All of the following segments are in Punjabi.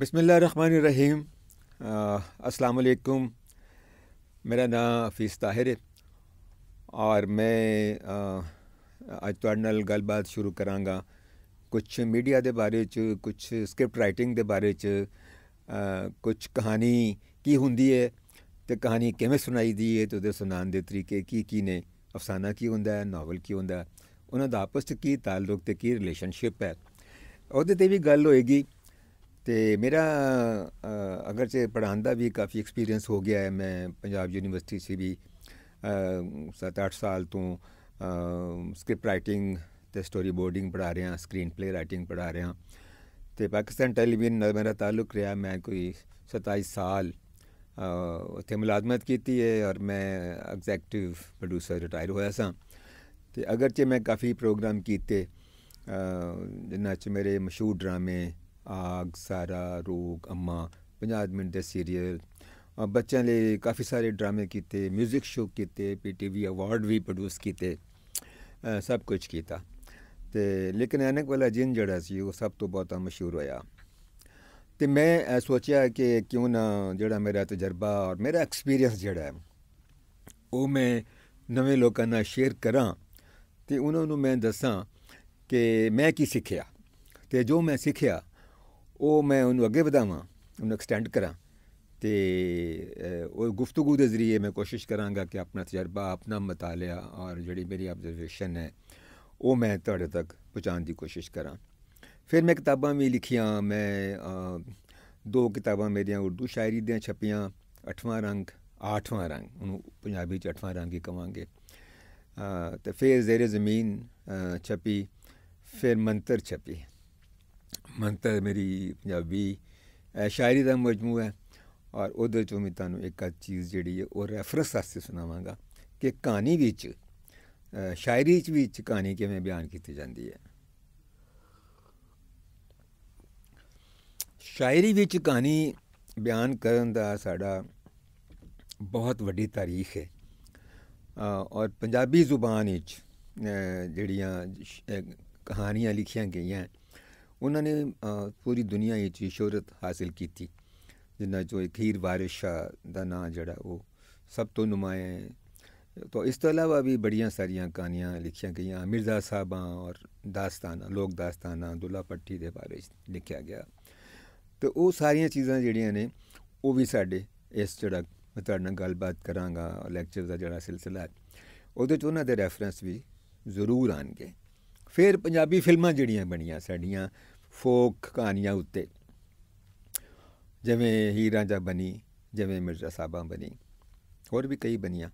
बसमीम असलकुम मेरा नाम हफीज़ ताहिर है ਔਰ ਮੈਂ ਅੱਜ ਤੁਹਾਡੇ ਨਾਲ ਗੱਲਬਾਤ ਸ਼ੁਰੂ ਕਰਾਂਗਾ ਕੁਝ ਮੀਡੀਆ ਦੇ ਬਾਰੇ ਚ ਕੁਝ ਸਕ੍ਰਿਪਟ ਰਾਈਟਿੰਗ ਦੇ ਬਾਰੇ ਚ ਕੁਝ ਕਹਾਣੀ ਕੀ ਹੁੰਦੀ ਹੈ ਤੇ ਕਹਾਣੀ ਕਿਵੇਂ ਸੁਣਾਈ ਦੀ ਹੈ ਤੇ ਉਹਦੇ ਸੁਣਾਉਣ ਦੇ ਤਰੀਕੇ ਕੀ ਕੀ ਨੇ ਅਫਸਾਨਾ ਕੀ ਹੁੰਦਾ ਹੈ ਨਾਵਲ ਕੀ ਹੁੰਦਾ ਹੈ ਉਹਨਾਂ ਦਾ ਆਪਸ ਵਿੱਚ ਕੀ ਤਾਲੁਕ ਤੇ ਕੀ ਰਿਲੇਸ਼ਨਸ਼ਿਪ ਹੈ ਉਹਦੇ ਤੇ ਵੀ ਗੱਲ ਹੋਏਗੀ ਤੇ ਮੇਰਾ ਅਗਰ ਤੇ ਪੜਾਉਂਦਾ ਵੀ ਕਾਫੀ ਐਕਸਪੀਰੀਅੰਸ ਹੋ ਗਿਆ ਹੈ ਮੈਂ ਪੰਜਾਬ ਯੂਨੀਵਰਸਿਟੀ 'ਚ ਵੀ 7-8 ਸਾਲ ਤੋਂ ਸਕ੍ਰਿਪਟ ਰਾਈਟਿੰਗ ਤੇ ਸਟੋਰੀ ਬੋਰਡਿੰਗ ਪੜਾ ਰਿਹਾ ਸਕਰੀਨ ਪਲੇ ਰਾਈਟਿੰਗ ਪੜਾ ਰਿਹਾ ਤੇ ਪਾਕਿਸਤਾਨ ਟੈਲੀਵਿਜ਼ਨ ਨਾਲ ਮੇਰਾ ਤਾਲੁਕ ਰਿਹਾ ਮੈਂ ਕੋਈ 27 ਸਾਲ ਉੱਥੇ ਮੁਲਾਜ਼ਮਤ ਕੀਤੀ ਹੈ ਔਰ ਮੈਂ ਐਗਜ਼ੈਕਟਿਵ ਪ੍ਰੋਡਿਊਸਰ ਰਿਟਾਇਰ ਹੋਇਆ ਸਾਂ ਤੇ ਅਗਰਚੇ ਮੈਂ ਕਾਫੀ ਪ੍ਰੋਗਰਾਮ ਕੀਤੇ ਜਿਨ੍ਹਾਂ 'ਚ ਮੇਰੇ ਮਸ਼ਹੂਰ ਡਰਾਮੇ ਆਗ ਸਾਰਾ ਰੋਗ ਅਮਾ 50 ਮਿੰਟ ਦੇ ਸੀਰੀਅਲ ਬੱਚਿਆਂ ਲਈ ਕਾਫੀ ਸਾਰੇ ਡਰਾਮੇ ਕੀਤੇ 뮤직 ਸ਼ੋਅ ਕੀਤੇ ਪੀਟੀਵੀ ਅਵਾਰਡ ਵੀ ਪ੍ਰੋਡਿਊਸ ਕੀਤੇ ਸਭ ਕੁਝ ਕੀਤਾ ਤੇ ਲੇਕਿਨ ਅਨਕ ਵਾਲਾ ਜਿੰਨ ਜੜਾ ਸੀ ਉਹ ਸਭ ਤੋਂ ਬਹੁਤਾ ਮਸ਼ਹੂਰ ਹੋਇਆ ਤੇ ਮੈਂ ਸੋਚਿਆ ਕਿ ਕਿਉਂ ਨਾ ਜਿਹੜਾ ਮੇਰਾ ਤਜਰਬਾ ਔਰ ਮੇਰਾ ਐਕਸਪੀਰੀਅੰਸ ਜਿਹੜਾ ਹੈ ਉਹ ਮੈਂ ਨਵੇਂ ਲੋਕਾਂ ਨਾਲ ਸ਼ੇਅਰ ਕਰਾਂ ਤੇ ਉਹਨਾਂ ਨੂੰ ਮੈਂ ਦੱਸਾਂ ਕਿ ਮੈਂ ਕੀ ਸਿੱਖਿਆ ਤੇ ਜੋ ਮੈਂ ਸਿੱਖਿਆ ਉਹ ਮੈਂ ਉਹਨੂੰ ਅੱਗੇ ਵਧਾਵਾਂ ਉਹਨੂੰ ਐਕਸਟੈਂਡ ਕਰਾਂ ਤੇ ਉਹ ਗੁਫ਼ਤਗੂ ਦੇ ਜ਼ਰੀਏ ਮੈਂ ਕੋਸ਼ਿਸ਼ ਕਰਾਂਗਾ ਕਿ ਆਪਣਾ ਤਜਰਬਾ ਆਪਣਾ ਮਤਾਲਿਆ ਔਰ ਜਿਹੜੀ ਮੇਰੀ ਆਬਜ਼ਰਵੇਸ਼ਨ ਹੈ ਉਹ ਮੈਂ ਤੁਹਾਡੇ ਤੱਕ ਪਹੁੰਚਾਉਣ ਦੀ ਕੋਸ਼ਿਸ਼ ਕਰਾਂ ਫਿਰ ਮੈਂ ਕਿਤਾਬਾਂ ਵੀ ਲਿਖੀਆਂ ਮੈਂ ਦੋ ਕਿਤਾਬਾਂ ਮੇਰੀਆਂ ਉਰਦੂ ਸ਼ਾਇਰੀ ਦੀਆਂ ਛਪੀਆਂ ਅਠਵਾਂ ਰੰਗ ਆਠਵਾਂ ਰੰਗ ਉਹਨੂੰ ਪੰਜਾਬੀ ਚ ਅਠਵਾਂ ਰੰਗ ਹੀ ਕਵਾਂਗੇ ਤੇ ਫਿਰ ਜ਼ੇਰੇ ਜ਼ਮੀਨ ਛਪੀ ਫਿਰ ਮੰਤਰ ਛਪੀ ਮੰਤਰ ਮੇਰੀ ਪੰਜਾਬੀ ਸ਼ਾਇਰੀ ਦਾ ਮਜਮੂਆ ਹੈ ਔਰ ਉਹਦੇ ਚੋਂ ਮੈਂ ਤੁਹਾਨੂੰ ਇੱਕ ਆ ਚੀਜ਼ ਜਿਹੜੀ ਹੈ ਉਹ ਰੈਫਰੈਂਸ ਆਸਤੇ ਸੁਣਾਵਾਂਗਾ ਕਿ ਕਹਾਣੀ ਵਿੱਚ ਸ਼ਾਇਰੀ ਵਿੱਚ ਕਹਾਣੀ ਕਿਵੇਂ ਬਿਆਨ ਕੀਤੀ ਜਾਂਦੀ ਹੈ ਸ਼ਾਇਰੀ ਵਿੱਚ ਕਹਾਣੀ ਬਿਆਨ ਕਰਨ ਦਾ ਸਾਡਾ ਬਹੁਤ ਵੱਡੀ ਤਾਰੀਖ ਹੈ ਔਰ ਪੰਜਾਬੀ ਜ਼ੁਬਾਨ ਵਿੱਚ ਜਿਹੜੀਆਂ ਕਹਾਣੀਆਂ ਲਿਖੀਆਂ ਗਈਆਂ ਉਹਨਾਂ ਨੇ ਪੂਰੀ ਦੁਨੀਆ ਵਿੱਚ ਸ਼ੋਹਰਤ ਹਾਸਲ ਕੀਤੀ ਜਿੰਨਾ ਜੋ ਅਖੀਰ ਹੀਰ ਵਾਰਿਸ਼ ਦਾ ਨਾਂ ਜਿਹੜਾ ਉਹ ਸਭ ਤੋਂ ਨੁਮਾਇਆ ਤਾਂ ਇਸ ਤੋਂ ਇਲਾਵਾ ਵੀ ਬੜੀਆਂ ਸਾਰੀਆਂ ਕਹਾਣੀਆਂ ਲਿਖੀਆਂ ਗਈਆਂ ਮਿਰਜ਼ਾ ਸਾਹਿਬਾਂ ਔਰ ਦਾਸਤਾਨਾਂ ਲੋਕ ਦਾਸਤਾਨਾਂ ਦੁੱਲਾ ਪੱਟੀ ਦੇ ਬਾਰੇ ਲਿਖਿਆ ਗਿਆ ਤੇ ਉਹ ਸਾਰੀਆਂ ਚੀਜ਼ਾਂ ਜਿਹੜੀਆਂ ਨੇ ਉਹ ਵੀ ਸਾਡੇ ਇਸ ਜਿਹੜਾ ਮੈਂ ਤੁਹਾਡੇ ਨਾਲ ਗੱਲਬਾਤ ਕਰਾਂਗਾ ਲੈਕਚਰ ਦਾ ਜਿਹੜਾ ਸਿਲਸਿਲਾ ਹੈ ਉਹਦੇ ਚ ਉਹਨਾਂ ਦੇ ਰੈਫਰੈਂਸ ਵੀ ਜ਼ਰੂਰ ਆਣਗੇ ਫਿਰ ਪੰਜਾਬੀ ਫਿਲਮਾਂ ਜਿਹੜੀਆਂ ਬਣੀਆਂ ਸਾਡੀਆਂ ਫੋਕ ਕਹਾਣੀਆਂ ਉੱਤੇ ਜਿਵੇਂ ਹੀਰਾ ਜਾਂ ਬਣੀ ਜਿਵੇਂ ਮਿਰਜ਼ਾ ਸਾਹਿਬਾਂ ਬਣੀ ਹੋਰ ਵੀ ਕਈ ਬਣੀਆਂ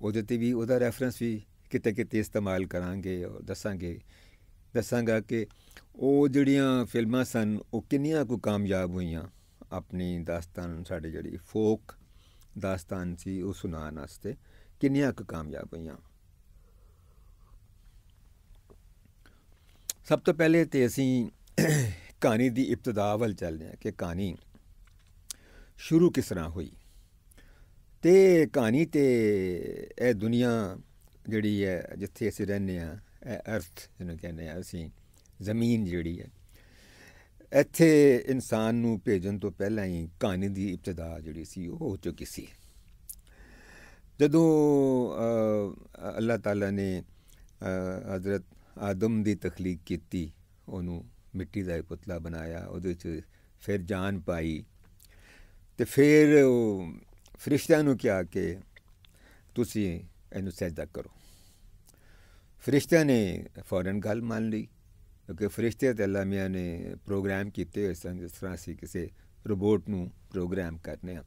ਉਹਦੇ ਤੇ ਵੀ ਉਹਦਾ ਰੈਫਰੈਂਸ ਵੀ ਕਿਤੇ ਕਿਤੇ ਇਸਤੇਮਾਲ ਕਰਾਂਗੇ ਔਰ ਦੱਸਾਂਗੇ ਦੱਸਾਂਗਾ ਕਿ ਉਹ ਜਿਹੜੀਆਂ ਫਿਲਮਾਂ ਸਨ ਉਹ ਕਿੰਨੀਆਂ ਕੁ ਕਾਮਯਾਬ ਹੋਈਆਂ ਆਪਣੀ ਦਾਸਤਾਨ ਸਾਡੇ ਜਿਹੜੀ ਫੋਕ ਦਾਸਤਾਨ ਸੀ ਉਹ ਸੁਣਾਉਣ ਵਾਸਤੇ ਕਿੰਨੀਆਂ ਕੁ ਕਾਮਯਾਬ ਹੋਈਆਂ ਸਭ ਤੋਂ ਪਹਿਲੇ ਤੇ ਅਸੀਂ ਕਹਾਣੀ ਦੀ ਇਬਤਦਾ ਵੱਲ ਚੱਲਦੇ ਹਾਂ ਕਿ ਕਹਾਣੀ ਸ਼ੁਰੂ ਕਿਸ ਤਰ੍ਹਾਂ ਹੋਈ ਤੇ ਕਹਾਣੀ ਤੇ ਇਹ ਦੁਨੀਆ ਜਿਹੜੀ ਹੈ ਜਿੱਥੇ ਅਸੀਂ ਰਹਿੰਦੇ ਆ ਇਹ ਅਰਥ ਜਿਹਨੂੰ ਕਹਿੰਦੇ ਆ ਅਸੀਂ ਜ਼ਮੀਨ ਜਿਹੜੀ ਹੈ ਇੱਥੇ ਇਨਸਾਨ ਨੂੰ ਭੇਜਣ ਤੋਂ ਪਹਿਲਾਂ ਹੀ ਕਹਾਣੀ ਦੀ ਇਬਤਦਾ ਜਿਹੜੀ ਸੀ ਉਹ ਹੋ ਚੁੱਕੀ ਸੀ ਜਦੋਂ ਅੱਲਾਹ ਤਾਲਾ ਨੇ ਹਜ਼ਰਤ आदम की तखलीक की मिट्टी का पुतला बनाया उस फिर जान पाई तो फिर फरिश्तों क्या कि ती इन सजदा करो फरिश्त ने फॉरन गल मान ली क्योंकि फरिश्ते अलामिया ने प्रोग्राम किए हुए सन जिस तरह असी किसी रोबोट न प्रोग्राम करने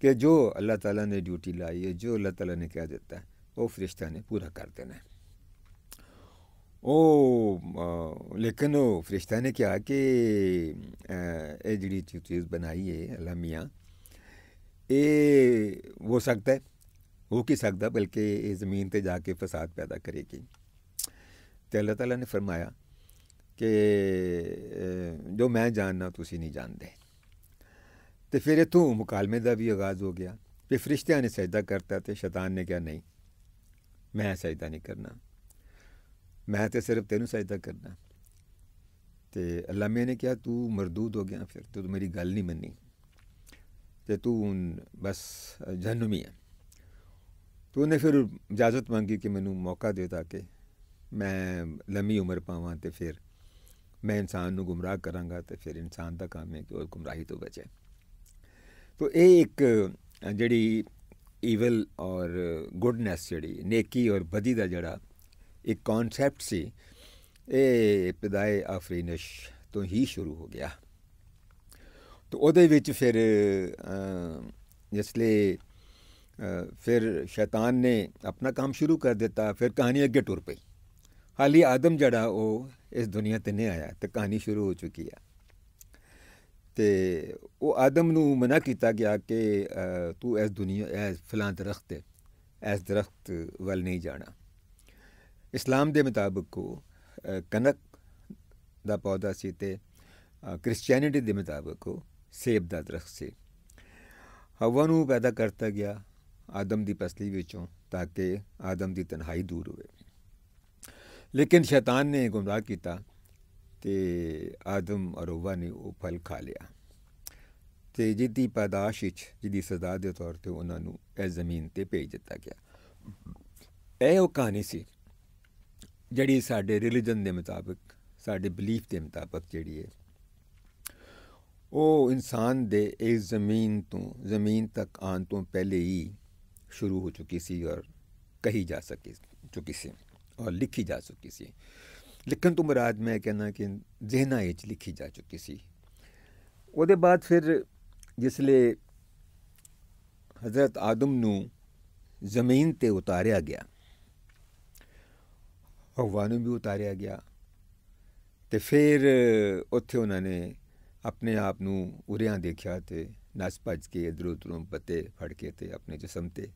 कि जो अल्लाह तला ने ड्यूटी लाई है जो अल्लाह तला ने कह दिता है वह फरिश्त ने पूरा कर देना है ओ लेकिन वो फरिश्ता ने कहा कि ये जी चीज़ बनाई है अल्लाह मियाँ ये हो सकता है हो कि सकता बल्कि ये ज़मीन पर जाके फसाद पैदा करेगी तो अल्लाह तला ने फरमाया कि जो मैं जानना तुम नहीं जानते तो फिर इतों मुकालमे का भी आगाज़ हो गया फिर फरिश्तिया ने सजदा करता तो शैतान ने कहा नहीं मैं सजदा नहीं करना ਮੈਂ ਤੇ ਸਿਰਫ ਤੈਨੂੰ ਸਜਦਾ ਕਰਨਾ ਤੇ ਅਲਾਮੇ ਨੇ ਕਿਹਾ ਤੂੰ ਮਰਦੂਦ ਹੋ ਗਿਆ ਫਿਰ ਤੂੰ ਮੇਰੀ ਗੱਲ ਨਹੀਂ ਮੰਨੀ ਤੇ ਤੂੰ ਬਸ ਜਹਨਮੀ ਹੈ ਤੂੰ ਨੇ ਫਿਰ ਇਜਾਜ਼ਤ ਮੰਗੀ ਕਿ ਮੈਨੂੰ ਮੌਕਾ ਦੇ ਤਾਂ ਕਿ ਮੈਂ ਲੰਮੀ ਉਮਰ ਪਾਵਾਂ ਤੇ ਫਿਰ ਮੈਂ ਇਨਸਾਨ ਨੂੰ ਗੁੰਮਰਾਹ ਕਰਾਂਗਾ ਤੇ ਫਿਰ ਇਨਸਾਨ ਦਾ ਕੰਮ ਹੈ ਕਿ ਉਹ ਗੁੰਮਰਾਹੀ ਤੋਂ ਬਚੇ ਤੋ ਇਹ ਇੱਕ ਜਿਹੜੀ ਈਵਲ ਔਰ ਗੁੱਡਨੈਸ ਜਿਹੜੀ ਨੇਕੀ ਔਰ ਬਦੀ ਦਾ ਜਿਹੜਾ ਇੱਕ ਕਨਸੈਪਟ ਸੀ ਇਹ ਪਦਾਏ ਆਫਰੀਨਿਸ਼ ਤੋਂ ਹੀ ਸ਼ੁਰੂ ਹੋ ਗਿਆ ਤੇ ਉਹਦੇ ਵਿੱਚ ਫਿਰ ਜਿਸਲੇ ਫਿਰ ਸ਼ੈਤਾਨ ਨੇ ਆਪਣਾ ਕੰਮ ਸ਼ੁਰੂ ਕਰ ਦਿੱਤਾ ਫਿਰ ਕਹਾਣੀ ਅੱਗੇ ਟੁਰ ਪਈ ਹਾਲੀ ਆਦਮ ਜਿਹੜਾ ਉਹ ਇਸ ਦੁਨੀਆ ਤੇ ਨਹੀਂ ਆਇਆ ਤੇ ਕਹਾਣੀ ਸ਼ੁਰੂ ਹੋ ਚੁੱਕੀ ਆ ਤੇ ਉਹ ਆਦਮ ਨੂੰ ਮਨਾ ਕੀਤਾ ਗਿਆ ਕਿ ਤੂੰ ਇਸ ਦੁਨੀਆ ਇਸ ਫਲਾਂ ਦਰਖਤ ਇਸ ਦਰਖਤ ਵੱਲ ਨਹੀਂ ਜਾਣਾ ਇਸਲਾਮ ਦੇ ਮੁਤਾਬਕ ਕੋ ਕਨਕ ਦਾ ਪੌਦਾ ਸੀ ਤੇ ਕ੍ਰਿਸਚੀਅਨਿਟੀ ਦੇ ਮੁਤਾਬਕ ਕੋ ਸੇਬ ਦਾ ਦਰਖਤ ਸੀ ਹਵਾ ਨੂੰ ਪੈਦਾ ਕਰਤਾ ਗਿਆ ਆਦਮ ਦੀ ਪਸਲੀ ਵਿੱਚੋਂ ਤਾਂ ਕਿ ਆਦਮ ਦੀ ਤਨਹਾਈ ਦੂਰ ਹੋਵੇ ਲੇਕਿਨ ਸ਼ੈਤਾਨ ਨੇ ਗੁੰਮਰਾਹ ਕੀਤਾ ਤੇ ਆਦਮ ਔਰ ਹਵਾ ਨੇ ਉਹ ਫਲ ਖਾ ਲਿਆ ਤੇ ਜਿੱਦੀ ਪਦਾਸ਼ ਵਿੱਚ ਜਿੱਦੀ ਸਜ਼ਾ ਦੇ ਤੌਰ ਤੇ ਉਹਨਾਂ ਨੂੰ ਇਹ ਜ਼ਮੀਨ ਤੇ ਭੇਜ ਦਿੱਤਾ ਗਿਆ ਇਹ ਉਹ ਕਹਾਣੀ ਸੀ ਜਿਹੜੀ ਸਾਡੇ ਰਿਲੀਜਨ ਦੇ ਮੁਤਾਬਕ ਸਾਡੇ ਬਲੀਫ ਦੇ ਮੁਤਾਬਕ ਜਿਹੜੀ ਹੈ ਉਹ ਇਨਸਾਨ ਦੇ ਇਸ ਜ਼ਮੀਨ ਤੋਂ ਜ਼ਮੀਨ ਤੱਕ ਆਉਣ ਤੋਂ ਪਹਿਲੇ ਹੀ ਸ਼ੁਰੂ ਹੋ ਚੁੱਕੀ ਸੀ ਔਰ कही जा सके चुकी सी और लिखी जा चुकी सी लिखन तो मुराद मैं कहना कि जहना एच लिखी जा चुकी सी वो बाद फिर जिसले हज़रत आदम नू जमीन ते उतारिया गया ਭਗਵਾ ਨੂੰ ਵੀ ਉਤਾਰਿਆ ਗਿਆ ਤੇ ਫਿਰ ਉੱਥੇ ਉਹਨਾਂ ਨੇ ਆਪਣੇ ਆਪ ਨੂੰ ਉਰਿਆਂ ਦੇਖਿਆ ਤੇ ਨਸ ਭੱਜ ਕੇ ਇਧਰ ਉਧਰੋਂ ਪੱਤੇ ਫੜ ਕੇ ਤੇ ਆਪਣੇ ਜਿਸਮ ਤੇ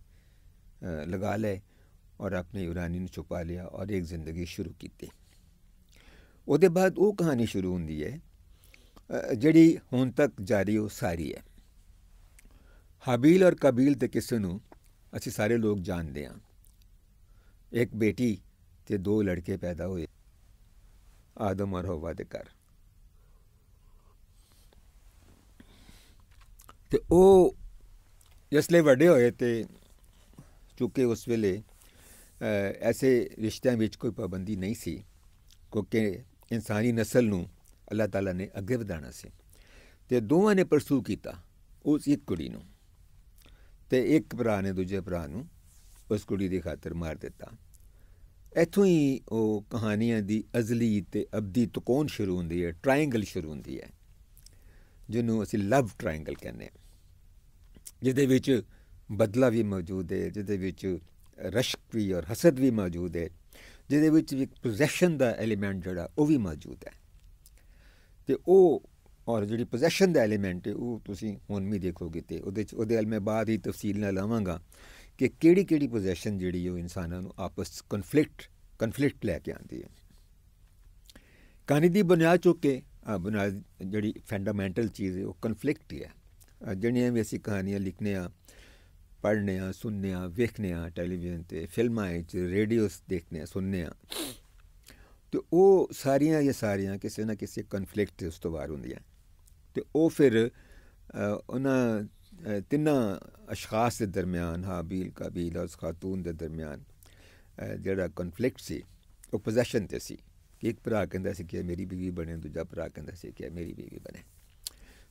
ਲਗਾ ਲਏ ਔਰ ਆਪਣੀ ਉਰਾਨੀ ਨੂੰ ਛੁਪਾ ਲਿਆ ਔਰ ਇੱਕ ਜ਼ਿੰਦਗੀ ਸ਼ੁਰੂ ਕੀਤੀ ਉਹਦੇ ਬਾਅਦ ਉਹ ਕਹਾਣੀ ਸ਼ੁਰੂ ਹੁੰਦੀ ਹੈ ਜਿਹੜੀ ਹੁਣ ਤੱਕ ਜਾਰੀ ਉਹ ਸਾਰੀ ਹੈ ਹਾਬੀਲ ਔਰ ਕਬੀਲ ਤੇ ਕਿੱਸੇ ਨੂੰ ਅਸੀਂ ਸਾਰੇ ਲੋਕ ਜਾਣਦੇ ਹਾਂ ਇੱਕ ਬੇਟੀ ਤੇ ਦੋ ਲੜਕੇ ਪੈਦਾ ਹੋਏ ਆਦਮ ਔਰ ਹਵਾ ਦੇ ਘਰ ਤੇ ਉਹ ਜਿਸਲੇ ਵੱਡੇ ਹੋਏ ਤੇ ਕਿਉਂਕਿ ਉਸ ਵੇਲੇ ਐਸੇ ਰਿਸ਼ਤਿਆਂ ਵਿੱਚ ਕੋਈ ਪਾਬੰਦੀ ਨਹੀਂ ਸੀ ਕਿਉਂਕਿ ਇਨਸਾਨੀ نسل ਨੂੰ ਅੱਲਾਹ ਤਾਲਾ ਨੇ ਅੱਗੇ ਵਧਾਣਾ ਸੀ ਤੇ ਦੋਵਾਂ ਨੇ ਪਰਸੂ ਕੀਤਾ ਉਸ ਇੱਕ ਕੁੜੀ ਨੂੰ ਤੇ ਇੱਕ ਭਰਾ ਨੇ ਦੂਜੇ ਭਰਾ ਨੂੰ ਉਸ ਕੁੜੀ ਦੀ ਖਾਤਰ ਮਾਰ ਦਿੱਤਾ ਇੱਥੋਂ ਹੀ ਉਹ ਕਹਾਣੀਆਂ ਦੀ ਅਜ਼ਲੀ ਤੇ ਅਬਦੀ ਤਕੋਨ ਸ਼ੁਰੂ ਹੁੰਦੀ ਹੈ ਟ੍ਰਾਇੰਗਲ ਸ਼ੁਰੂ ਹੁੰਦੀ ਹੈ ਜਿਹਨੂੰ ਅਸੀਂ ਲਵ ਟ੍ਰਾਇੰਗਲ ਕਹਿੰਦੇ ਹਾਂ ਜਿਹਦੇ ਵਿੱਚ ਬਦਲਾ ਵੀ ਮੌਜੂਦ ਹੈ ਜਿਹਦੇ ਵਿੱਚ ਰਸ਼ਕ ਵੀ ਔਰ ਹਸਦ ਵੀ ਮੌਜੂਦ ਹੈ ਜਿਹਦੇ ਵਿੱਚ ਇੱਕ ਪੋਜੈਸ਼ਨ ਦਾ ਐਲੀਮੈਂਟ ਜਿਹੜਾ ਉਹ ਵੀ ਮੌਜੂਦ ਹੈ ਤੇ ਉਹ ਔਰ ਜਿਹੜੀ ਪੋਜੈਸ਼ਨ ਦਾ ਐਲੀਮੈਂਟ ਹੈ ਉਹ ਤੁਸੀਂ ਹੁਣ ਵੀ ਦੇਖੋਗੇ ਤੇ ਉਹਦੇ ਉਹਦੇ ਅਲਮੇ ਮੈਂ ਬਾਅਦ ਹੀ ਤਫਸੀਲ ਨਾਲ ਲਾਵਾਂਗਾ ਕਿ ਕਿਹੜੀ ਕਿਹੜੀ ਪੋਜੀਸ਼ਨ ਜਿਹੜੀ ਉਹ ਇਨਸਾਨਾਂ ਨੂੰ ਆਪਸ ਕਨਫਲਿਕਟ ਕਨਫਲਿਕਟ ਲੈ ਕੇ ਆਉਂਦੀ ਹੈ ਕਹਾਣੀ ਦੀ ਬੁਨਿਆਦ ਚੁੱਕ ਕੇ ਬੁਨਿਆਦ ਜਿਹੜੀ ਫੰਡਾਮੈਂਟਲ ਚੀਜ਼ ਹੈ ਉਹ ਕਨਫਲਿਕਟ ਹੀ ਹੈ ਜਿਹੜੀਆਂ ਵੀ ਅਸੀਂ ਕਹਾਣੀਆਂ ਲਿਖਨੇ ਆ ਪੜ੍ਹਨੇ ਆ ਸੁਣਨੇ ਆ ਵੇਖਨੇ ਆ ਟੈਲੀਵਿਜ਼ਨ ਤੇ ਫਿਲਮਾਂ ਵਿੱਚ ਰੇਡੀਓਸ ਦੇਖਨੇ ਆ ਸੁਣਨੇ ਆ ਤੇ ਉਹ ਸਾਰੀਆਂ ਇਹ ਸਾਰੀਆਂ ਕਿਸੇ ਨਾ ਕਿਸੇ ਕਨਫਲਿਕਟ ਦੇ ਉਸ ਤੋਂ ਬਾਹਰ ਹੁੰਦੀਆਂ ਤੇ ਉਹ ਫਿਰ ਉਹਨਾਂ ਤਿੰਨਾਂ ਅਸ਼ਖਾਸ ਦੇ ਦਰਮਿਆਨ ਹਾਬੀਲ ਕਾਬੀਲ ਉਸ ਖਾਤੂਨ ਦੇ ਦਰਮਿਆਨ ਜਿਹੜਾ ਕਨਫਲਿਕਟ ਸੀ ਉਹ ਪੋਜੀਸ਼ਨ ਤੇ ਸੀ ਕਿ ਇੱਕ ਭਰਾ ਕਹਿੰਦਾ ਸੀ ਕਿ ਮੇਰੀ ਬੀਵੀ ਬਣੇ ਦੂਜਾ ਭਰਾ ਕਹਿੰਦਾ ਸੀ ਕਿ ਮੇਰੀ ਬੀਵੀ ਬਣੇ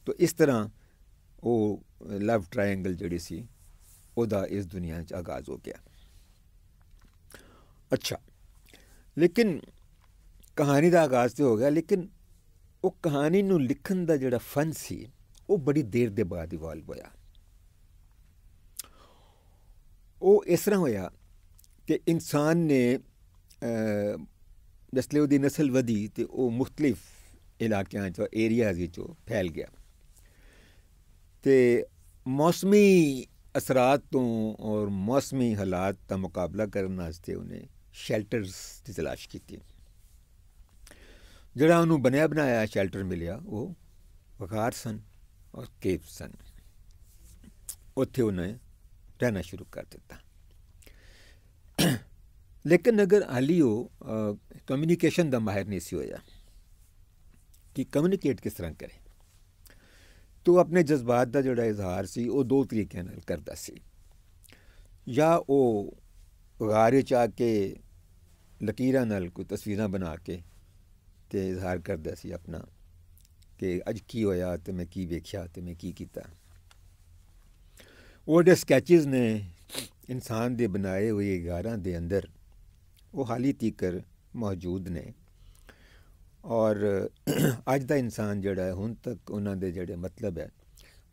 ਤੋ ਇਸ ਤਰ੍ਹਾਂ ਉਹ ਲਵ ਟ੍ਰਾਇੰਗਲ ਜਿਹੜੀ ਸੀ ਉਹਦਾ ਇਸ ਦੁਨੀਆ ਵਿੱਚ ਆਗਾਜ਼ ਹੋ ਗਿਆ ਅੱਛਾ ਲੇਕਿਨ ਕਹਾਣੀ ਦਾ ਆਗਾਜ਼ ਤੇ ਹੋ ਗਿਆ ਲੇਕਿਨ ਉਹ ਕਹਾਣੀ ਨੂੰ ਲਿਖਣ ਦਾ ਜਿਹੜਾ ਫਨ ਸੀ ਉਹ ਬੜੀ ਦੇਰ ਦੇ ਬਾਅਦ ਇਵਾਲਵ ਹੋਇਆ ਉਹ ਇਸ ਤਰ੍ਹਾਂ ਹੋਇਆ ਕਿ ਇਨਸਾਨ ਨੇ ਜਿਸ ਲਈ ਉਹਦੀ نسل ਵਧੀ ਤੇ ਉਹ ਮੁxtਲਿਫ ਇਲਾਕਿਆਂ 'ਚ ਏਰੀਆਜ਼ ਵਿੱਚ ਫੈਲ ਗਿਆ ਤੇ ਮੌਸਮੀ ਅਸਰਾਤ ਤੋਂ ਔਰ ਮੌਸਮੀ ਹਾਲਾਤ ਦਾ ਮੁਕਾਬਲਾ ਕਰਨ ਵਾਸਤੇ ਉਹਨੇ ਸ਼ੈਲਟਰਸ ਦੀ ਤਲਾਸ਼ ਕੀਤੀ ਜਿਹੜਾ ਉਹਨੂੰ ਬਣਿਆ ਬਣਾਇਆ ਸ਼ੈਲਟਰ ਮਿਲਿਆ ਉਹ ਵਗਾਰ ਸਨ ਔਰ ਕੇਵ ਸਨ ਉੱਥੇ ਉਹਨੇ ਰਹਿਣਾ ਸ਼ੁਰੂ ਕਰ ਦਿੱਤਾ ਲੇਕਿਨ ਅਗਰ ਹਾਲੀ ਉਹ ਕਮਿਊਨੀਕੇਸ਼ਨ ਦਾ ਮਾਹਿਰ ਨਹੀਂ ਸੀ ਹੋਇਆ ਕਿ ਕਮਿਊਨੀਕੇਟ ਕਿਸ ਤਰ੍ਹਾਂ ਕਰੇ ਤੋ ਆਪਣੇ ਜਜ਼ਬਾਤ ਦਾ ਜਿਹੜਾ ਇਜ਼ਹਾਰ ਸੀ ਉਹ ਦੋ ਤਰੀਕਿਆਂ ਨਾਲ ਕਰਦਾ ਸੀ ਜਾਂ ਉਹ ਗਾਰੇ ਚਾ ਕੇ ਲਕੀਰਾਂ ਨਾਲ ਕੋਈ ਤਸਵੀਰਾਂ ਬਣਾ ਕੇ ਤੇ ਇਜ਼ਹਾਰ ਕਰਦਾ ਸੀ ਆਪਣਾ ਕਿ ਅੱਜ ਕੀ ਹੋਇਆ ਤੇ ਮੈਂ ਕੀ ਵੇਖਿਆ ਤੇ ਮੈਂ ਕੀ ਕੀਤਾ ਉਹਦੇ ਸਕੈਚਸ ਨੇ ਇਨਸਾਨ ਦੇ ਬਣਾਏ ਹੋਏ ਗਾਰਾਂ ਦੇ ਅੰਦਰ ਉਹ ਹਾਲੀ ਤੀਕਰ ਮੌਜੂਦ ਨੇ ਔਰ ਅੱਜ ਦਾ ਇਨਸਾਨ ਜਿਹੜਾ ਹੈ ਹੁਣ ਤੱਕ ਉਹਨਾਂ ਦੇ ਜਿਹੜੇ ਮਤਲਬ ਹੈ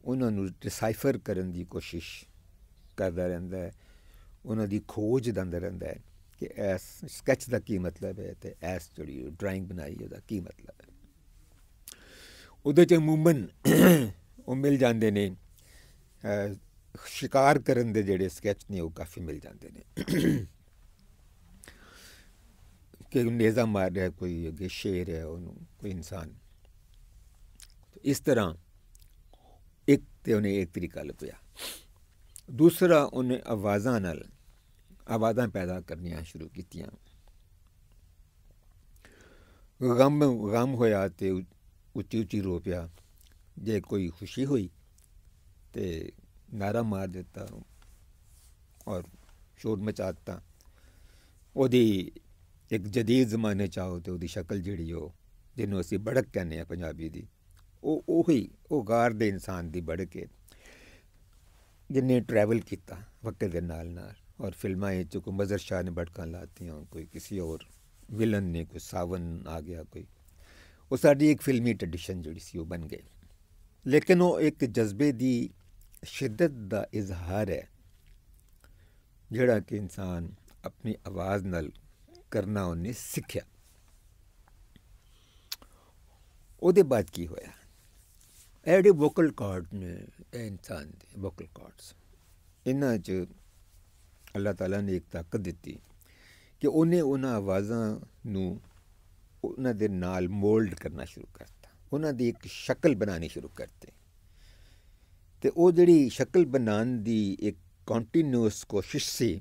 ਉਹਨਾਂ ਨੂੰ ਡਿਸਾਈਫਰ ਕਰਨ ਦੀ ਕੋਸ਼ਿਸ਼ ਕਰਦਾ ਰਹਿੰਦਾ ਹੈ ਉਹਨਾਂ ਦੀ ਖੋਜ ਦਾ ਅੰਦਰ ਰਹਿੰਦਾ ਹੈ ਕਿ ਐਸ ਸਕੈਚ ਦਾ ਕੀ ਮਤਲਬ ਹੈ ਤੇ ਐਸ ਜਿਹੜੀ ਡਰਾਇੰਗ ਬਣਾਈ ਉਹਦਾ ਕੀ ਮਤਲਬ ਹੈ ਉਹਦੇ ਚ ਮੂਮਨ ਉਹ ਮਿਲ ਜਾਂਦੇ ਨੇ ਸ਼ਿਕਾਰ ਕਰਨ ਦੇ ਜਿਹੜੇ ਸਕੈਚ ਨੇ ਉਹ ਕਾਫੀ ਮਿਲ ਜਾਂਦੇ ਨੇ ਕਿ ਨੇਜ਼ਾ ਮਾਰ ਰਿਹਾ ਕੋਈ ਅਗੇ ਸ਼ੇਰ ਹੈ ਉਹਨੂੰ ਕੋਈ ਇਨਸਾਨ ਇਸ ਤਰ੍ਹਾਂ ਇੱਕ ਤੇ ਉਹਨੇ ਇੱਕ ਤਰੀਕਾ ਲੱਭਿਆ ਦੂਸਰਾ ਉਹਨੇ ਆਵਾਜ਼ਾਂ ਨਾਲ ਆਵਾਜ਼ਾਂ ਪੈਦਾ ਕਰਨੀਆਂ ਸ਼ੁਰੂ ਕੀਤੀਆਂ ਗਮ ਗਮ ਹੋਇਆ ਤੇ ਉੱਚੀ ਉੱਚੀ ਰੋ ਪਿਆ ਜੇ ਕੋਈ ਖੁਸ਼ੀ ਹੋਈ ਤੇ ਨਾਰਾ ਮਾਰ ਦਿੱਤਾ ਔਰ ਸ਼ੋਰ ਮਚਾਤਾ ਉਹਦੀ ਇੱਕ ਜਦੀਦ ਜ਼ਮਾਨੇ ਚਾਹੋ ਤੇ ਉਹਦੀ ਸ਼ਕਲ ਜਿਹੜੀ ਉਹ ਜਿਹਨੂੰ ਅਸੀਂ ਬੜਕ ਕਹਿੰਦੇ ਆ ਪੰਜਾਬੀ ਦੀ ਉਹ ਉਹੀ ਉਹ ਗਾਰ ਦੇ ਇਨਸਾਨ ਦੀ ਬੜਕੇ ਜਿੰਨੇ ਟਰੈਵਲ ਕੀਤਾ ਵਕਤ ਦੇ ਨਾਲ ਨਾਲ ਔਰ ਫਿਲਮਾਂ ਇਹ ਚੁਕ ਮਜ਼ਰ ਸ਼ਾਹ ਨੇ ਬੜਕਾਂ ਲਾਤੀਆਂ ਕੋਈ ਕਿਸੇ ਹੋਰ ਵਿਲਨ ਨੇ ਕੋਈ ਸਾਵਨ ਆ ਗਿਆ ਕੋਈ ਉਹ ਸਾਡੀ ਇੱਕ ਫਿਲਮੀ ਟ੍ਰੈਡੀਸ਼ਨ ਜਿਹੜੀ ਸੀ ਉਹ ਬਣ ਗਈ ਲੇਕਿਨ ਉਹ ਇੱਕ ਜਜ਼ਬੇ ਦੀ ਸ਼ਿੱਦਤ ਦਾ ਇਜ਼ਹਾਰ ਹੈ ਜਿਹੜਾ ਕਿ ਇਨਸਾਨ ਆਪਣੀ ਆਵਾਜ਼ ਨਾਲ ਕਰਨਾ ਉਹਨੇ ਸਿੱਖਿਆ ਉਹਦੇ ਬਾਅਦ ਕੀ ਹੋਇਆ ਐਡੀ ਵੋਕਲ ਕਾਰਡ ਨੇ ਇਹ ਇਨਸਾਨ ਦੇ ਵੋਕਲ ਕਾਰਡਸ ਇਹਨਾਂ 'ਚ ਅੱਲਾਹ ਤਾਲਾ ਨੇ ਇੱਕ ਤਾਕਤ ਦਿੱਤੀ ਕਿ ਉਹਨੇ ਉਹਨਾਂ ਆਵਾਜ਼ਾਂ ਨੂੰ ਉਹਨਾਂ ਦੇ ਨਾਲ ਮੋਲਡ ਕਰਨਾ ਸ਼ੁਰੂ ਕਰਤਾ ਉਹਨਾਂ ਦੀ ਇੱਕ ਸ਼ਕਲ ਬਣਾਉਣੀ ਸ਼ੁਰੂ ਕਰਤੀ ਤੇ ਉਹ ਜਿਹੜੀ ਸ਼ਕਲ ਬਣਾਉਣ ਦੀ ਇੱਕ ਕੰਟੀਨਿਊਸ ਕੋਸ਼ਿਸ਼ ਸੀ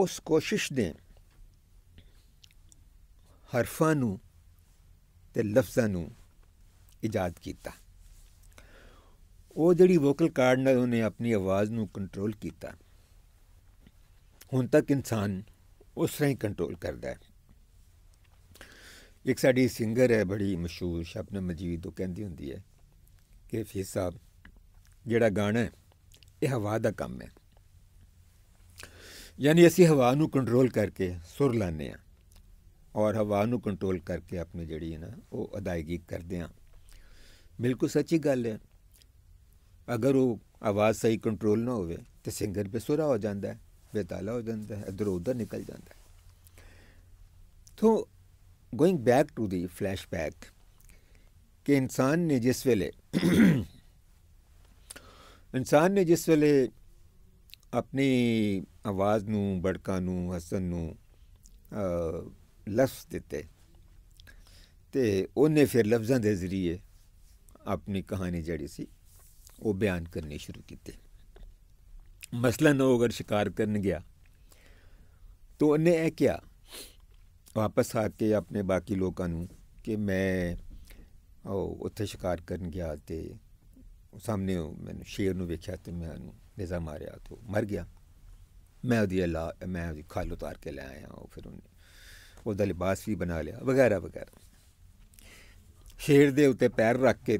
ਉਸ ਕੋਸ਼ਿਸ਼ ਨੇ ਹਰਫਾਂ ਨੂੰ ਤੇ ਲਫ਼ਜ਼ਾਂ ਨੂੰ ਇਜਾਦ ਕੀਤਾ ਉਹ ਜਿਹੜੀ ਵੋਕਲ ਕਾਰਡ ਨਾਲ ਉਹਨੇ ਆਪਣੀ ਆਵਾਜ਼ ਨੂੰ ਕੰਟਰੋਲ ਕੀਤਾ ਹੁਣ ਤੱਕ ਇਨਸਾਨ ਉਸ ਰਹੀਂ ਕੰਟਰੋਲ ਕਰਦਾ ਹੈ ਇੱਕ ਸਾਡੀ ਸਿੰਗਰ ਹੈ ਬੜੀ ਮਸ਼ਹੂਰ ਸ਼ਬਨਮ ਮਜੀਦ ਉਹ ਕਹਿੰਦੀ ਹੁੰਦੀ ਹੈ ਕਿ ਫੀਸ ਸਾਹਿਬ ਜਿਹੜਾ ਗਾਣਾ ਹੈ ਇਹ ਹਵਾ ਦਾ ਕੰਮ ਹੈ ਯਾਨੀ ਅਸੀਂ ਹਵਾ ਨੂੰ ਕੰਟਰੋਲ ਕਰਕੇ ਸੁਰ ਲਾਣੇ ਆ ਔਰ ਹਵਾ ਨੂੰ ਕੰਟਰੋਲ ਕਰਕੇ ਆਪਣੀ ਜਿਹੜੀ ਹੈ ਨਾ ਉਹ ਅਦਾਇਗੀ ਕਰਦੇ ਆ ਬਿਲਕੁਲ ਸੱਚੀ ਗੱਲ ਹੈ ਅਗਰ ਉਹ ਆਵਾਜ਼ ਸਹੀ ਕੰਟਰੋਲ ਨਾ ਹੋਵੇ ਤੇ ਸਿੰਗਰ ਬਿਸੁਰਾ ਹੋ ਜਾਂਦਾ ਹੈ ਬੇਤਾਲਾ ਹੋ ਜਾਂਦਾ ਹੈ ਇਧਰ ਉਧਰ ਨਿਕਲ ਜਾਂਦਾ ਹੈ ਤੋਂ going back to the flashback ਕਿ ਇਨਸਾਨ ਨੇ ਜਿਸ ਵੇਲੇ ਇਨਸਾਨ ਨੇ ਜਿਸ ਵੇਲੇ ਆਪਣੀ ਆਵਾਜ਼ ਨੂੰ ਬੜਕਾ ਨੂੰ ਹਸਨ ਨੂੰ ਲਫ਼ਜ਼ ਦਿੱਤੇ ਤੇ ਉਹਨੇ ਫਿਰ ਲਫ਼ਜ਼ਾਂ ਦੇ ਜ਼ਰੀਏ ਆਪਣੀ ਕਹਾਣੀ ਜਿਹੜੀ ਸੀ ਉਹ ਬਿਆਨ ਕਰਨੀ ਸ਼ੁਰੂ ਕੀਤੀ ਮਸਲਨ ਉਹ ਅਗਰ ਸ਼ਿਕਾਰ ਕਰਨ ਗਿਆ ਤਾਂ ਉਹਨੇ ਇਹ ਕਿਹਾ ਵਾਪਸ ਆ ਕੇ ਆਪਣੇ ਬਾਕੀ ਲੋਕਾਂ ਨੂੰ ਕਿ ਮੈਂ ਉਹ ਉੱਥੇ ਸ਼ਿਕਾਰ ਕਰਨ ਗਿਆ ਤੇ ਸਾਹਮਣੇ ਮੈਨੂੰ ਸ਼ੇਰ ਨੂੰ ਵੇਖਿਆ ਤੇ ਮੈਂ ਉਹਨੂੰ ਨਿਜ਼ਾ ਮਾਰਿਆ ਤੋ ਮਰ ਗਿਆ ਮੈਂ ਉਹਦੀ ਲਾ ਮੈਂ ਉਹਦੀ ਖਾਲ ਉਤਾਰ ਕੇ ਲੈ ਆਇਆ ਉਹ ਫਿਰ ਉਹਨੇ ਉਹਦਾ ਲਿਬਾਸ ਵੀ ਬਣਾ ਲਿਆ ਵਗੈਰਾ ਵਗੈਰਾ ਸ਼ੇਰ ਦੇ ਉੱਤੇ ਪੈਰ ਰੱਖ ਕੇ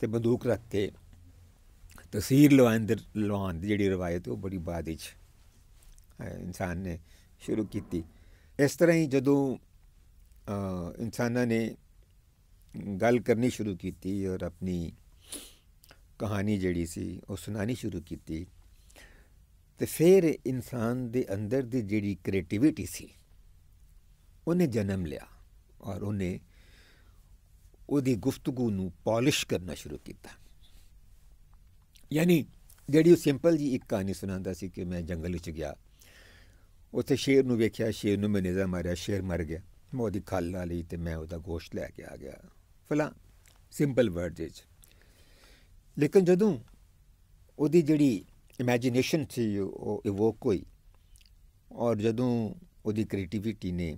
ਤੇ ਬੰਦੂਕ ਰੱਖ ਕੇ ਤਸਵੀਰ ਲਵਾਉਣ ਦੀ ਲਵਾਉਣ ਦੀ ਜਿਹੜੀ ਰਵਾਇਤ ਉਹ ਬੜੀ ਬਾਅਦ ਵਿੱਚ ਇਨਸਾਨ ਨੇ ਸ਼ੁਰੂ ਕੀਤੀ ਇਸ ਤਰ੍ਹਾਂ ਹੀ ਜਦੋਂ ਇਨਸਾਨਾਂ ਨੇ ਗੱਲ ਕਰਨੀ ਸ਼ੁਰੂ ਕੀਤੀ ਔਰ ਆਪਣੀ ਕਹਾਣੀ ਜਿਹੜੀ ਸੀ ਉਹ ਸੁਣਾਣੀ ਸ਼ੁਰੂ ਕੀਤੀ ਤੇ ਫਿਰ ਇਨਸਾਨ ਦੇ ਅੰਦਰ ਦੀ ਜਿਹੜੀ ਕ੍ਰੀਏਟੀਵਿਟੀ ਸੀ ਉਹਨੇ ਜਨਮ ਲਿਆ ਔਰ ਉਹਨੇ ਉਹਦੀ ਗੁਫ਼ਤਗੂ ਨੂੰ ਪਾਲਿਸ਼ ਕਰਨਾ ਸ਼ੁਰੂ ਕੀਤਾ ਯਾਨੀ ਜਿਹੜੀ ਉਹ ਸਿੰਪਲ ਜੀ ਇੱਕ ਕਹਾਣੀ ਸੁਣਾਉਂਦਾ ਸੀ ਕਿ ਮੈਂ ਜੰਗਲ ਵਿੱਚ ਗਿਆ ਉੱਥੇ ਸ਼ੇਰ ਨੂੰ ਵੇਖਿਆ ਸ਼ੇਰ ਨੂੰ ਮੈਂ ਨਿਜ਼ਾ ਮਾਰਿਆ ਸ਼ੇਰ ਮਰ ਗਿਆ ਮੈਂ ਉਹਦੀ ਖਾਲ ਲਾ ਲਈ ਤੇ ਮੈਂ ਉਹਦਾ ਗੋਸ਼ਤ ਲੈ ਕੇ ਆ ਗਿਆ ਭਲਾ ਸਿੰਪਲ ਵਰਡ ਵਿੱਚ ਲੇਕਿਨ ਜਦੋਂ ਉਹਦੀ ਜਿਹੜੀ ਇਮੇਜਿਨੇਸ਼ਨ ਸੀ ਉਹ ਇਵੋਕ ਹੋਈ ਔਰ ਜਦੋਂ ਉਹਦੀ ਕ੍ਰੀਏਟੀਵਿਟੀ ਨੇ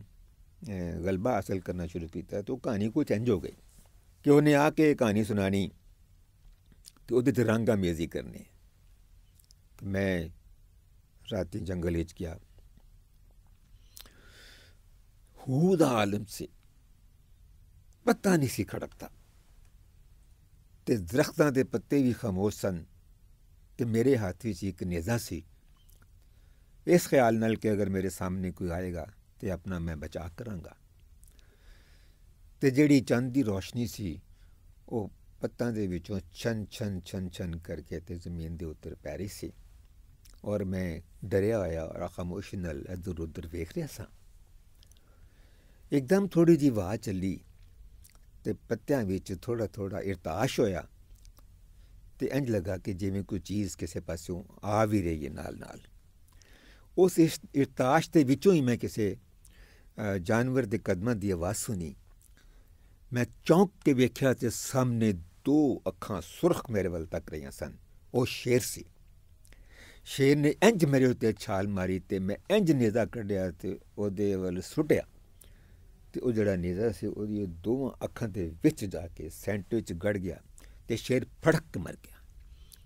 गलबा हासिल करना शुरू किया तो कहानी को चेंज हो गई कि उन्हें आके कहानी सुनानी तो वो रंग अमेजी करने तो मैं रात जंगल एज किया हूद आलम से ਪੱਤਾ ਨਹੀਂ ਸੀ ਖੜਕਦਾ ਤੇ ਦਰਖਤਾਂ ਦੇ ਪੱਤੇ ਵੀ ਖਾਮੋਸ਼ ਸਨ ਤੇ ਮੇਰੇ ਹੱਥ ਵਿੱਚ ਇੱਕ ਨੇਜ਼ਾ ਸੀ ਇਸ ਖਿਆਲ ਨਾਲ ਕਿ ਅਗਰ ਮੇਰੇ ਸਾਹਮਣੇ ਕੋਈ ਆਏਗਾ ਤੇ ਆਪਣਾ ਮੈਂ ਬਚਾ ਕਰਾਂਗਾ ਤੇ ਜਿਹੜੀ ਚੰਦ ਦੀ ਰੋਸ਼ਨੀ ਸੀ ਉਹ ਪੱਤਾਂ ਦੇ ਵਿੱਚੋਂ ਛਨ ਛਨ ਛਨ ਛਨ ਕਰਕੇ ਤੇ ਜ਼ਮੀਨ ਦੇ ਉੱਤੇ ਪੈ ਰਹੀ ਸੀ ਔਰ ਮੈਂ ਡਰਿਆ ਹੋਇਆ ਔਰ ਖਾਮੋਸ਼ ਨਾਲ ਅਦਰ ਉਦਰ ਵੇਖ ਰਿਹਾ ਸਾਂ ਇੱਕਦਮ ਥੋੜੀ ਜੀ ਵਾਹ ਚੱਲੀ ਤੇ ਪੱਤਿਆਂ ਵਿੱਚ ਥੋੜਾ ਥੋੜਾ ਇਰਤਾਸ਼ ਹੋਇਆ ਤੇ ਇੰਜ ਲੱਗਾ ਕਿ ਜਿਵੇਂ ਕੋਈ ਚੀਜ਼ ਕਿਸੇ ਪਾਸੋਂ ਆ ਵੀ ਰਹੀ ਹੈ ਨਾਲ-ਨਾਲ ਉਸ ਇਰਤਾਸ਼ ਦੇ ਵਿੱਚੋਂ ਹੀ ਮੈਂ ਕਿਸੇ ਜਾਨਵਰ ਦੇ ਕਦਮਾਂ ਦੀ ਆਵਾਜ਼ ਸੁਣੀ ਮੈਂ ਚੌਂਕ ਕੇ ਵੇਖਿਆ ਤੇ ਸਾਹਮਣੇ ਦੋ ਅੱਖਾਂ ਸੁਰਖ ਮੇਰੇ ਵੱਲ ਤੱਕ ਰਹੀਆਂ ਸਨ ਉਹ ਸ਼ੇਰ ਸੀ ਸ਼ੇਰ ਨੇ ਇੰਜ ਮੇਰੇ ਉੱਤੇ ਛਾਲ ਮਾਰੀ ਤੇ ਮੈਂ ਇੰਜ ਨੇਜ਼ਾ ਕੱਢਿਆ ਤੇ ਉਹਦੇ ਵੱਲ ਸੁਟਿਆ ਤੇ ਉਹ ਜਿਹੜਾ ਨੇਜ਼ਾ ਸੀ ਉਹਦੀ ਦੋਵਾਂ ਅੱਖਾਂ ਦੇ ਵਿੱਚ ਜਾ ਕੇ ਸੈਂਟਰ ਵਿੱਚ ਗੜ ਗਿਆ ਤੇ ਸ਼ੇਰ ਫੜਕ ਮਰ ਗਿਆ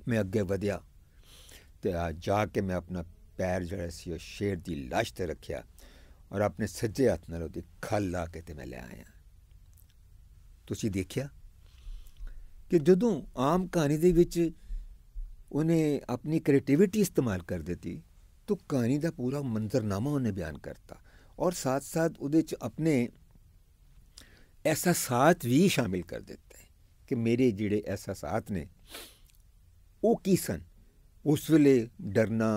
ਮੈਂ ਅੱਗੇ ਵਧਿਆ ਤੇ ਆ ਜਾ ਕੇ ਮੈਂ ਆਪਣਾ ਪੈਰ ਜਿਹੜਾ ਸੀ ਉਹ ਸ਼ੇਰ ਦੀ ਲਾਸ਼ ਤੇ ਰੱਖਿਆ ਔਰ ਆਪਣੇ ਸੱਜੇ ਹੱਥ ਨਾਲ ਉਹਦੀ ਖੱਲ ਲਾ ਕੇ ਤੇ ਮੈਂ ਲੈ ਆਇਆ ਤੁਸੀਂ ਦੇਖਿਆ ਕਿ ਜਦੋਂ ਆਮ ਕਹਾਣੀ ਦੇ ਵਿੱਚ ਉਹਨੇ ਆਪਣੀ ਕ੍ਰੀਏਟੀਵਿਟੀ ਇਸਤੇਮਾਲ ਕਰ ਦਿੱਤੀ ਤਾਂ ਕਹਾਣੀ ਦਾ ਪੂਰਾ ਮੰਜ਼ਰਨਾਮਾ ਉਹਨੇ ਬਿਆਨ ਕਰਤਾ ਔਰ ਸਾਥ-ਸਾਥ ਉਹਦੇ ਚ ਆਪਣੇ ਐਸਾ ਸਾਥ ਵੀ ਸ਼ਾਮਿਲ ਕਰ ਦਿੱਤਾ ਕਿ ਮੇਰੇ ਜਿਹੜੇ ਐਸਾ ਸਾਥ ਨੇ ਉਹ ਕੀ ਸਨ ਉਸ ਵੇਲੇ ਡਰਨਾ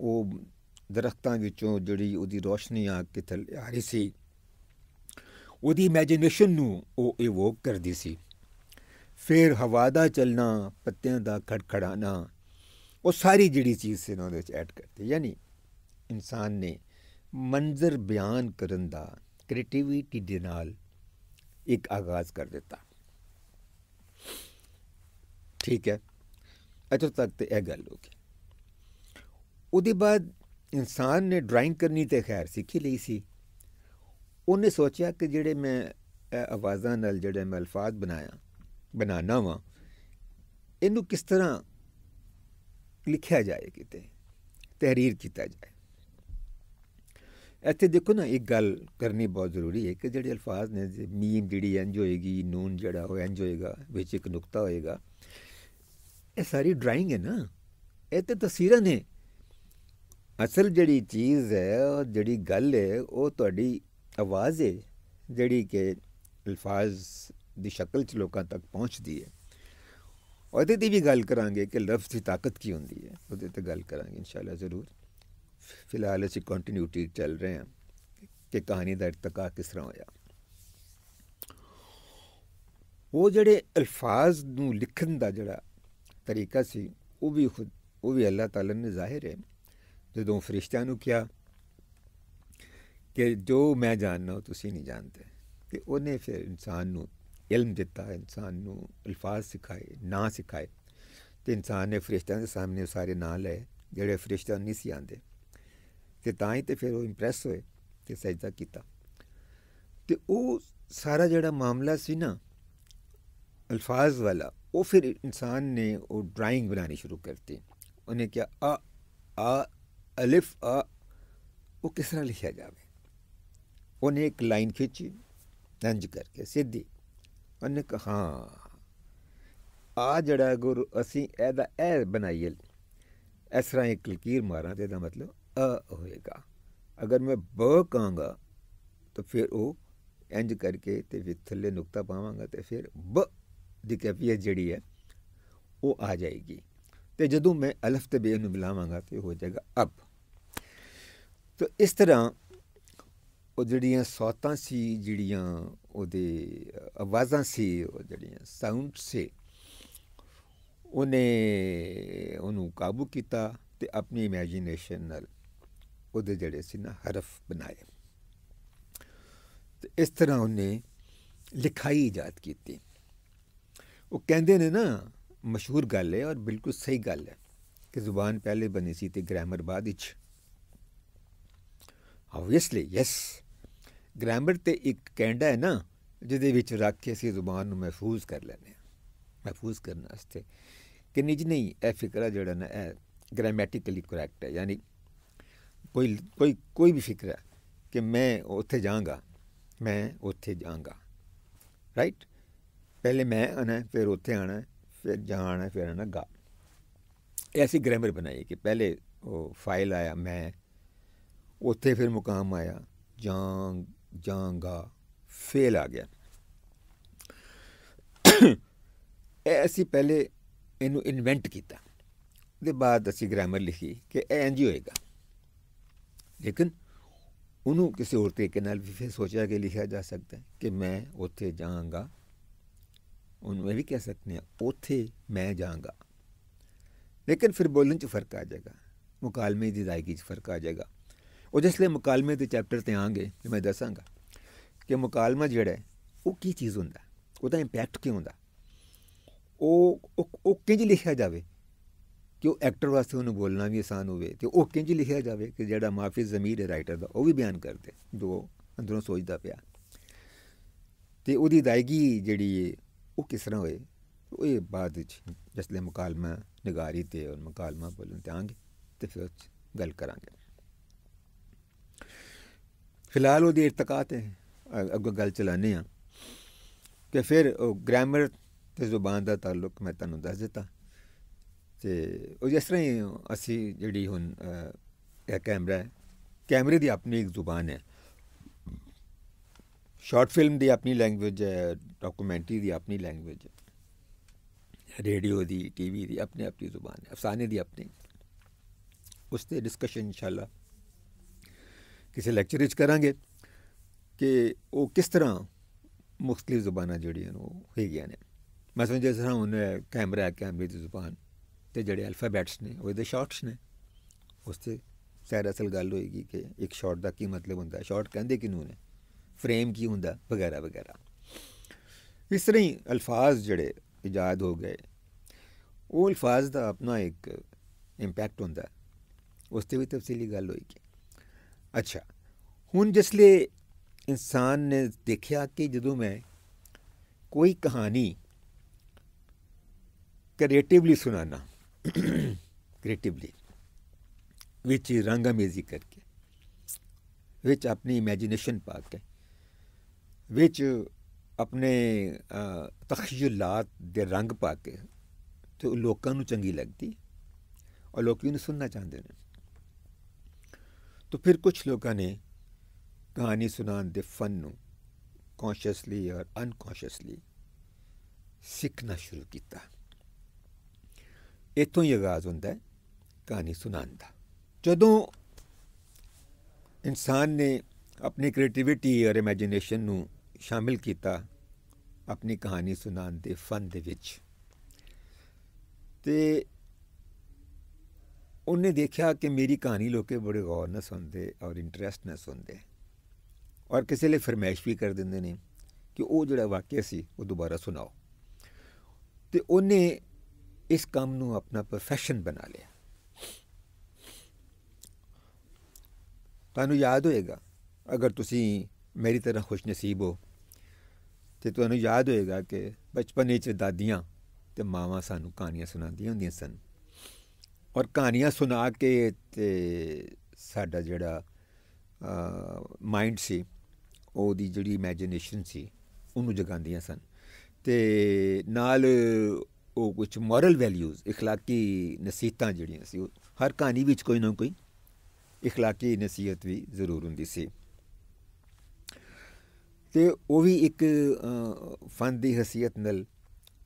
ਉਹ ਦਰਖਤਾਂ ਵਿੱਚੋਂ ਜਿਹੜੀ ਉਹਦੀ ਰੋਸ਼ਨੀ ਆ ਕੇ ਥੱਲੇ ਆ ਰਹੀ ਸੀ ਉਹਦੀ ਇਮੇਜਿਨੇਸ਼ਨ ਨੂੰ ਉਹ ਇਵੋਕ ਕਰਦੀ ਸੀ ਫਿਰ ਹਵਾ ਦਾ ਚੱਲਣਾ ਪੱਤਿਆਂ ਦਾ ਖੜਖੜਾਣਾ ਉਹ ਸਾਰੀ ਜਿਹੜੀ ਚੀਜ਼ ਸੀ ਉਹਦੇ ਦੇ ਵਿੱਚ ਐਡ ਕਰਦੀ ਯਾਨੀ ਇਨਸਾਨ ਨੇ ਮੰਜ਼ਰ ਬਿਆਨ ਕਰਨ ਦਾ ਕ੍ਰੀਏਟੀਵਿਟੀ ਦੇ ਨਾਲ ਇੱਕ ਆਗਾਜ਼ ਕਰ ਦਿੱਤਾ ਠੀਕ ਹੈ ਅਜੇ ਤੱਕ ਤੇ ਇਹ ਗੱਲ ਹੋ ਗਈ ਉਹਦੇ ਬਾਅਦ ਇਨਸਾਨ ਨੇ ਡਰਾਇੰਗ ਕਰਨੀ ਤੇ ਖੈਰ ਸਿੱਖੀ ਲਈ ਸੀ ਉਹਨੇ ਸੋਚਿਆ ਕਿ ਜਿਹੜੇ ਮੈਂ ਆਵਾਜ਼ਾਂ ਨਾਲ ਜਿਹੜੇ ਮੈਂ ਅਲਫਾਜ਼ ਬਣਾਇਆ ਬਣਾਣਾ ਵਾ ਇਹਨੂੰ ਕਿਸ ਤਰ੍ਹਾਂ ਲਿਖਿਆ ਜਾਏ ਕਿਤੇ ਤਹਿਰੀਰ ਕੀਤਾ ਜਾਏ ਇੱਥੇ ਦੇਖੋ ਨਾ ਇੱਕ ਗੱਲ ਕਰਨੀ ਬਹੁਤ ਜ਼ਰੂਰੀ ਹੈ ਕਿ ਜਿਹੜੇ ਅਲਫਾਜ਼ ਨੇ ਮੀਮ ਜਿਹੜੀ ਇੰਜ ਹੋਏਗੀ ਨੂਨ ਜਿਹੜਾ ਉਹ ਇੰਜ ਹੋਏਗਾ ਵਿੱਚ ਇੱਕ ਨੁਕਤਾ ਹੋਏਗਾ ਇਹ ਸਾਰੀ ਡਰਾਇੰਗ ਹੈ ਨਾ ਇਹ ਤੇ ਤਸਵੀਰਾਂ ਨੇ ਅਸਲ ਜਿਹੜੀ ਚੀਜ਼ ਹੈ ਉਹ ਜਿਹੜੀ ਗੱਲ ਹੈ ਉਹ ਤੁਹਾਡੀ ਆਵਾਜ਼ ਹੈ ਜਿਹੜੀ ਕਿ ਅਲਫਾਜ਼ ਦੀ ਸ਼ਕਲ 'ਚ ਲੋਕਾਂ ਤੱਕ ਪਹੁੰਚਦੀ ਹੈ ਉਹਦੇ ਤੇ ਵੀ ਗੱਲ ਕਰਾਂਗੇ ਕਿ ਲਫ਼ਜ਼ ਦੀ ਤਾਕਤ ਕੀ ਹੁੰਦੀ ਹੈ ਉਹਦੇ ਤੇ ਗੱਲ ਕਰਾਂਗੇ ਇਨਸ਼ਾਅੱਲਾ ਜ਼ਰੂਰ फिलहाल ऐसी कंटिन्यूटी चल रहे हैं कि कहानी का इरतका किस तरह होया वो जड़े अल्फाज लिखन का जरा तरीका सी वो भी खुद वह भी अल्लाह ताला ने जाहिर है जो फरिश्तिया किया कि जो मैं जानना तुम नहीं जानते तो उन्हें फिर इंसान इलम दिता इंसान अल्फाज सिखाए ना सिखाए तो इंसान ने फरिश्तों के सामने सारे ना लाए जड़े फरिश्तों नहीं सी आते ਤੇ ਤਾਂ ਹੀ ਤੇ ਫਿਰ ਉਹ ਇੰਪ੍ਰੈਸ ਹੋਏ ਤੇ ਸਜਦਾ ਕੀਤਾ ਤੇ ਉਹ ਸਾਰਾ ਜਿਹੜਾ ਮਾਮਲਾ ਸੀ ਨਾ ਅਲਫਾਜ਼ ਵਾਲਾ ਉਹ ਫਿਰ ਇਨਸਾਨ ਨੇ ਉਹ ਡਰਾਇੰਗ ਬਣਾਣੀ ਸ਼ੁਰੂ ਕਰਤੀ ਉਹਨੇ ਕਿਹਾ ਆ ਆ ਅਲਿਫ ਆ ਉਹ ਕਿਸ ਤਰ੍ਹਾਂ ਲਿਖਿਆ ਜਾਵੇ ਉਹਨੇ ਇੱਕ ਲਾਈਨ ਖਿੱਚੀ ਤੰਜ ਕਰਕੇ ਸਿੱਧੀ ਉਹਨੇ ਕਹਾ ਹਾਂ ਆ ਜਿਹੜਾ ਗੁਰੂ ਅਸੀਂ ਇਹਦਾ ਇਹ ਬਣਾਈਏ ਇਸ ਤਰ੍ਹਾਂ ਇੱਕ ਲਕੀਰ ਮਾਰਾਂ ਤੇ ਦਾ ਮਤਲਬ ਅ ਹੋਏਗਾ ਅਗਰ ਮੈਂ ਬ ਕਹਾਂਗਾ ਤਾਂ ਫਿਰ ਉਹ ਇੰਜ ਕਰਕੇ ਤੇ ਫਿਰ ਥੱਲੇ ਨੁਕਤਾ ਪਾਵਾਂਗਾ ਤੇ ਫਿਰ ਬ ਦੀ ਕੈਫੀਅਤ ਜਿਹੜੀ ਹੈ ਉਹ ਆ ਜਾਏਗੀ ਤੇ ਜਦੋਂ ਮੈਂ ਅਲਫ ਤੇ ਬੇ ਨੂੰ ਮਿਲਾਵਾਂਗਾ ਤੇ ਹੋ ਜਾਏਗਾ ਅਬ ਤਾਂ ਇਸ ਤਰ੍ਹਾਂ ਉਹ ਜਿਹੜੀਆਂ ਸੌਤਾਂ ਸੀ ਜਿਹੜੀਆਂ ਉਹਦੇ ਆਵਾਜ਼ਾਂ ਸੀ ਉਹ ਜਿਹੜੀਆਂ ਸਾਊਂਡ ਸੀ ਉਹਨੇ ਉਹਨੂੰ ਕਾਬੂ ਕੀਤਾ ਤੇ ਆਪਣੀ ਇਮੇਜਿਨੇਸ਼ਨ ਨਾਲ ਉਹਦੇ ਜਿਹੜੇ ਸੀ ਨਾ ਹਰਫ ਬਣਾਏ ਤੇ ਇਸ ਤਰ੍ਹਾਂ ਉਹਨੇ ਲਿਖਾਈ ਇਜਾਦ ਕੀਤੀ ਉਹ ਕਹਿੰਦੇ ਨੇ ਨਾ ਮਸ਼ਹੂਰ ਗੱਲ ਹੈ ਔਰ ਬਿਲਕੁਲ ਸਹੀ ਗੱਲ ਹੈ ਕਿ ਜ਼ੁਬਾਨ ਪਹਿਲੇ ਬਣੀ ਸੀ ਤੇ ਗ੍ਰਾਮਰ ਬਾਅਦ ਵਿੱਚ ਆਬਵੀਅਸਲੀ ਯੈਸ ਗ੍ਰਾਮਰ ਤੇ ਇੱਕ ਕੈਂਡਾ ਹੈ ਨਾ ਜਿਹਦੇ ਵਿੱਚ ਰੱਖ ਕੇ ਅਸੀਂ ਜ਼ੁਬਾਨ ਨੂੰ ਮਹਿਫੂਜ਼ ਕਰ ਲੈਂਦੇ ਹਾਂ ਮਹਿਫੂਜ਼ ਕਰਨ ਵਾਸਤੇ ਕਿ ਨਿਜ ਨਹੀਂ ਇਹ ਫਿਕਰਾ ਜਿਹੜਾ ਨਾ ਇਹ ਗ੍ਰਾਮੈਟਿਕਲੀ ਕਰੈਕਟ ਹੈ ਯਾਨੀ ਕੋਈ ਕੋਈ ਕੋਈ ਵੀ ਫਿਕਰ ਹੈ ਕਿ ਮੈਂ ਉੱਥੇ ਜਾਵਾਂਗਾ ਮੈਂ ਉੱਥੇ ਜਾਵਾਂਗਾ ਰਾਈਟ ਪਹਿਲੇ ਮੈਂ ਆਣਾ ਫਿਰ ਉੱਥੇ ਆਣਾ ਫਿਰ ਜਾਣਾ ਫਿਰ ਆਣਾ ਗਾ ਐਸੀ ਗ੍ਰਾਮਰ ਬਣਾਈ ਕਿ ਪਹਿਲੇ ਉਹ ਫਾਈਲ ਆਇਆ ਮੈਂ ਉੱਥੇ ਫਿਰ ਮੁਕਾਮ ਆਇਆ ਜਾਂ ਜਾਂਗਾ ਫੇਲ ਆ ਗਿਆ ਇਹ ਅਸੀਂ ਪਹਿਲੇ ਇਹਨੂੰ ਇਨਵੈਂਟ ਕੀਤਾ ਦੇ ਬਾਅਦ ਅਸੀਂ ਗ੍ਰਾਮਰ ਲਿਖੀ ਕਿ ਇਹ ਇੰਜ ਹੋਏਗਾ ਲੇਕਿਨ ਉਹਨੂੰ ਕਿਸੇ ਹੋਰ ਤਰੀਕੇ ਨਾਲ ਵੀ ਫੇਰ ਸੋਚਿਆ ਕਿ ਲਿਖਿਆ ਜਾ ਸਕਦਾ ਹੈ ਕਿ ਮੈਂ ਉੱਥੇ ਜਾਵਾਂਗਾ ਉਹਨੂੰ ਇਹ ਵੀ ਕਹਿ ਸਕਦੇ ਆ ਉੱਥੇ ਮੈਂ ਜਾਵਾਂਗਾ ਲੇਕਿਨ ਫਿਰ ਬੋਲਣ 'ਚ ਫਰਕ ਆ ਜਾਏਗਾ ਮੁਕਾਲਮੇ ਦੀ ਜ਼ਾਇਗੀ 'ਚ ਫਰਕ ਆ ਜਾਏਗਾ ਉਹ ਜਿਸ ਲਈ ਮੁਕਾਲਮੇ ਦੇ ਚੈਪਟਰ ਤੇ ਆਂਗੇ ਤੇ ਮੈਂ ਦੱਸਾਂਗਾ ਕਿ ਮੁਕਾਲਮਾ ਜਿਹੜਾ ਉਹ ਕੀ ਚੀਜ਼ ਹੁੰਦਾ ਉਹਦਾ ਇੰਪੈਕਟ ਕੀ ਹੁੰਦਾ ਉਹ ਉਹ ਕਿੰਜ ਲਿਖਿਆ ਜਾਵੇ ਕਿ ਉਹ ਐਕਟਰ ਵਾਸਤੇ ਉਹਨੂੰ ਬੋਲਣਾ ਵੀ ਆਸਾਨ ਹੋਵੇ ਤੇ ਉਹ ਕਿੰਜ ਲਿਖਿਆ ਜਾਵੇ ਕਿ ਜਿਹੜਾ ਮਾਫੀ ਜ਼ਮੀਰ ਹੈ ਰਾਈਟਰ ਦਾ ਉਹ ਵੀ ਬਿਆਨ ਕਰਦੇ ਜੋ ਅੰਦਰੋਂ ਸੋਚਦਾ ਪਿਆ ਤੇ ਉਹਦੀ ਦਾਇਗੀ ਜਿਹੜੀ ਉਹ ਕਿਸ ਤਰ੍ਹਾਂ ਹੋਏ ਉਹ ਇਹ ਬਾਅਦ ਵਿੱਚ ਜਸਲੇ ਮੁਕਾਲਮਾ ਨਿਗਾਰੀ ਤੇ ਉਹ ਮੁਕਾਲਮਾ ਬੋਲਣ ਤੇ ਆਂਗੇ ਤੇ ਫਿਰ ਗੱਲ ਕਰਾਂਗੇ ਫਿਲਹਾਲ ਉਹਦੀ ਇਰਤਕਾਤ ਹੈ ਅੱਗੇ ਗੱਲ ਚਲਾਣੇ ਆ ਕਿ ਫਿਰ ਉਹ ਗ੍ਰਾਮਰ ਤੇ ਜ਼ੁਬਾਨ ਦਾ ਤਾਲੁਕ ਮੈਂ ਤੁਹਾਨੂੰ ਦੱਸ ਦਿੱਤਾ ਤੇ ਉਹ ਜਿਸ ਤਰ੍ਹਾਂ ਹੀ ਅਸੀਂ ਜਿਹੜੀ ਹੁਣ ਇਹ ਕੈਮਰਾ ਹੈ ਕੈਮਰੇ ਦੀ ਆਪਣੀ ਇੱਕ ਜ਼ੁਬਾਨ ਹੈ ਸ਼ਾਰਟ ਫਿਲਮ ਦੀ ਆਪਣੀ ਲੈਂਗੁਏਜ ਹੈ ਡਾਕੂਮੈਂਟਰੀ ਦੀ ਆਪਣੀ ਲੈਂਗੁਏਜ ਹੈ ਰੇਡੀਓ ਦੀ ਟੀਵੀ ਦੀ ਆਪਣੀ ਆਪਣੀ ਜ਼ੁਬਾਨ ਹੈ ਅਫਸਾਨੇ ਦੀ ਆਪਣੀ ਉਸ ਤੇ ਡਿਸਕਸ਼ਨ ਇਨਸ਼ਾਅੱਲਾ ਕਿਸੇ ਲੈਕਚਰ ਵਿੱਚ ਕਰਾਂਗੇ ਕਿ ਉਹ ਕਿਸ ਤਰ੍ਹਾਂ ਮੁਖਤਲਿਫ ਜ਼ੁਬਾਨਾਂ ਜਿਹੜੀਆਂ ਉਹ ਗਈਆਂ ਨੇ ਮਸਲਨ ਜਿਸ ਤਰ੍ਹਾਂ ਕੈਮਰਾ ਕੈਮਰੇ ਦੀ ਜ਼ੁਬਾਨ ਤੇ ਜਿਹੜੇ ਅਲਫਾਬੈਟਸ ਨੇ ਉਹਦੇ ਸ਼ਾਰਟਸ ਨੇ ਉਸ ਤੇ ਸਾਰਾ ਅਸਲ ਗੱਲ ਹੋਏਗੀ ਕਿ ਇੱਕ ਸ਼ਾਰਟ ਦਾ ਕੀ ਮਤਲਬ ਹੁੰਦਾ ਸ਼ਾਰਟ ਕਹਿੰਦੇ ਕਿਨੂੰ ਨੇ ਫਰੇਮ ਕੀ ਹੁੰਦਾ ਵਗੈਰਾ ਵਗੈਰਾ ਇਸ ਤਰ੍ਹਾਂ ਹੀ ਅਲਫਾਜ਼ ਜਿਹੜੇ ਇਜਾਦ ਹੋ ਗਏ ਉਹ ਅਲਫਾਜ਼ ਦਾ ਆਪਣਾ ਇੱਕ ਇੰਪੈਕਟ ਹੁੰਦਾ ਉਸ ਤੇ ਵੀ ਤਫਸੀਲੀ ਗੱਲ ਹੋਏਗੀ ਅੱਛਾ ਹੁਣ ਜਿਸ ਲਈ ਇਨਸਾਨ ਨੇ ਦੇਖਿਆ ਕਿ ਜਦੋਂ ਮੈਂ ਕੋਈ ਕਹਾਣੀ ਕ੍ਰੀਏਟਿਵਲੀ ਸੁਣਾਣਾ क्रिएटिवली ਵਿੱਚ ਰੰਗਾਮੇਜ਼ੀ ਕਰਕੇ ਵਿੱਚ ਆਪਣੀ ਇਮੇਜਿਨੇਸ਼ਨ ਪਾ ਕੇ ਵਿੱਚ ਆਪਣੇ ਤਖਯਲਾਤ ਦੇ ਰੰਗ ਪਾ ਕੇ ਤੇ ਉਹ ਲੋਕਾਂ ਨੂੰ ਚੰਗੀ ਲੱਗਦੀ ਔਰ ਲੋਕ ਇਹਨੂੰ ਸੁਣਨਾ ਚਾਹੁੰਦੇ ਨੇ ਤਾਂ ਫਿਰ ਕੁਝ ਲੋਕਾਂ ਨੇ ਕਹਾਣੀ ਸੁਣਾਉਣ ਦੇ ਫਨ ਨੂੰ ਕੌਂਸ਼ੀਅਸਲੀ ਔਰ ਅਨਕੌਂਸ਼ੀਅਸਲੀ ਸਿੱਖਣਾ ਸ਼ੁਰੂ ਕੀਤਾ ਇਤੋਂ ਹੀ ਆਗਾਜ਼ ਹੁੰਦਾ ਹੈ ਕਹਾਣੀ ਸੁਣਾਉਣ ਦਾ ਜਦੋਂ ਇਨਸਾਨ ਨੇ ਆਪਣੀ ਕ੍ਰੀਏਟੀਵਿਟੀ ਔਰ ਇਮੇਜਿਨੇਸ਼ਨ ਨੂੰ ਸ਼ਾਮਿਲ ਕੀਤਾ ਆਪਣੀ ਕਹਾਣੀ ਸੁਣਾਉਣ ਦੇ ਫਨ ਦੇ ਵਿੱਚ ਤੇ ਉਹਨੇ ਦੇਖਿਆ ਕਿ ਮੇਰੀ ਕਹਾਣੀ ਲੋਕੇ ਬੜੇ ਗੌਰ ਨਾਲ ਸੁਣਦੇ ਔਰ ਇੰਟਰਸਟ ਨਾਲ ਸੁਣਦੇ ਔਰ ਕਿਸੇ ਲਈ ਫਰਮੈਸ਼ ਵੀ ਕਰ ਦਿੰਦੇ ਨੇ ਕਿ ਉਹ ਜਿਹੜਾ ਵਾਕਿਆ ਸੀ ਉਹ ਦੁਬਾਰਾ ਸੁਣਾਓ ਤੇ ਉਹਨੇ ਇਸ ਕੰਮ ਨੂੰ ਆਪਣਾ profession ਬਣਾ ਲਿਆ ਤੁਹਾਨੂੰ ਯਾਦ ਹੋਏਗਾ ਅਗਰ ਤੁਸੀਂ ਮੇਰੀ ਤਰ੍ਹਾਂ ਖੁਸ਼ਕਿਸਮਤ ਹੋ ਤੇ ਤੁਹਾਨੂੰ ਯਾਦ ਹੋਏਗਾ ਕਿ ਬਚਪਨ ਵਿੱਚ ਦਾਦੀਆਂ ਤੇ ਮਾਵਾਂ ਸਾਨੂੰ ਕਹਾਣੀਆਂ ਸੁਣਾਉਂਦੀਆਂ ਹੁੰਦੀਆਂ ਸਨ ਔਰ ਕਹਾਣੀਆਂ ਸੁਣਾ ਕੇ ਤੇ ਸਾਡਾ ਜਿਹੜਾ ਮਾਈਂਡ ਸੀ ਉਹਦੀ ਜਿਹੜੀ ਇਮੇਜਿਨੇਸ਼ਨ ਸੀ ਉਹਨੂੰ ਜਗਾਉਂਦੀਆਂ ਸਨ ਤੇ ਨਾਲ ਉਹ ਕੁਝ ਮੋਰਲ ਵੈਲਿਊਜ਼ اخلاقی ਨਸੀਹਤਾਂ ਜਿਹੜੀਆਂ ਸੀ ਉਹ ਹਰ ਕਹਾਣੀ ਵਿੱਚ ਕੋਈ ਨਾ ਕੋਈ اخلاقی ਨਸੀਹਤ ਵੀ ਜ਼ਰੂਰ ਹੁੰਦੀ ਸੀ ਤੇ ਉਹ ਵੀ ਇੱਕ ਫਨ ਦੀ ਹਸੀਅਤ ਨਾਲ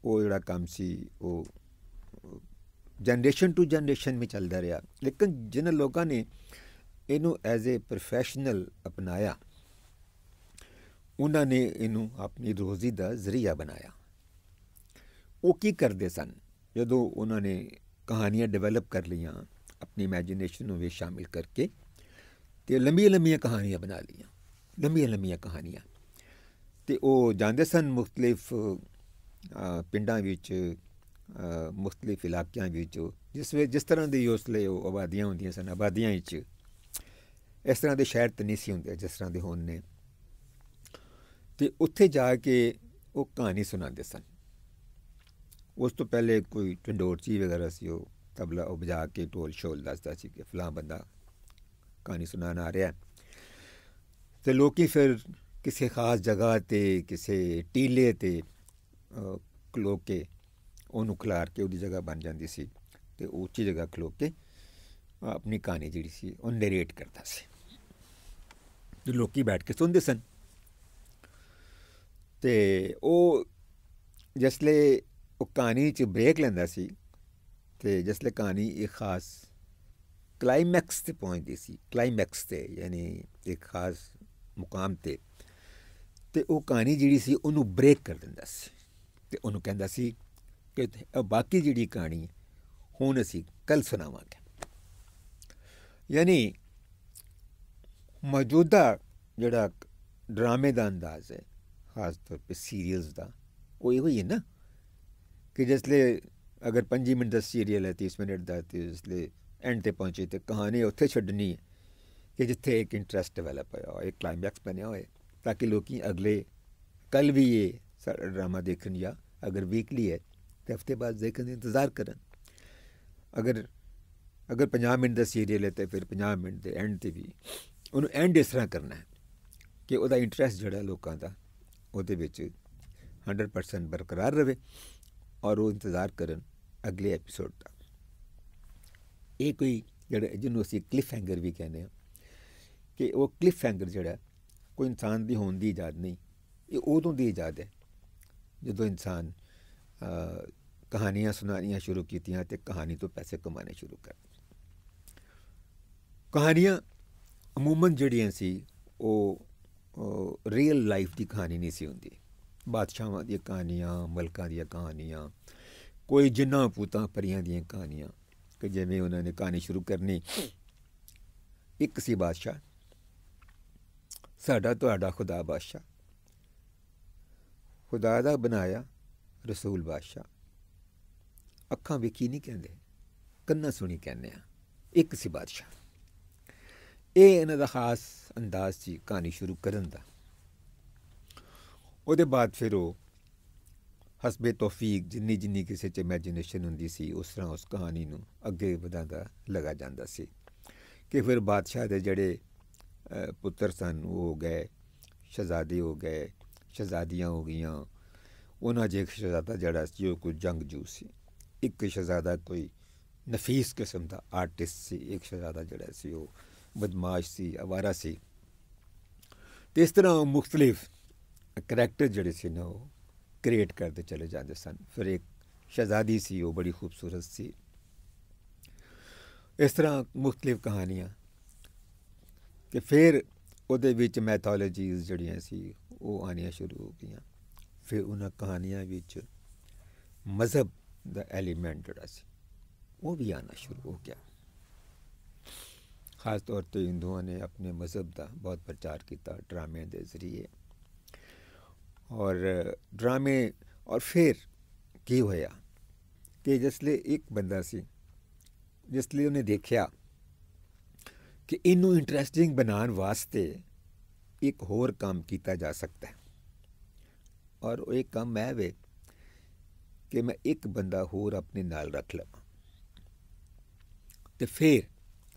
ਉਹ ਜਿਹੜਾ ਕੰਮ ਸੀ ਉਹ ਜਨਰੇਸ਼ਨ ਟੂ ਜਨਰੇਸ਼ਨ ਵਿੱਚ ਚੱਲਦਾ ਰਿਹਾ ਲੇਕਿਨ ਜਿਨ੍ਹਾਂ ਲੋਕਾਂ ਨੇ ਇਹਨੂੰ ਐਜ਼ ਅ ਪ੍ਰੋਫੈਸ਼ਨਲ ਅਪਣਾਇਆ ਉਹਨਾਂ ਨੇ ਇਹਨੂੰ ਆਪਣੀ ਰੋਜ਼ੀ ਦਾ ਜ਼ਰੀਆ ਬਣਾਇਆ ਉਹ ਕੀ ਕਰਦੇ ਸਨ ਜਦੋਂ ਉਹਨਾਂ ਨੇ ਕਹਾਣੀਆਂ ਡਿਵੈਲਪ ਕਰ ਲਈਆਂ ਆਪਣੀ ਇਮੇਜਿਨੇਸ਼ਨ ਨੂੰ ਵੀ ਸ਼ਾਮਿਲ ਕਰਕੇ ਤੇ ਲੰਬੀਆਂ ਲੰਬੀਆਂ ਕਹਾਣੀਆਂ ਬਣਾ ਲਈਆਂ ਲੰਬੀਆਂ ਲੰਬੀਆਂ ਕਹਾਣੀਆਂ ਤੇ ਉਹ ਜਾਂਦੇ ਸਨ ਮੁxtਲਿਫ ਪਿੰਡਾਂ ਵਿੱਚ ਮੁxtਲਿਫ ਇਲਾਕਿਆਂ ਵਿੱਚ ਜਿਸ ਵਿੱਚ ਜਿਸ ਤਰ੍ਹਾਂ ਦੇ ਯੋਸਲੇ ਉਹ ਆਬਾਦੀਆਂ ਹੁੰਦੀਆਂ ਸਨ ਆਬਾਦੀਆਂ ਵਿੱਚ ਇਸ ਤਰ੍ਹਾਂ ਦੇ ਸ਼ਹਿਰ ਤਾਂ ਨਹੀਂ ਸੀ ਹੁੰਦੇ ਜਿਸ ਤਰ੍ਹਾਂ ਦੇ ਹੋਣ ਨੇ ਤੇ ਉੱਥੇ ਜਾ ਕੇ ਉਹ ਕਹਾਣੀ ਸੁਣਾਉਂਦੇ ਸਨ ਉਸ ਤੋਂ ਪਹਿਲੇ ਕੋਈ ਟੰਡੋਰਚੀ ਵਗੈਰਾ ਸੀ ਉਹ ਤਬਲਾ ਉਹ ਵਜਾ ਕੇ ਢੋਲ ਸ਼ੋਲ ਦੱਸਦਾ ਸੀ ਕਿ ਫਲਾਂ ਬੰਦਾ ਕਹਾਣੀ ਸੁਣਾਉਣ ਆ ਰਿਹਾ ਤੇ ਲੋਕੀ ਫਿਰ ਕਿਸੇ ਖਾਸ ਜਗ੍ਹਾ ਤੇ ਕਿਸੇ ਟੀਲੇ ਤੇ ਖਲੋ ਕੇ ਉਹਨੂੰ ਖਲਾਰ ਕੇ ਉਹਦੀ ਜਗ੍ਹਾ ਬਣ ਜਾਂਦੀ ਸੀ ਤੇ ਉੱਚੀ ਜਗ੍ਹਾ ਖਲੋ ਕੇ ਆਪਣੀ ਕਹਾਣੀ ਜਿਹੜੀ ਸੀ ਉਹ ਨਰੇਟ ਕਰਦਾ ਸੀ ਤੇ ਲੋਕੀ ਬੈਠ ਕੇ ਸੁਣਦੇ ਸਨ ਤੇ ਉਹ ਜਿਸਲੇ ਉਹ ਕਹਾਣੀ 'ਚ ਬ੍ਰੇਕ ਲੈਂਦਾ ਸੀ ਤੇ ਜਿਸਲੇ ਕਹਾਣੀ ਇੱਕ ਖਾਸ ਕਲਾਈਮੈਕਸ ਤੇ ਪਹੁੰਚਦੀ ਸੀ ਕਲਾਈਮੈਕਸ ਤੇ ਯਾਨੀ ਇੱਕ ਖਾਸ ਮੁਕਾਮ ਤੇ ਤੇ ਉਹ ਕਹਾਣੀ ਜਿਹੜੀ ਸੀ ਉਹਨੂੰ ਬ੍ਰੇਕ ਕਰ ਦਿੰਦਾ ਸੀ ਤੇ ਉਹਨੂੰ ਕਹਿੰਦਾ ਸੀ ਕਿ ਬਾਕੀ ਜਿਹੜੀ ਕਹਾਣੀ ਹੁਣ ਅਸੀਂ ਕੱਲ ਸੁਣਾਵਾਂਗੇ ਯਾਨੀ ਮੌਜੂਦਾ ਜਿਹੜਾ ਡਰਾਮੇ ਦਾ ਅੰਦਾਜ਼ ਹੈ ਖਾਸ ਤੌਰ ਤੇ ਸੀਰੀਅਲਸ ਦਾ ਉਹ ਇਹੋ ਹੀ ਹੈ ਨਾ ਕਿ ਜਿਸ ਲਈ ਅਗਰ 5 ਮਿੰਟ ਦਾ ਸੀਰੀਅਲ ਹੈ 30 ਮਿੰਟ ਦਾ ਤੇ ਇਸ ਲਈ ਐਂਡ ਤੇ ਪਹੁੰਚੇ ਤੇ ਕਹਾਣੀ ਉੱਥੇ ਛੱਡਣੀ ਹੈ ਕਿ ਜਿੱਥੇ ਇੱਕ ਇੰਟਰਸਟ ਡਿਵੈਲਪ ਹੋਇਆ ਹੋਏ ਇੱਕ ਕਲਾਈਮੈਕਸ ਬਣਿਆ ਹੋਏ ਤਾਂ ਕਿ ਲੋਕੀ ਅਗਲੇ ਕੱਲ ਵੀ ਇਹ ਸਾਰਾ ਡਰਾਮਾ ਦੇਖਣ ਜਾਂ ਅਗਰ ਵੀਕਲੀ ਹੈ ਤੇ ਹਫਤੇ ਬਾਅਦ ਦੇਖਣ ਦਾ ਇੰਤਜ਼ਾਰ ਕਰਨ ਅਗਰ ਅਗਰ 50 ਮਿੰਟ ਦਾ ਸੀਰੀਅਲ ਹੈ ਤੇ ਫਿਰ 50 ਮਿੰਟ ਦੇ ਐਂਡ ਤੇ ਵੀ ਉਹਨੂੰ ਐਂਡ ਇਸ ਤਰ੍ਹਾਂ ਕਰਨਾ ਹੈ ਕਿ ਉਹਦਾ ਇੰਟਰਸਟ ਜਿਹੜਾ ਲੋਕਾਂ ਦਾ ਉਹਦੇ ਵਿੱਚ 100% ਬਰਕਰਾਰ ਰਹੇ ਔਰ ਉਹ ਇੰਤਜ਼ਾਰ ਕਰਨ ਅਗਲੇ ਐਪੀਸੋਡ ਦਾ ਇਹ ਕੋਈ ਜਿਹੜਾ ਜਿਹਨੂੰ ਅਸੀਂ ਕਲਿਫ ਹੈਂਗਰ ਵੀ ਕਹਿੰਦੇ ਆ ਕਿ ਉਹ ਕਲਿਫ ਹੈਂਗਰ ਜਿਹੜਾ ਕੋਈ ਇਨਸਾਨ ਦੀ ਹੋਣ ਦੀ ਇਜਾਜ਼ਤ ਨਹੀਂ ਇਹ ਉਦੋਂ ਦੀ ਇਜਾਜ਼ਤ ਹੈ ਜਦੋਂ ਇਨਸਾਨ ਕਹਾਣੀਆਂ ਸੁਣਾਉਣੀਆਂ ਸ਼ੁਰੂ ਕੀਤੀਆਂ ਤੇ ਕਹਾਣੀ ਤੋਂ ਪੈਸੇ ਕਮਾਉਣੇ ਸ਼ੁਰੂ ਕਰ ਕਹਾਣੀਆਂ ਅਮੂਮਨ ਜਿਹੜੀਆਂ ਸੀ ਉਹ ਰੀਅਲ ਲਾਈਫ ਦੀ ਕਹਾਣੀ ਨਹੀਂ ਸੀ ਹੁੰਦੀ ਬਾਦਸ਼ਾਹਾਂ ਦੀਆਂ ਕਹਾਣੀਆਂ ਮਲਕਾਂ ਦੀਆਂ ਕਹਾਣੀਆਂ ਕੋਈ ਜਿੰਨਾ ਪੂਤਾਂ ਪਰੀਆਂ ਦੀਆਂ ਕਹਾਣੀਆਂ ਕਿ ਜਿਵੇਂ ਉਹਨਾਂ ਨੇ ਕਹਾਣੀ ਸ਼ੁਰੂ ਕਰਨੀ ਇੱਕ ਸੀ ਬਾਦਸ਼ਾਹ ਸਾਡਾ ਤੁਹਾਡਾ ਖੁਦਾ ਬਾਦਸ਼ਾਹ ਖੁਦਾ ਦਾ ਬਣਾਇਆ ਰਸੂਲ ਬਾਦਸ਼ਾਹ ਅੱਖਾਂ ਵੇਖੀ ਨਹੀਂ ਕਹਿੰਦੇ ਕੰਨਾਂ ਸੁਣੀ ਕਹਿੰਦੇ ਆ ਇੱਕ ਸੀ ਬਾਦਸ਼ਾਹ ਇਹ ਇਹਨਾਂ ਦਾ ਖਾਸ ਅੰਦਾਜ਼ ਸੀ ਕਹਾਣੀ ਸ਼ੁਰੂ ਕਰਨ ਦਾ ਉਹਦੇ ਬਾਅਦ ਫਿਰ ਉਹ ਹਸਬੇ ਤੌਫੀਕ ਜਿੰਨੀ ਜਿੰਨੀ ਕਿਸੇ ਚ ਇਮੇਜਿਨੇਸ਼ਨ ਹੁੰਦੀ ਸੀ ਉਸ ਤਰ੍ਹਾਂ ਉਸ ਕਹਾਣੀ ਨੂੰ ਅੱਗੇ ਵਧਾਉਂਦਾ ਲਗਾ ਜਾਂਦਾ ਸੀ ਕਿ ਫਿਰ ਬਾਦਸ਼ਾਹ ਦੇ ਜਿਹੜੇ ਪੁੱਤਰ ਸਨ ਉਹ ਹੋ ਗਏ ਸ਼ਹਜ਼ਾਦੇ ਹੋ ਗਏ ਸ਼ਹਜ਼ਾਦੀਆਂ ਹੋ ਗਈਆਂ ਉਹਨਾਂ ਜੇ ਇੱਕ ਸ਼ਹਜ਼ਾਦਾ ਜਿਹੜਾ ਸੀ ਉਹ ਕੋਈ ਜੰਗਜੂ ਸੀ ਇੱਕ ਸ਼ਹਜ਼ਾਦਾ ਕੋਈ ਨਫੀਸ ਕਿਸਮ ਦਾ ਆਰਟਿਸਟ ਸੀ ਇੱਕ ਸ਼ਹਜ਼ਾਦਾ ਜਿਹੜਾ ਸੀ ਉਹ ਬਦਮਾਸ਼ ਸੀ ਆਵਾਰਾ ਸੀ ਤੇ ਇਸ ਤਰ੍ਹਾਂ ਮੁxtਲਿਫ ਕੈਰੈਕਟਰ ਜਿਹੜੇ ਸੀ ਨਾ ਉਹ ਕ੍ਰੀਏਟ ਕਰਦੇ ਚਲੇ ਜਾਂਦੇ ਸਨ ਫਿਰ ਇੱਕ ਸ਼ਹਜ਼ਾਦੀ ਸੀ ਉਹ ਬੜੀ ਖੂਬਸੂਰਤ ਸੀ ਇਸ ਤਰ੍ਹਾਂ ਮੁxtਲਿਫ ਕਹਾਣੀਆਂ ਕਿ ਫਿਰ ਉਹਦੇ ਵਿੱਚ ਮੈਥੋਲੋਜੀਜ਼ ਜਿਹੜੀਆਂ ਸੀ ਉਹ ਆਣੀਆਂ ਸ਼ੁਰੂ ਹੋ ਗਈਆਂ ਫਿਰ ਉਹਨਾਂ ਕਹਾਣੀਆਂ ਵਿੱਚ ਮਜ਼ਹਬ ਦਾ ਐਲੀਮੈਂਟ ਜਿਹੜਾ ਸੀ ਉਹ ਵੀ ਆਣਾ ਸ਼ੁਰੂ ਹੋ ਗਿਆ ਖਾਸ ਤੌਰ ਤੇ ਹਿੰਦੂਆਂ ਨੇ ਆਪਣੇ ਮਜ਼ਹਬ ਦਾ ਬਹੁਤ ਪ੍ਰਚਾਰ ਕੀਤਾ ਡਰਾਮੇ ਦੇ ਜ਼ਰੀਏ ਔਰ ਡਰਾਮੇ ਔਰ ਫਿਰ ਕੀ ਹੋਇਆ ਕਿ ਜਿਸ ਲਈ ਇੱਕ ਬੰਦਾ ਸੀ ਜਿਸ ਲਈ ਉਹਨੇ ਦੇਖਿਆ ਕਿ ਇਹਨੂੰ ਇੰਟਰਸਟਿੰਗ ਬਣਾਉਣ ਵਾਸਤੇ ਇੱਕ ਹੋਰ ਕੰਮ ਕੀਤਾ ਜਾ ਸਕਦਾ ਹੈ ਔਰ ਉਹ ਇੱਕ ਕੰਮ ਹੈ ਵੇ ਕਿ ਮੈਂ ਇੱਕ ਬੰਦਾ ਹੋਰ ਆਪਣੇ ਨਾਲ ਰੱਖ ਲਵਾਂ ਤੇ ਫਿਰ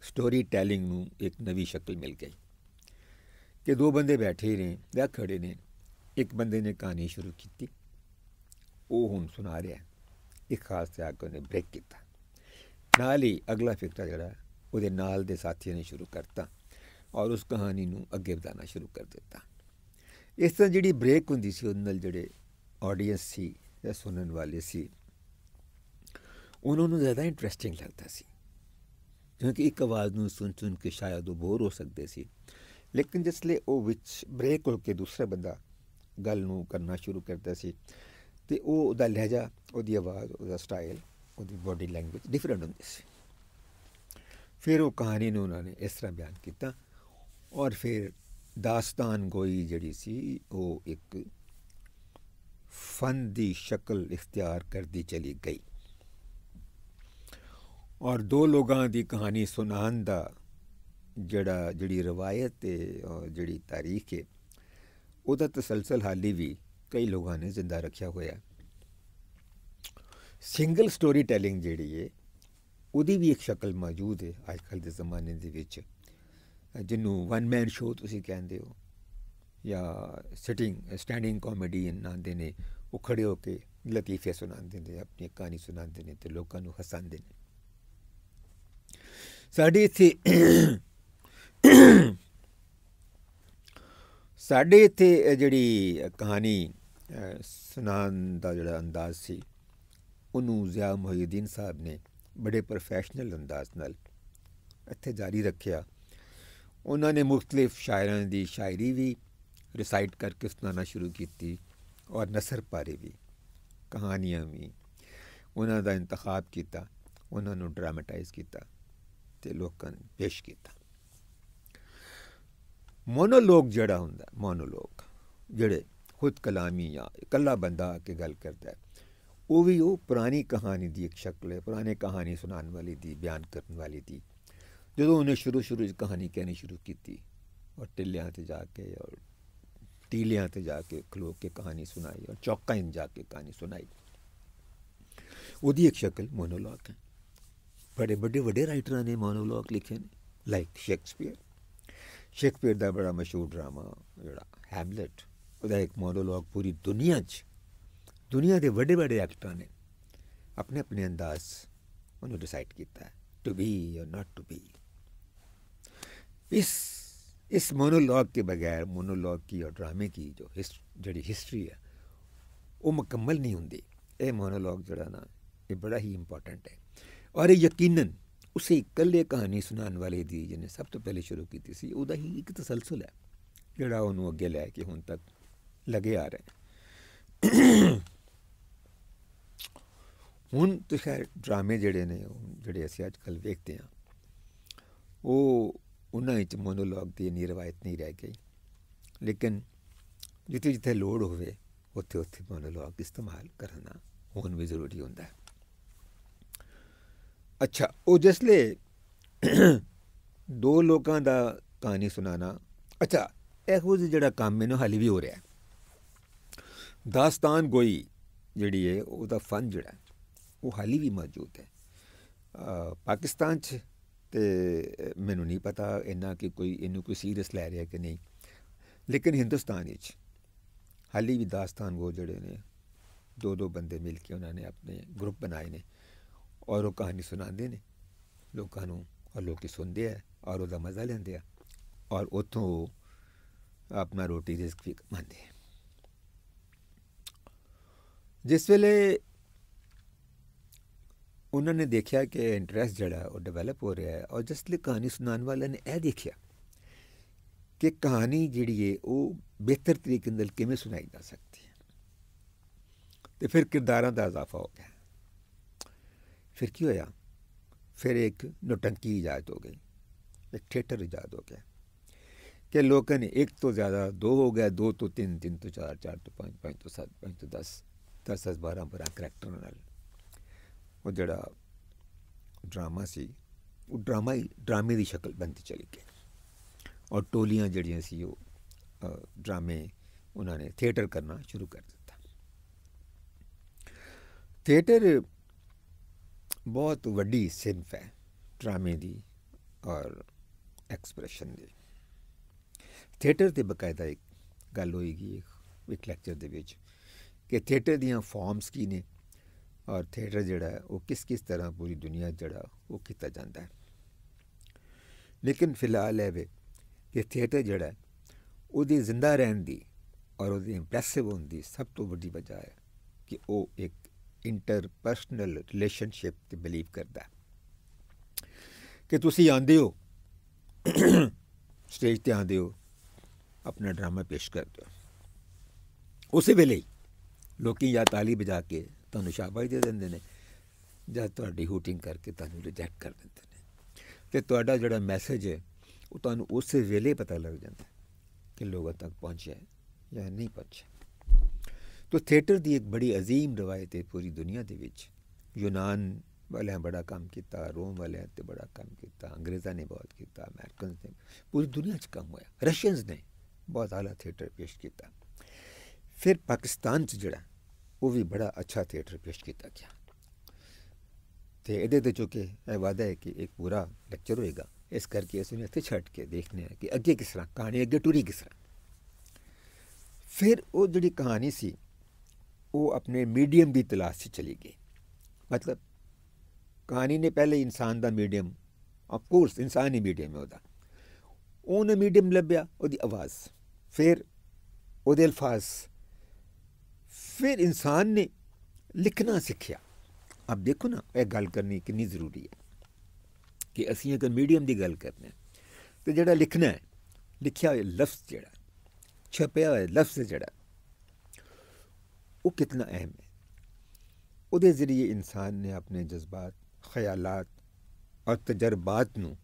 ਸਟੋਰੀ ਟੈਲਿੰਗ ਨੂੰ ਇੱਕ ਨਵੀਂ ਸ਼ਕਲ ਮਿਲ ਗਈ ਕਿ ਦੋ ਬੰਦੇ ਬੈਠੇ ਨੇ ਜਾਂ ਖੜੇ ਨੇ ਇੱਕ ਬੰਦੇ ਨੇ ਕਹਾਣੀ ਸ਼ੁਰੂ ਕੀਤੀ ਉਹ ਹੁਣ ਸੁਣਾ ਰਿਹਾ ਇੱਕ ਖਾਸ ਤੇ ਆ ਕੇ ਬ੍ਰੇਕ ਕੀਤਾ ਨਾਲ ਹੀ ਅਗਲਾ ਫਿਕਰਾ ਜਿਹੜਾ ਉਹਦੇ ਨਾਲ ਦੇ ਸਾਥੀਆਂ ਨੇ ਸ਼ੁਰੂ ਕਰਤਾ ਔਰ ਉਸ ਕਹਾਣੀ ਨੂੰ ਅੱਗੇ ਵਧਾਣਾ ਸ਼ੁਰੂ ਕਰ ਦਿੱਤਾ ਇਸ ਤਰ੍ਹਾਂ ਜਿਹੜੀ ਬ੍ਰੇਕ ਹੁੰਦੀ ਸੀ ਉਹਨਾਂ ਨਾਲ ਜਿਹੜੇ ਆਡੀਅנס ਸੀ ਜਾਂ ਸੁਣਨ ਵਾਲੇ ਸੀ ਉਹਨਾਂ ਨੂੰ ਜ਼ਿਆਦਾ ਇੰਟਰਸਟਿੰਗ ਲੱਗਦਾ ਸੀ ਕਿਉਂਕਿ ਇੱਕ ਆਵਾਜ਼ ਨੂੰ ਸੁਣ ਸੁਣ ਕੇ ਸ਼ਾਇਦ ਉਹ ਬੋਰ ਹੋ ਸਕਦੇ ਸੀ ਲੇਕਿਨ ਜਿਸ ਲਈ ਉਹ ਵਿੱਚ ਬ੍ਰੇਕ ਹੋ ਕੇ ਦੂਸਰਾ ਬੰਦਾ ਗੱਲ ਨੂੰ ਕਰਨਾ ਸ਼ੁਰੂ ਕਰਦਾ ਸੀ ਤੇ ਉਹ ਉਹਦਾ ਲਹਿਜਾ ਉਹਦੀ ਆਵਾਜ਼ ਉਹਦਾ ਸਟਾਈਲ ਉਹਦੀ ਬੋਡੀ ਲੈਂਗੁਏਜ ਡਿਫਰੈਂਟ ਹੁੰਦੀ ਸੀ ਫਿਰ ਉਹ ਕਹਾਣੀ ਨੂੰ ਉਹਨਾਂ ਨੇ ਇਸ ਤਰ੍ਹਾਂ ਬਿਆਨ ਕੀਤਾ ਔਰ ਫਿਰ ਦਾਸਤਾਨ ਗੋਈ ਜਿਹੜੀ ਸੀ ਉਹ ਇੱਕ ਫਨ ਦੀ ਸ਼ਕਲ ਇਖਤਿਆਰ ਕਰਦੀ ਚਲੀ ਗਈ ਔਰ ਦੋ ਲੋਕਾਂ ਦੀ ਕਹਾਣੀ ਸੁਣਾਉਣ ਦਾ ਜਿਹੜਾ ਜਿਹੜੀ ਰਵਾਇਤ ਤੇ ਜਿਹੜੀ ਤਾਰੀਖ ਹੈ ਉਹਦਾ تسلسل ਹਾਲੀ ਵੀ ਕਈ ਲੋਕਾਂ ਨੇ ਜ਼ਿੰਦਾ ਰੱਖਿਆ ਹੋਇਆ ਸਿੰਗਲ ਸਟੋਰੀ ਟੈਲਿੰਗ ਜਿਹੜੀ ਹੈ ਉਹਦੀ ਵੀ ਇੱਕ ਸ਼ਕਲ ਮੌਜੂਦ ਹੈ ਅੱਜ ਕੱਲ ਦੇ ਜ਼ਮਾਨੇ ਦੇ ਵਿੱਚ ਜਿਹਨੂੰ ਵਨ ਮੈਨ ਸ਼ੋਅ ਤੁਸੀਂ ਕਹਿੰਦੇ ਹੋ ਜਾਂ ਸਿਟਿੰਗ ਸਟੈਂਡਿੰਗ ਕਾਮੇਡੀ ਨਾਂਦੇ ਨੇ ਉਹ ਖੜੇ ਹੋ ਕੇ ਲਤੀਫੇ ਸੁਣਾਉਂਦੇ ਨੇ ਆਪਣੀ ਕਹਾਣੀ ਸੁਣਾਉਂਦੇ ਨੇ ਤੇ ਲੋਕਾਂ ਨੂੰ ਹਸਾਉਂਦੇ ਨੇ ਸਾਡੀ ਇੱਥੇ ਸਾਡੇ ਇੱਥੇ ਜਿਹੜੀ ਕਹਾਣੀ ਸੁਨਾਨ ਦਾ ਜਿਹੜਾ ਅੰਦਾਜ਼ ਸੀ ਉਹਨੂੰ ਜ਼ਿਆ ਮੁਹੀਦੀਨ ਸਾਹਿਬ ਨੇ ਬੜੇ ਪ੍ਰੋਫੈਸ਼ਨਲ ਅੰਦਾਜ਼ ਨਾਲ ਇੱਥੇ ਜਾਰੀ ਰੱਖਿਆ ਉਹਨਾਂ ਨੇ ਮੁxtਲਿਫ ਸ਼ਾਇਰਾਂ ਦੀ ਸ਼ਾਇਰੀ ਵੀ ਰਿਸਾਈਟ ਕਰਕੇ ਸੁਣਾਉਣਾ ਸ਼ੁਰੂ ਕੀਤੀ ਔਰ ਨਸਰ ਪਾਰੇ ਵੀ ਕਹਾਣੀਆਂ ਵੀ ਉਹਨਾਂ ਦਾ ਇੰਤਖਾਬ ਕੀਤਾ ਉਹਨਾਂ ਨੂੰ ਡਰਾਮੇਟਾਈਜ਼ ਕੀਤਾ ਤੇ ਲੋਕਾਂ ਨੂੰ ਪੇਸ਼ ਕੀਤਾ ਮੋਨੋਲੋਗ ਜਿਹੜਾ ਹੁੰਦਾ ਮੋਨੋਲੋਗ ਜਿਹੜੇ ਖੁਦ ਕਲਾਮੀ ਜਾਂ ਇਕੱਲਾ ਬੰਦਾ ਆ ਕੇ ਗੱਲ ਕਰਦਾ ਹੈ ਉਹ ਵੀ ਉਹ ਪੁਰਾਣੀ ਕਹਾਣੀ ਦੀ ਇੱਕ ਸ਼ਕਲ ਹੈ ਪੁਰਾਣੇ ਕਹਾਣੀ ਸੁਣਾਉਣ ਵਾਲੀ ਦੀ ਬਿਆਨ ਕਰਨ ਵਾਲੀ ਦੀ ਜਦੋਂ ਉਹਨੇ ਸ਼ੁਰੂ ਸ਼ੁਰੂ ਵਿੱਚ ਕਹਾਣੀ ਕਹਿਣੀ ਸ਼ੁਰੂ ਕੀਤੀ और टिल्लियाँ से जाके और टीलियाँ से जाके खलो के कहानी सुनाई और चौका इन जाके कहानी सुनाई ਉਹਦੀ ਇੱਕ ਸ਼ਕਲ ਮੋਨੋਲੋਗ ਹੈ ਬੜੇ ਵੱਡੇ ਵੱਡੇ ਰਾਈਟਰਾਂ ਨੇ ਮੋਨੋਲੋਗ ਲਿਖੇ ਨੇ ਲਾਈਕ ਸ਼ੇਕਸਪੀਅਰ ਸ਼ੇਕਸਪੀਅਰ का बड़ा मशहूर ड्रामा जोड़ा हैमलेट वह एक मोनोलॉग पूरी दुनिया च दुनिया के व्डे ਵੱਡੇ एक्टर ने अपने अपने अंदाज उन्होंने डिसाइड किया टू बी और नॉट टू बी इस इस मोनोलॉग के बगैर मोनोलॉग की और ड्रामे की जो हिस्ट जड़ी हिस्ट्री है वो मुकम्मल नहीं होंगी ये मोनोलॉग जोड़ा ना ये बड़ा ही इंपॉर्टेंट है और ये यकीनन ਉਸੇ ਇਕੱਲੇ ਕਹਾਣੀ ਸੁਣਾਉਣ ਵਾਲੇ ਦੀ ਜਿਹਨੇ ਸਭ ਤੋਂ ਪਹਿਲੇ ਸ਼ੁਰੂ ਕੀਤੀ ਸੀ ਉਹਦਾ ਹੀ ਇੱਕ ਤਸلسل ਹੈ ਜਿਹੜਾ ਉਹਨੂੰ ਅੱਗੇ ਲੈ ਕੇ ਹੁਣ ਤੱਕ ਲੱਗੇ ਆ ਰਿਹਾ ਹੁਣ ਤੁਸੀਂ ਡਰਾਮੇ ਜਿਹੜੇ ਨੇ ਜਿਹੜੇ ਅਸੀਂ ਅੱਜ ਕੱਲ ਵੇਖਦੇ ਆ ਉਹ ਉਹਨਾਂ ਵਿੱਚ ਮੋਨੋਲੋਗ ਦੀ ਨਿਰਵਾਇਤ ਨਹੀਂ ਰਹਿ ਗਈ ਲੇਕਿਨ ਜਿੱਥੇ ਜਿੱਥੇ ਲੋੜ ਹੋਵੇ ਉੱਥੇ ਉੱਥੇ ਮੋਨੋਲੋਗ ਇਸਤੇਮਾਲ ਕਰਨਾ ਹੁਣ ਵੀ ਜ਼ਰੂਰੀ ਹੁੰਦਾ ਹੈ ਅੱਛਾ ਉਹ ਜਿਸਲੇ ਦੋ ਲੋਕਾਂ ਦਾ ਕਹਾਣੀ ਸੁਣਾਣਾ ਅੱਛਾ ਇਹੋ ਜਿਹਾ ਜਿਹੜਾ ਕੰਮ ਮੈਨੂੰ ਹਾਲੇ ਵੀ ਹੋ ਰਿਹਾ ਦਾਸਤਾਨ ਗੋਈ ਜਿਹੜੀ ਹੈ ਉਹਦਾ ਫਨ ਜਿਹੜਾ ਉਹ ਹਾਲੇ ਵੀ ਮੌਜੂਦ ਹੈ ਪਾਕਿਸਤਾਨ 'ਚ ਤੇ ਮੈਨੂੰ ਨਹੀਂ ਪਤਾ ਇੰਨਾ ਕਿ ਕੋਈ ਇਹਨੂੰ ਕੋਈ ਸੀਰੀਅਸ ਲੈ ਰਿਹਾ ਕਿ ਨਹੀਂ ਲੇਕਿਨ ਹਿੰਦੁਸਤਾਨ ਵਿੱਚ ਹਾਲੇ ਵੀ ਦਾਸਤਾਨ ਗੋ ਜਿਹੜੇ ਨੇ ਦੋ ਦੋ ਬੰਦੇ ਮਿਲ ਕੇ ਉਹਨਾਂ ਨੇ ਆਪਣੇ ਗਰੁੱਪ ਬਣਾਏ ਨੇ और कहानी सुनांदे ने लोगों और लोग सुनते हैं और वह मजा लेंदे है और उतों अपना रोटी रिस्क भी कमाते हैं जिस वेले उन्होंने देखा कि इंटरस्ट जड़ा वो डिवेलप हो रहा है और जिस कहानी सुनाने वाले ने यह देखा कि कहानी जी है वो बेहतर तरीके किमें सुनाई जा सकती है तो फिर किरदारा का इजाफा हो गया फिर क्यों होया फिर एक नोटंकी ईजाद हो गई एक थिएटर ईजाद हो गया कि लोगों ने एक तो ज़्यादा दो हो गया दो तो तीन तीन तो चार चार तो पाँच पाँच तो सात पाँच तो दस दस दस बारह बारह करैक्टर वो जड़ा ड्रामा सी वो ड्रामा ही ड्रामे की शक्ल बनती चली गई और टोलियाँ जड़िया सी वो ड्रामे उन्होंने थिएटर करना शुरू कर दिता थिएटर ਬਹੁਤ ਵੱਡੀ ਸਿੰਫ ਹੈ ਡਰਾਮੇ ਦੀ ਔਰ ਐਕਸਪ੍ਰੈਸ਼ਨ ਦੀ ਥੀਏਟਰ ਤੇ ਬਕਾਇਦਾ ਇੱਕ ਗੱਲ ਹੋਏਗੀ ਇੱਕ ਲੈਕਚਰ ਦੇ ਵਿੱਚ ਕਿ ਥੀਏਟਰ ਦੀਆਂ ਫਾਰਮਸ ਕੀ ਨੇ ਔਰ ਥੀਏਟਰ ਜਿਹੜਾ ਉਹ ਕਿਸ ਕਿਸ ਤਰ੍ਹਾਂ ਪੂਰੀ ਦੁਨੀਆ ਜਿਹੜਾ ਉਹ ਕੀਤਾ ਜਾਂਦਾ ਹੈ ਲੇਕਿਨ ਫਿਲਹਾਲ ਹੈ ਵੇ ਕਿ ਥੀਏਟਰ ਜਿਹੜਾ ਉਹਦੀ ਜ਼ਿੰਦਾ ਰਹਿਣ ਦੀ ਔਰ ਉਹਦੀ ਇੰਪ੍ਰੈਸਿਵ ਹੋਣ ਦੀ ਸਭ ਤੋਂ ਵੱਡੀ ਵਜ੍ਹਾ ਹੈ ਕਿ ਉਹ ਇੱਕ ਇੰਟਰਪਰਸਨਲ ਰਿਲੇਸ਼ਨਸ਼ਿਪ ਤੇ ਬਲੀਵ ਕਰਦਾ ਕਿ ਤੁਸੀਂ ਆਂਦੇ ਹੋ ਸਟੇਜ ਤੇ ਆਂਦੇ ਹੋ ਆਪਣਾ ਡਰਾਮਾ ਪੇਸ਼ ਕਰਦੇ ਹੋ ਉਸੇ ਵੇਲੇ ਲੋਕੀ ਜਾਂ ਤਾਲੀ ਵਜਾ ਕੇ ਤੁਹਾਨੂੰ ਸ਼ਾਬਾਸ਼ ਦੇ ਦਿੰਦੇ ਨੇ ਜਾਂ ਤੁਹਾਡੀ ਹੂਟਿੰਗ ਕਰਕੇ ਤੁਹਾਨੂੰ ਰਿਜੈਕਟ ਕਰ ਦਿੰਦੇ ਨੇ ਤੇ ਤੁਹਾਡਾ ਜਿਹੜਾ ਮੈਸੇਜ ਹੈ ਉਹ ਤੁਹਾਨੂੰ ਉਸੇ ਵੇਲੇ ਪਤਾ ਲੱਗ ਜਾਂਦਾ ਕਿ ਲੋਕਾਂ ਤੱਕ ਪਹੁੰਚਿਆ ਜਾਂ ਨਹੀਂ ਪਹੁੰਚਿਆ ਤੋ ਥੀਏਟਰ ਦੀ ਇੱਕ ਬੜੀ عظیم ਰਵਾਇਤ ਹੈ ਪੂਰੀ ਦੁਨੀਆ ਦੇ ਵਿੱਚ ਯੂਨਾਨ ਵਾਲਿਆਂ ਬੜਾ ਕੰਮ ਕੀਤਾ ਰੋਮ ਵਾਲਿਆਂ ਤੇ ਬੜਾ ਕੰਮ ਕੀਤਾ ਅੰਗਰੇਜ਼ਾਂ ਨੇ ਬਹੁਤ ਕੀਤਾ ਅਮਰੀਕਨਸ ਨੇ ਪੂਰੀ ਦੁਨੀਆ 'ਚ ਕੰਮ ਹੋਇਆ ਰਸ਼ੀਅਨਸ ਨੇ ਬਹੁਤ ਆਲਾ ਥੀਏਟਰ ਪੇਸ਼ ਕੀਤਾ ਫਿਰ ਪਾਕਿਸਤਾਨ 'ਚ ਜਿਹੜਾ ਉਹ ਵੀ ਬੜਾ ਅੱਛਾ ਥੀਏਟਰ ਪੇਸ਼ ਕੀਤਾ ਗਿਆ ਤੇ ਇਹਦੇ ਤੇ ਚੁੱਕੇ ਇਹ ਵਾਅਦਾ ਹੈ ਕਿ ਇੱਕ ਪੂਰਾ ਲੈਕਚਰ ਹੋਏਗਾ ਇਸ ਕਰਕੇ ਅਸੀਂ ਇੱਥੇ ਛੱਡ ਕੇ ਦੇਖਨੇ ਆ ਕਿ ਅੱਗੇ ਕਿਸ ਤਰ੍ਹਾਂ ਕਹਾਣੀ ਅੱਗੇ ਟੁਰੀ ਕਿਸ ਤਰ੍ਹਾਂ ਫਿਰ ਉਹ ਜਿਹੜੀ ਕਹਾਣੀ ਸੀ वो अपने मीडियम की तलाश से चली गई मतलब कहानी ने पहले इंसान का मीडियम ऑफकोर्स इंसान ही मीडियम है वह उन्हें मीडियम लभ्या आवाज़ फिर वो अल्फाज फिर इंसान ने लिखना सीखिया अब देखो ना यह गल करनी कि जरूरी है कि असी अगर मीडियम की गल करने तो जो लिखना है लिखा हुआ लफ्ज़ जड़ा छपया हुआ लफ्ज़ जड़ा ਉਹ कितना ਅਹਿਮ ਹੈ ਉਹਦੇ ਜ਼ਰੀਏ ਇਨਸਾਨ ਨੇ ਆਪਣੇ ਜਜ਼ਬਾਤ ਖਿਆਲਾਤ ਔਰ ਤਜਰਬਾਤ ਨੂੰ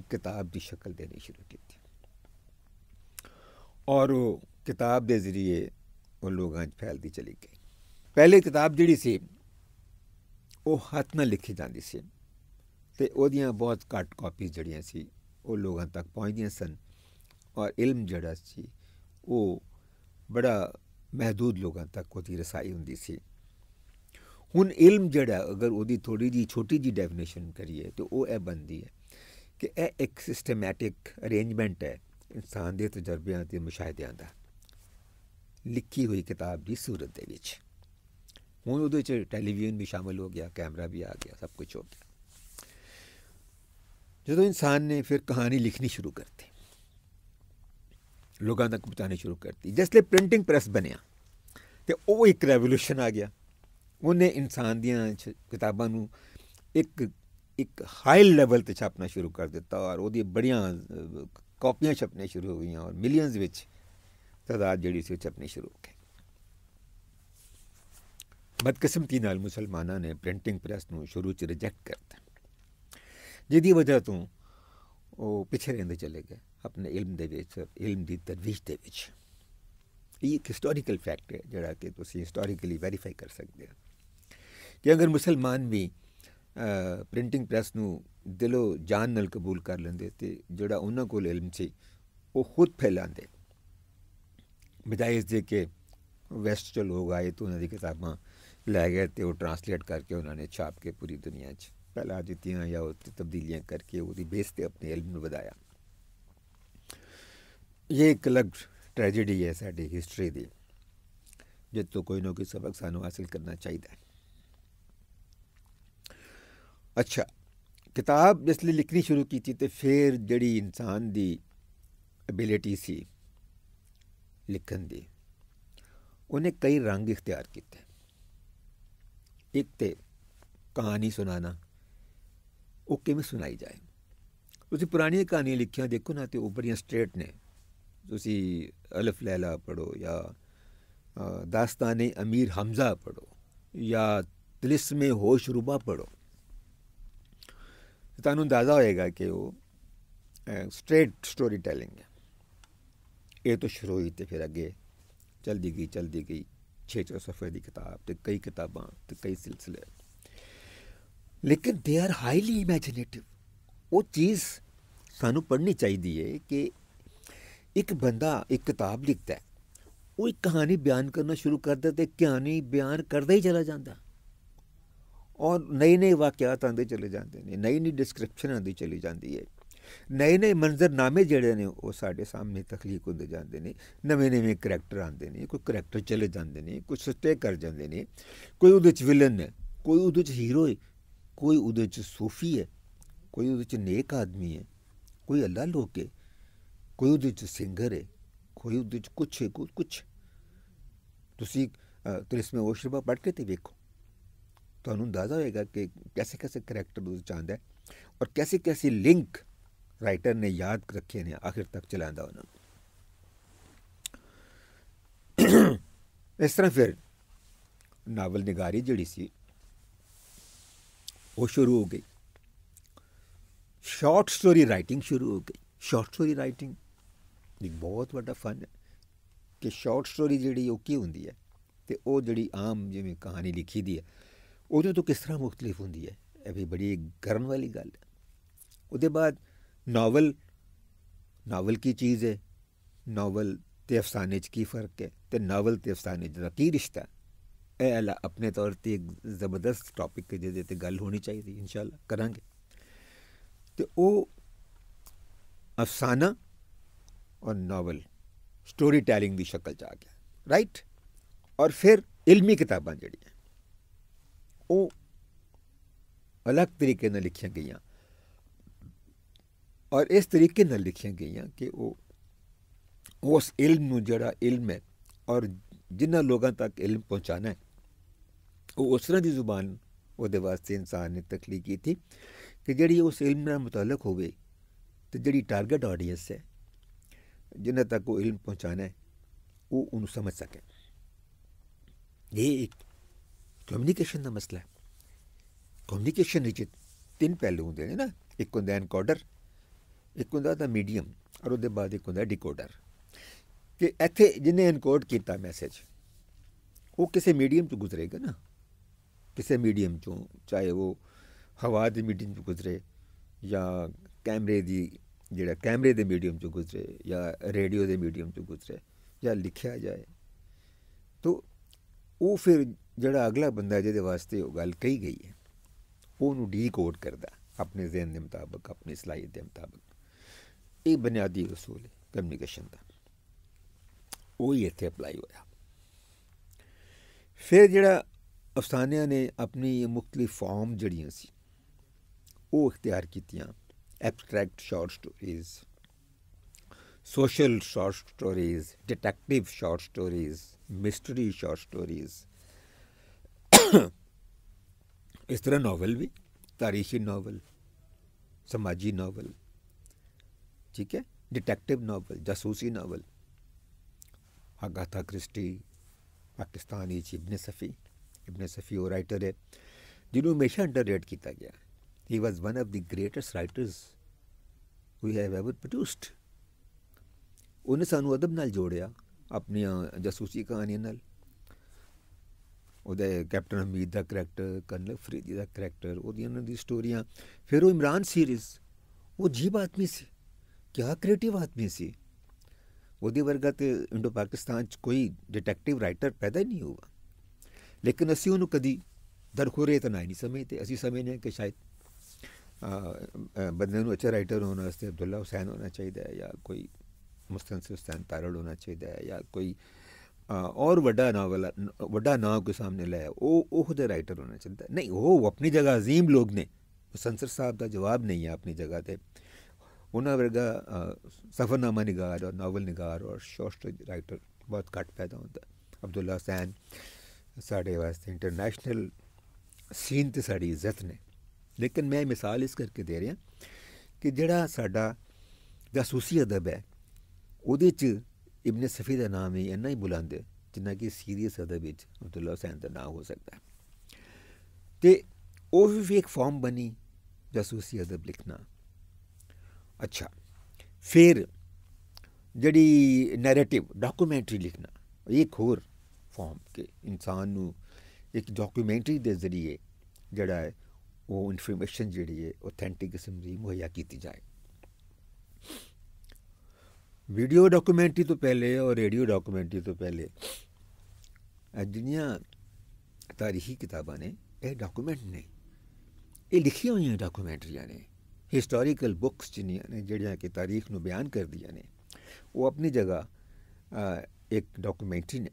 ਇੱਕ ਕਿਤਾਬ ਦੀ ਸ਼ਕਲ ਦੇਣੀ ਸ਼ੁਰੂ ਕੀਤੀ ਔਰ ਉਹ ਕਿਤਾਬ ਦੇ ਜ਼ਰੀਏ ਉਹ ਲੋਕਾਂ 'ਚ ਫੈਲਦੀ ਚਲੀ ਗਈ ਪਹਿਲੀ ਕਿਤਾਬ ਜਿਹੜੀ ਸੀ ਉਹ ਹੱਥ ਨਾਲ ਲਿਖੀ ਜਾਂਦੀ ਸੀ ਤੇ ਉਹਦੀਆਂ ਬਹੁਤ ਘੱਟ ਕਾਪੀਆਂ ਜਿਹੜੀਆਂ ਸੀ ਉਹ ਲੋਕਾਂ ਤੱਕ ਪਹੁੰਚਦੀਆਂ ਸਨ ਔਰ ਇਲਮ ਜਿਹੜਾ ਸੀ ਉਹ ਬੜਾ ਮਹਦੂਦ ਲੋਕਾਂ ਤੱਕ ਉਹਦੀ ਰਸਾਈ ਹੁੰਦੀ ਸੀ ਹੁਣ ਇਲਮ ਜਿਹੜਾ ਅਗਰ ਉਹਦੀ ਥੋੜੀ ਜੀ ਛੋਟੀ ਜੀ ਡੈਫੀਨੇਸ਼ਨ ਕਰੀਏ ਤੇ ਉਹ ਇਹ ਬੰਦੀ ਹੈ ਕਿ ਇਹ ਇੱਕ ਸਿਸਟਮੈਟਿਕ ਅਰੇਂਜਮੈਂਟ ਹੈ ਇਨਸਾਨ ਦੇ ਤਜਰਬਿਆਂ ਤੇ ਮੁਸ਼ਾਹਿਦਿਆਂ ਦਾ ਲਿਖੀ ਹੋਈ ਕਿਤਾਬ ਦੀ ਸੂਰਤ ਦੇ ਵਿੱਚ ਹੁਣ ਉਹਦੇ ਵਿੱਚ ਟੈਲੀਵਿਜ਼ਨ ਵੀ ਸ਼ਾਮਲ ਹੋ ਗਿਆ ਕੈਮਰਾ ਵੀ ਆ ਗਿਆ ਸਭ ਕੁਝ ਹੋ ਗਿਆ ਜਦੋਂ ਇਨਸਾਨ ਨੇ ਫਿਰ ਕਹਾਣੀ ਲਿਖਣੀ ਸ਼ੁਰੂ ਕਰਤੀ ਲੋਕਾਂ ਤੱਕ ਪਹੁੰਚਾਣੀ ਸ਼ੁਰੂ ਕਰਤੀ ਜਿਸ ਲਈ ਪ੍ਰਿੰਟਿੰਗ ਪ੍ਰੈਸ ਬਣਿਆ ਤੇ ਉਹ ਇੱਕ ਰੈਵੋਲੂਸ਼ਨ ਆ ਗਿਆ ਉਹਨੇ ਇਨਸਾਨ ਦੀਆਂ ਕਿਤਾਬਾਂ ਨੂੰ ਇੱਕ ਇੱਕ ਹਾਈ ਲੈਵਲ ਤੇ ਛਾਪਣਾ ਸ਼ੁਰੂ ਕਰ ਦਿੱਤਾ ਔਰ ਉਹਦੀ ਬੜੀਆਂ ਕਾਪੀਆਂ ਛਪਨੇ ਸ਼ੁਰੂ ਹੋ ਗਈਆਂ ਔਰ ਮਿਲੀਅਨਸ ਵਿੱਚ ਤਦਾਦ ਜਿਹੜੀ ਸੀ ਛਪਨੀ ਸ਼ੁਰੂ ਹੋ ਗਈ ਬਦਕਿਸਮਤੀ ਨਾਲ ਮੁਸਲਮਾਨਾਂ ਨੇ ਪ੍ਰਿੰਟਿੰਗ ਪ੍ਰੈਸ ਨੂੰ ਸ਼ੁਰੂ ਚ ਰਿਜੈਕਟ ਕਰਤਾ ਜਿਹਦੀ ਵਜ੍ਹਾ ਤੋਂ ਉਹ ਪਿੱਛੇ ਰਹਿੰਦੇ ਚਲੇ ਗਏ ਆਪਣੇ ਇਲਮ ਦੇ ਵਿੱਚ ਇਲਮ ਦੀ ਤਰਵੀਜ ਦੇ ਵਿੱਚ ਇਹ ਇੱਕ ਹਿਸਟੋਰੀਕਲ ਫੈਕਟ ਹੈ ਜਿਹੜਾ ਕਿ ਤੁਸੀਂ ਹਿਸਟੋਰੀਕਲੀ ਵੈਰੀਫਾਈ ਕਰ ਸਕਦੇ ਹੋ ਕਿ ਅਗਰ ਮੁਸਲਮਾਨ ਵੀ ਪ੍ਰਿੰਟਿੰਗ ਪ੍ਰੈਸ ਨੂੰ ਦਿਲੋਂ ਜਾਨ ਨਾਲ ਕਬੂਲ ਕਰ ਲੈਂਦੇ ਤੇ ਜਿਹੜਾ ਉਹਨਾਂ ਕੋਲ ਇਲਮ ਸੀ ਉਹ ਖੁਦ ਫੈਲਾਉਂਦੇ ਬਜਾਏ ਇਸ ਦੇ ਕਿ ਵੈਸਟ ਚ ਲੋਕ ਆਏ ਤੋਂ ਉਹਨਾਂ ਦੀ ਕਿਤਾਬਾਂ ਲੈ ਗਏ ਤੇ ਉਹ ਟਰਾਂਸਲੇਟ ਕਰਕੇ ਉਹਨਾਂ ਨੇ ਛਾਪ ਕੇ ਪੂਰੀ ਦੁਨੀਆ 'ਚ ਦਿੱਤੀਆਂ ਜਾਂ ਉਹ ਤਬਦੀਲੀਆਂ ਕਰਕੇ ਉਹਦੀ ਬੇਸ ਤੇ ਆਪਣੇ ਐਲਬਮ ਨੂੰ ਵਧਾਇਆ ਇਹ ਇੱਕ ਅਲੱਗ ਟ੍ਰੈਜੇਡੀ ਹੈ ਸਾਡੀ ਹਿਸਟਰੀ ਦੀ ਜਿਸ ਤੋਂ ਕੋਈ ਨਾ ਕੋਈ ਸਬਕ ਸਾਨੂੰ ਹਾਸਲ ਕਰਨਾ ਚਾਹੀਦਾ ਹੈ ਅੱਛਾ ਕਿਤਾਬ ਜਿਸ ਲਈ ਲਿਖਣੀ ਸ਼ੁਰੂ ਕੀਤੀ ਤੇ ਫਿਰ ਜਿਹੜੀ ਇਨਸਾਨ ਦੀ ਐਬਿਲਿਟੀ ਸੀ ਲਿਖਣ ਦੀ ਉਹਨੇ ਕਈ ਰੰਗ ਇਖਤਿਆਰ ਕੀਤੇ ਇੱਕ ਤੇ ਕਹਾਣੀ ਸੁਣਾਣਾ वह किमें सुनाई जाए तो पुरानी कहानियां लिखिया देखो ना तो ਉਹ ਬੜੀਆਂ ਸਟ੍ਰੇਟ ਨੇ ਤੁਸੀਂ ਅਲਫ ਲੈਲਾ ਪੜੋ दास्तान अमीर हमज़ा पढ़ो या तिलिसमे होश रुबा पढ़ो तो तुम अंदाज़ा होएगा कि वो स्ट्रेट स्टोरी टैलिंग है ये तो शुरू हुई तो फिर अगे चलती गई चलती गई छे छः सफ़े की किताब तो कई किताबा तो कई सिलसिले ਲੇਕਿਨ ਦੇ ਆਰ ਹਾਈਲੀ ਇਮੇਜਿਨੇਟਿਵ ਉਹ ਚੀਜ਼ ਸਾਨੂੰ ਪੜ੍ਹਨੀ ਚਾਹੀਦੀ ਏ ਕਿ ਇੱਕ ਬੰਦਾ ਇੱਕ ਕਿਤਾਬ ਲਿਖਦਾ ਹੈ ਉਹ ਇੱਕ ਕਹਾਣੀ ਬਿਆਨ ਕਰਨਾ ਸ਼ੁਰੂ ਕਰਦਾ ਤੇ ਕਹਾਣੀ ਬਿਆਨ ਕਰਦਾ ਹੀ ਚਲਾ ਜਾਂਦਾ ਔਰ ਨਏ ਨਏ ਵਾਕਿਆਤ ਆਂਦੇ ਚਲੇ ਜਾਂਦੇ ਨੇ ਨਈ ਨਈ ਡਿਸਕ੍ਰਿਪਸ਼ਨ ਆਂਦੀ ਚਲੀ ਜਾਂਦੀ ਹੈ ਨਏ ਨਏ ਮੰਜ਼ਰਨਾਮੇ ਜਿਹੜੇ ਨੇ ਉਹ ਸਾਡੇ ਸਾਹਮਣੇ ਤਖਲੀਕ ਹੁੰਦੇ ਜਾਂਦੇ ਨੇ ਨਵੇਂ ਨਵੇਂ ਕੈਰੈਕਟਰ ਆਂਦੇ ਨੇ ਕੋਈ ਕੈਰੈਕਟਰ ਚਲੇ ਜਾਂਦੇ ਨੇ ਕੁਝ ਸਟੇ ਕਰ ਜਾਂਦੇ ਨੇ ਕੋਈ ਉਹਦੇ ਚ ਵਿਲਨ ਹੈ ਕੋਈ ਉਹਦੇ ਚ ਹੀਰੋ ਹੈ ਕੋਈ ਉਹਦੇ ਚ ਸੂਫੀ ਹੈ ਕੋਈ ਉਹਦੇ ਚ ਨੇਕ ਆਦਮੀ ਹੈ ਕੋਈ ਅੱਲਾ ਲੋਕ ਹੈ ਕੋਈ ਉਹਦੇ ਚ ਸਿੰਗਰ ਹੈ ਕੋਈ ਉਹਦੇ ਚ ਕੁਛ ਹੈ ਕੋਈ ਕੁਛ ਤੁਸੀਂ ਤ੍ਰਿਸਮੇ ਓਸ਼ਰਬਾ ਪੜ ਕੇ ਤੇ ਵੇਖੋ ਤੁਹਾਨੂੰ ਅੰਦਾਜ਼ਾ ਹੋਏਗਾ ਕਿ ਕੈਸੇ ਕੈਸੇ ਕੈਰੈਕਟਰ ਉਹ ਚਾਹੁੰਦਾ ਹੈ ਔਰ ਕੈਸੇ ਕੈਸੇ ਲਿੰਕ ਰਾਈਟਰ ਨੇ ਯਾਦ ਰੱਖੇ ਨੇ ਆਖਿਰ ਤੱਕ ਚਲਾਉਂਦਾ ਉਹਨਾਂ ਨੂੰ ਇਸ ਤਰ੍ਹਾਂ ਫਿਰ ਨਾਵਲ ਨਿਗਾਰੀ ਜਿਹੜੀ ਸੀ ਉਹ ਸ਼ੁਰੂ ਹੋ ਗਈ ਸ਼ਾਰਟ ਸਟੋਰੀ ਰਾਈਟਿੰਗ ਸ਼ੁਰੂ ਹੋ ਗਈ ਸ਼ਾਰਟ ਸਟੋਰੀ ਰਾਈਟਿੰਗ ਇੱਕ ਬਹੁਤ ਵੱਡਾ ਫਨ ਹੈ ਕਿ ਸ਼ਾਰਟ ਸਟੋਰੀ ਜਿਹੜੀ ਉਹ ਕੀ ਹੁੰਦੀ ਹੈ ਤੇ ਉਹ ਜਿਹੜੀ ਆਮ ਜਿਵੇਂ ਕਹਾਣੀ ਲਿਖੀ ਦੀ ਹੈ ਉਹਦੇ ਤੋਂ ਕਿਸ ਤਰ੍ਹਾਂ ਮੁxtਲਿਫ ਹੁੰਦੀ ਹੈ ਇਹ ਵੀ ਬੜੀ ਗਰਨ ਵਾਲੀ ਗੱਲ ਹੈ ਉਹਦੇ ਬਾਅਦ ਨਾਵਲ ਨਾਵਲ ਕੀ ਚੀਜ਼ ਹੈ ਨਾਵਲ ਤੇ ਅਫਸਾਨੇ 'ਚ ਕੀ ਫਰਕ ਹੈ ਤੇ ਨਾਵਲ ਤੇ ਅਫਸਾਨੇ ਦਾ ਕੀ ਰਿਸ਼ਤਾ अपने तौर पर एक जबरदस्त टॉपिक जेह्दे ते गल्ल होनी चाहिदी इंशाल्लाह करा तो ओह् अफसाना और नावल स्टोरी टैलिंग की शक्ल च आ गया राइट और फिर इलमी किताबा जेह्ड़ियां ओह् अलग तरीके ने लिखियां गेइयां और इस तरीके न लिखिया गई कि वो उस इल्म जेह्ड़ा इल्म है और जिन्ना लोगों तक इलम पहुँचाना है उस तरह की जुबान वो वास्ते इंसान ने तकली की थी कि जी उस इलम मुतलक हो जी टारगेट ऑडियंस है जिन्हें तक वो इलम पहुँचा है वो उन्होंने समझ सके ये एक कम्यूनीकेशन का मसला है कम्युनिकेशन तीन पहलू होंगे ना एक होंगे एनकॉडर एक होंगे द मीडियम और वो बाद एक होंगे डिकोडर कि इतने जिन्हें एनकोड किया मैसेज वो किसी मीडियम तो गुजरेगा ना ਕਿਸੇ ਮੀਡੀਅਮ ਚੋਂ ਚਾਹੇ ਉਹ ਹਵਾ ਦੇ ਮੀਡੀਅਮ ਚੋਂ ਗੁਜ਼ਰੇ ਜਾਂ ਕੈਮਰੇ ਦੀ ਜਿਹੜਾ ਕੈਮਰੇ ਦੇ ਮੀਡੀਅਮ ਚੋਂ ਗੁਜ਼ਰੇ ਜਾਂ ਰੇਡੀਓ ਦੇ ਮੀਡੀਅਮ ਚੋਂ ਗੁਜ਼ਰੇ ਜਾਂ ਲਿਖਿਆ ਜਾਏ ਤੋ ਉਹ ਫਿਰ ਜਿਹੜਾ ਅਗਲਾ ਬੰਦਾ ਜਿਹਦੇ ਵਾਸਤੇ ਉਹ ਗੱਲ ਕਹੀ ਗਈ ਹੈ ਉਹ ਉਹਨੂੰ ਡੀਕੋਡ ਕਰਦਾ ਆਪਣੇ ਜ਼ਿਹਨ ਦੇ ਮੁਤਾਬਕ ਆਪਣੀ ਸਲਾਹੀਅਤ ਦੇ ਮੁਤਾਬਕ ਇਹ ਬੁਨਿਆਦੀ ਅਸੂਲ ਹੈ ਕਮਿਊਨੀਕੇਸ਼ਨ ਦਾ ਉਹ ਹੀ ਇੱਥੇ ਅਪਲਾਈ ਹੋਇਆ ਫਿਰ ਜਿਹੜਾ अफसानिया ने अपनी ये मुख्तलि फॉर्म जड़िया सी वो इख्तियार की short stories social short stories detective short stories mystery short stories इस तरह नावल भी तारीखी नावल समाजी नावल ठीक है डिटेक्टिव नावल जासूसी नावल आगाथा क्रिस्टी पाकिस्तानी चिबन सफ़ी ਇਬਨ ਸਫੀ ਉਹ ਰਾਈਟਰ ਹੈ ਜਿਹਨੂੰ ਹਮੇਸ਼ਾ ਅੰਡਰਰੇਟ ਕੀਤਾ ਗਿਆ he was one of the greatest writers we have ever produced ਉਹਨੇ ਸਾਨੂੰ ਅਦਬ ਨਾਲ ਜੋੜਿਆ ਆਪਣੀਆਂ ਜਾਸੂਸੀ ਕਹਾਣੀਆਂ ਨਾਲ ਉਹਦੇ ਕੈਪਟਨ ਹਮੀਦ ਦਾ ਕੈਰੈਕਟਰ ਕਰਨਲ ਫਰੀਦੀ ਦਾ ਕੈਰੈਕਟਰ ਉਹਦੀਆਂ ਉਹਨਾਂ ਦੀ ਸਟੋਰੀਆਂ ਫਿਰ ਉਹ ਇਮਰਾਨ ਸੀਰੀਜ਼ ਉਹ ਜੀਬ ਆਦਮੀ ਸੀ ਕਿਆ ਕ੍ਰੀਏਟਿਵ ਆਦਮੀ ਸੀ ਉਹਦੇ ਵਰਗਾ ਤੇ ਇੰਡੋ ਪਾਕਿਸਤਾਨ ਚ ਕੋਈ ਡਿਟੈਕਟਿਵ ਰਾਈਟਰ ਪੈਦਾ ਹੀ ਨਹੀਂ ਹੋਇਆ ਲੇਕਿਨ ਅਸੀਂ ਉਹਨੂੰ ਕਦੀ ਦਰਖੋਰੇ ਤਾਂ ਨਹੀਂ ਸਮਝਦੇ ਅਸੀਂ ਸਮਝਦੇ ਹਾਂ ਕਿ ਸ਼ਾਇਦ ਬੰਦੇ ਨੂੰ ਅੱਛਾ ਰਾਈਟਰ ਹੋਣ ਵਾਸਤੇ ਅਬਦੁੱਲਾ ਹੁਸੈਨ ਹੋਣਾ ਚਾਹੀਦਾ ਹੈ ਜਾਂ ਕੋਈ ਮੁਸਤਨਸ ਹੁਸੈਨ ਤਾਰੜ ਹੋਣਾ ਚਾਹੀਦਾ ਹੈ ਜਾਂ ਕੋਈ और वड्डा नावल वड्डा नाव के सामने लाया वो ओहदे राइटर होना चाहता नहीं वो अपनी जगह अजीम लोग ने संसद साहब का जवाब नहीं है अपनी जगह से उन्होंने वर्गा सफ़रनामा निगार और नावल निगार और शॉर्ट राइटर बहुत घट पैदा होता अब्दुल्ला हुसैन साढ़े वास्ते इंटरनेशनल सीन ते साड़ी इज्जत ने लेकिन मैं मिसाल इस करके दे रहा कि ਜਿਹੜਾ ਸਾਡਾ ਜਾਸੂਸੀ ਅਦਬ ਹੈ ਉਹਦੇ 'ਚ ਇਬਨ ਸਫੀ ਦਾ ਨਾਮ ਹੀ ਇੰਨਾ ਹੀ ਬੁਲੰਦ ਹੈ ਜਿੰਨਾ ਕਿ ਸੀਰੀਅਸ ਅਦਬ ਵਿੱਚ ਅਬਦੁੱਲਾ ਹੁਸੈਨ ਦਾ ਨਾਮ ਹੋ ਸਕਦਾ ਤੇ ਉਹ ਵੀ ਇੱਕ ਫਾਰਮ ਬਣੀ ਜਾਸੂਸੀ ਅਦਬ ਲਿਖਣਾ ਅੱਛਾ ਫਿਰ ਜਿਹੜੀ ਨੈਰੇਟਿਵ ਡਾਕੂਮੈਂਟਰੀ ਲਿਖਣਾ ਇਹ ਖੋਰ ਫਾਰਮ ਕਿ ਇਨਸਾਨ ਨੂੰ ਇੱਕ ਡਾਕੂਮੈਂਟਰੀ ਦੇ ਜ਼ਰੀਏ ਜਿਹੜਾ ਹੈ ਉਹ ਇਨਫੋਰਮੇਸ਼ਨ ਜਿਹੜੀ ਹੈ ਆਥੈਂਟਿਕ ਕਿਸਮ ਦੀ ਮੁਹੱਈਆ ਕੀਤੀ ਜਾਏ ਵੀਡੀਓ ਡਾਕੂਮੈਂਟਰੀ ਤੋਂ ਪਹਿਲੇ ਔਰ ਰੇਡੀਓ ਡਾਕੂਮੈਂਟਰੀ ਤੋਂ ਪਹਿਲੇ ਜਿਹੜੀਆਂ ਤਾਰੀਖੀ ਕਿਤਾਬਾਂ ਨੇ ਇਹ ਡਾਕੂਮੈਂਟ ਨੇ ਇਹ ਲਿਖੀਆਂ ਹੋਈਆਂ ਡਾਕੂਮੈਂਟਰੀਆਂ ਨੇ ਹਿਸਟੋਰੀਕਲ ਬੁੱਕਸ ਜਿਹੜੀਆਂ ਨੇ ਜਿਹੜੀਆਂ ਕਿ ਤਾਰੀਖ ਨੂੰ ਬਿਆਨ ਕਰਦੀਆਂ ਨੇ ਉਹ ਆਪਣੀ ਜਗ੍ਹਾ ਇੱਕ ਡਾਕੂਮੈਂਟਰੀ ਨੇ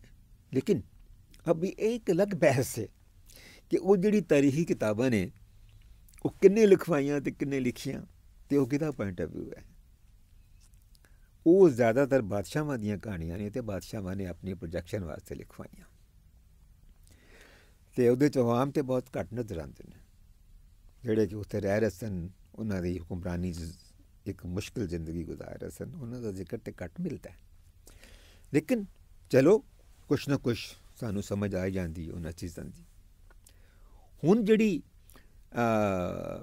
ਲੇਕਿਨ ਅਭੀ ਇੱਕ एक ਬਹਿਸ ਹੈ ਕਿ ਉਹ ਜਿਹੜੀ ਤਾਰੀਖੀ ਕਿਤਾਬਾਂ ਨੇ ਉਹ ਕਿੰਨੇ ਲਿਖਵਾਈਆਂ ਤੇ ਕਿੰਨੇ ਲਿਖੀਆਂ ਤੇ ਉਹ ਕਿਹਦਾ ਪੁਆਇੰਟ ਆਫ View ਹੈ ਉਹ ਜ਼ਿਆਦਾਤਰ ਬਾਦਸ਼ਾਹਾਂ ਦੀਆਂ ਕਹਾਣੀਆਂ ਨੇ ਤੇ ਬਾਦਸ਼ਾਹਾਂ ਨੇ ਆਪਣੀ ਪ੍ਰੋਜੈਕਸ਼ਨ ਵਾਸਤੇ ਲਿਖਵਾਈਆਂ ਤੇ ਉਹਦੇ ਤੋਂ ਆਮ ਤੇ ਬਹੁਤ ਘੱਟ ਨਜ਼ਰ ਆਉਂਦੇ ਨੇ ਜਿਹੜੇ ਕਿ ਉੱਥੇ ਰਹਿ ਰਹੇ ਸਨ ਉਹਨਾਂ ਦੀ ਹਕਮਰਾਨੀ ਇੱਕ ਮੁਸ਼ਕਲ ਜ਼ਿੰਦਗੀ ਗੁਜ਼ਾਰ ਰਹੇ ਸਨ ਉਹਨਾਂ ਦਾ ਜ਼ਿਕਰ ਤੇ ਘੱਟ ਮਿਲਦਾ ਹੈ ਲੇਕਿਨ ਚਲੋ ਕੁਛ ਨਾ ਕੁਛ ਸਾਨੂੰ ਸਮਝ ਆ ਜਾਂਦੀ ਉਹਨਾਂ ਚੀਜ਼ਾਂ ਦੀ ਹੁਣ ਜਿਹੜੀ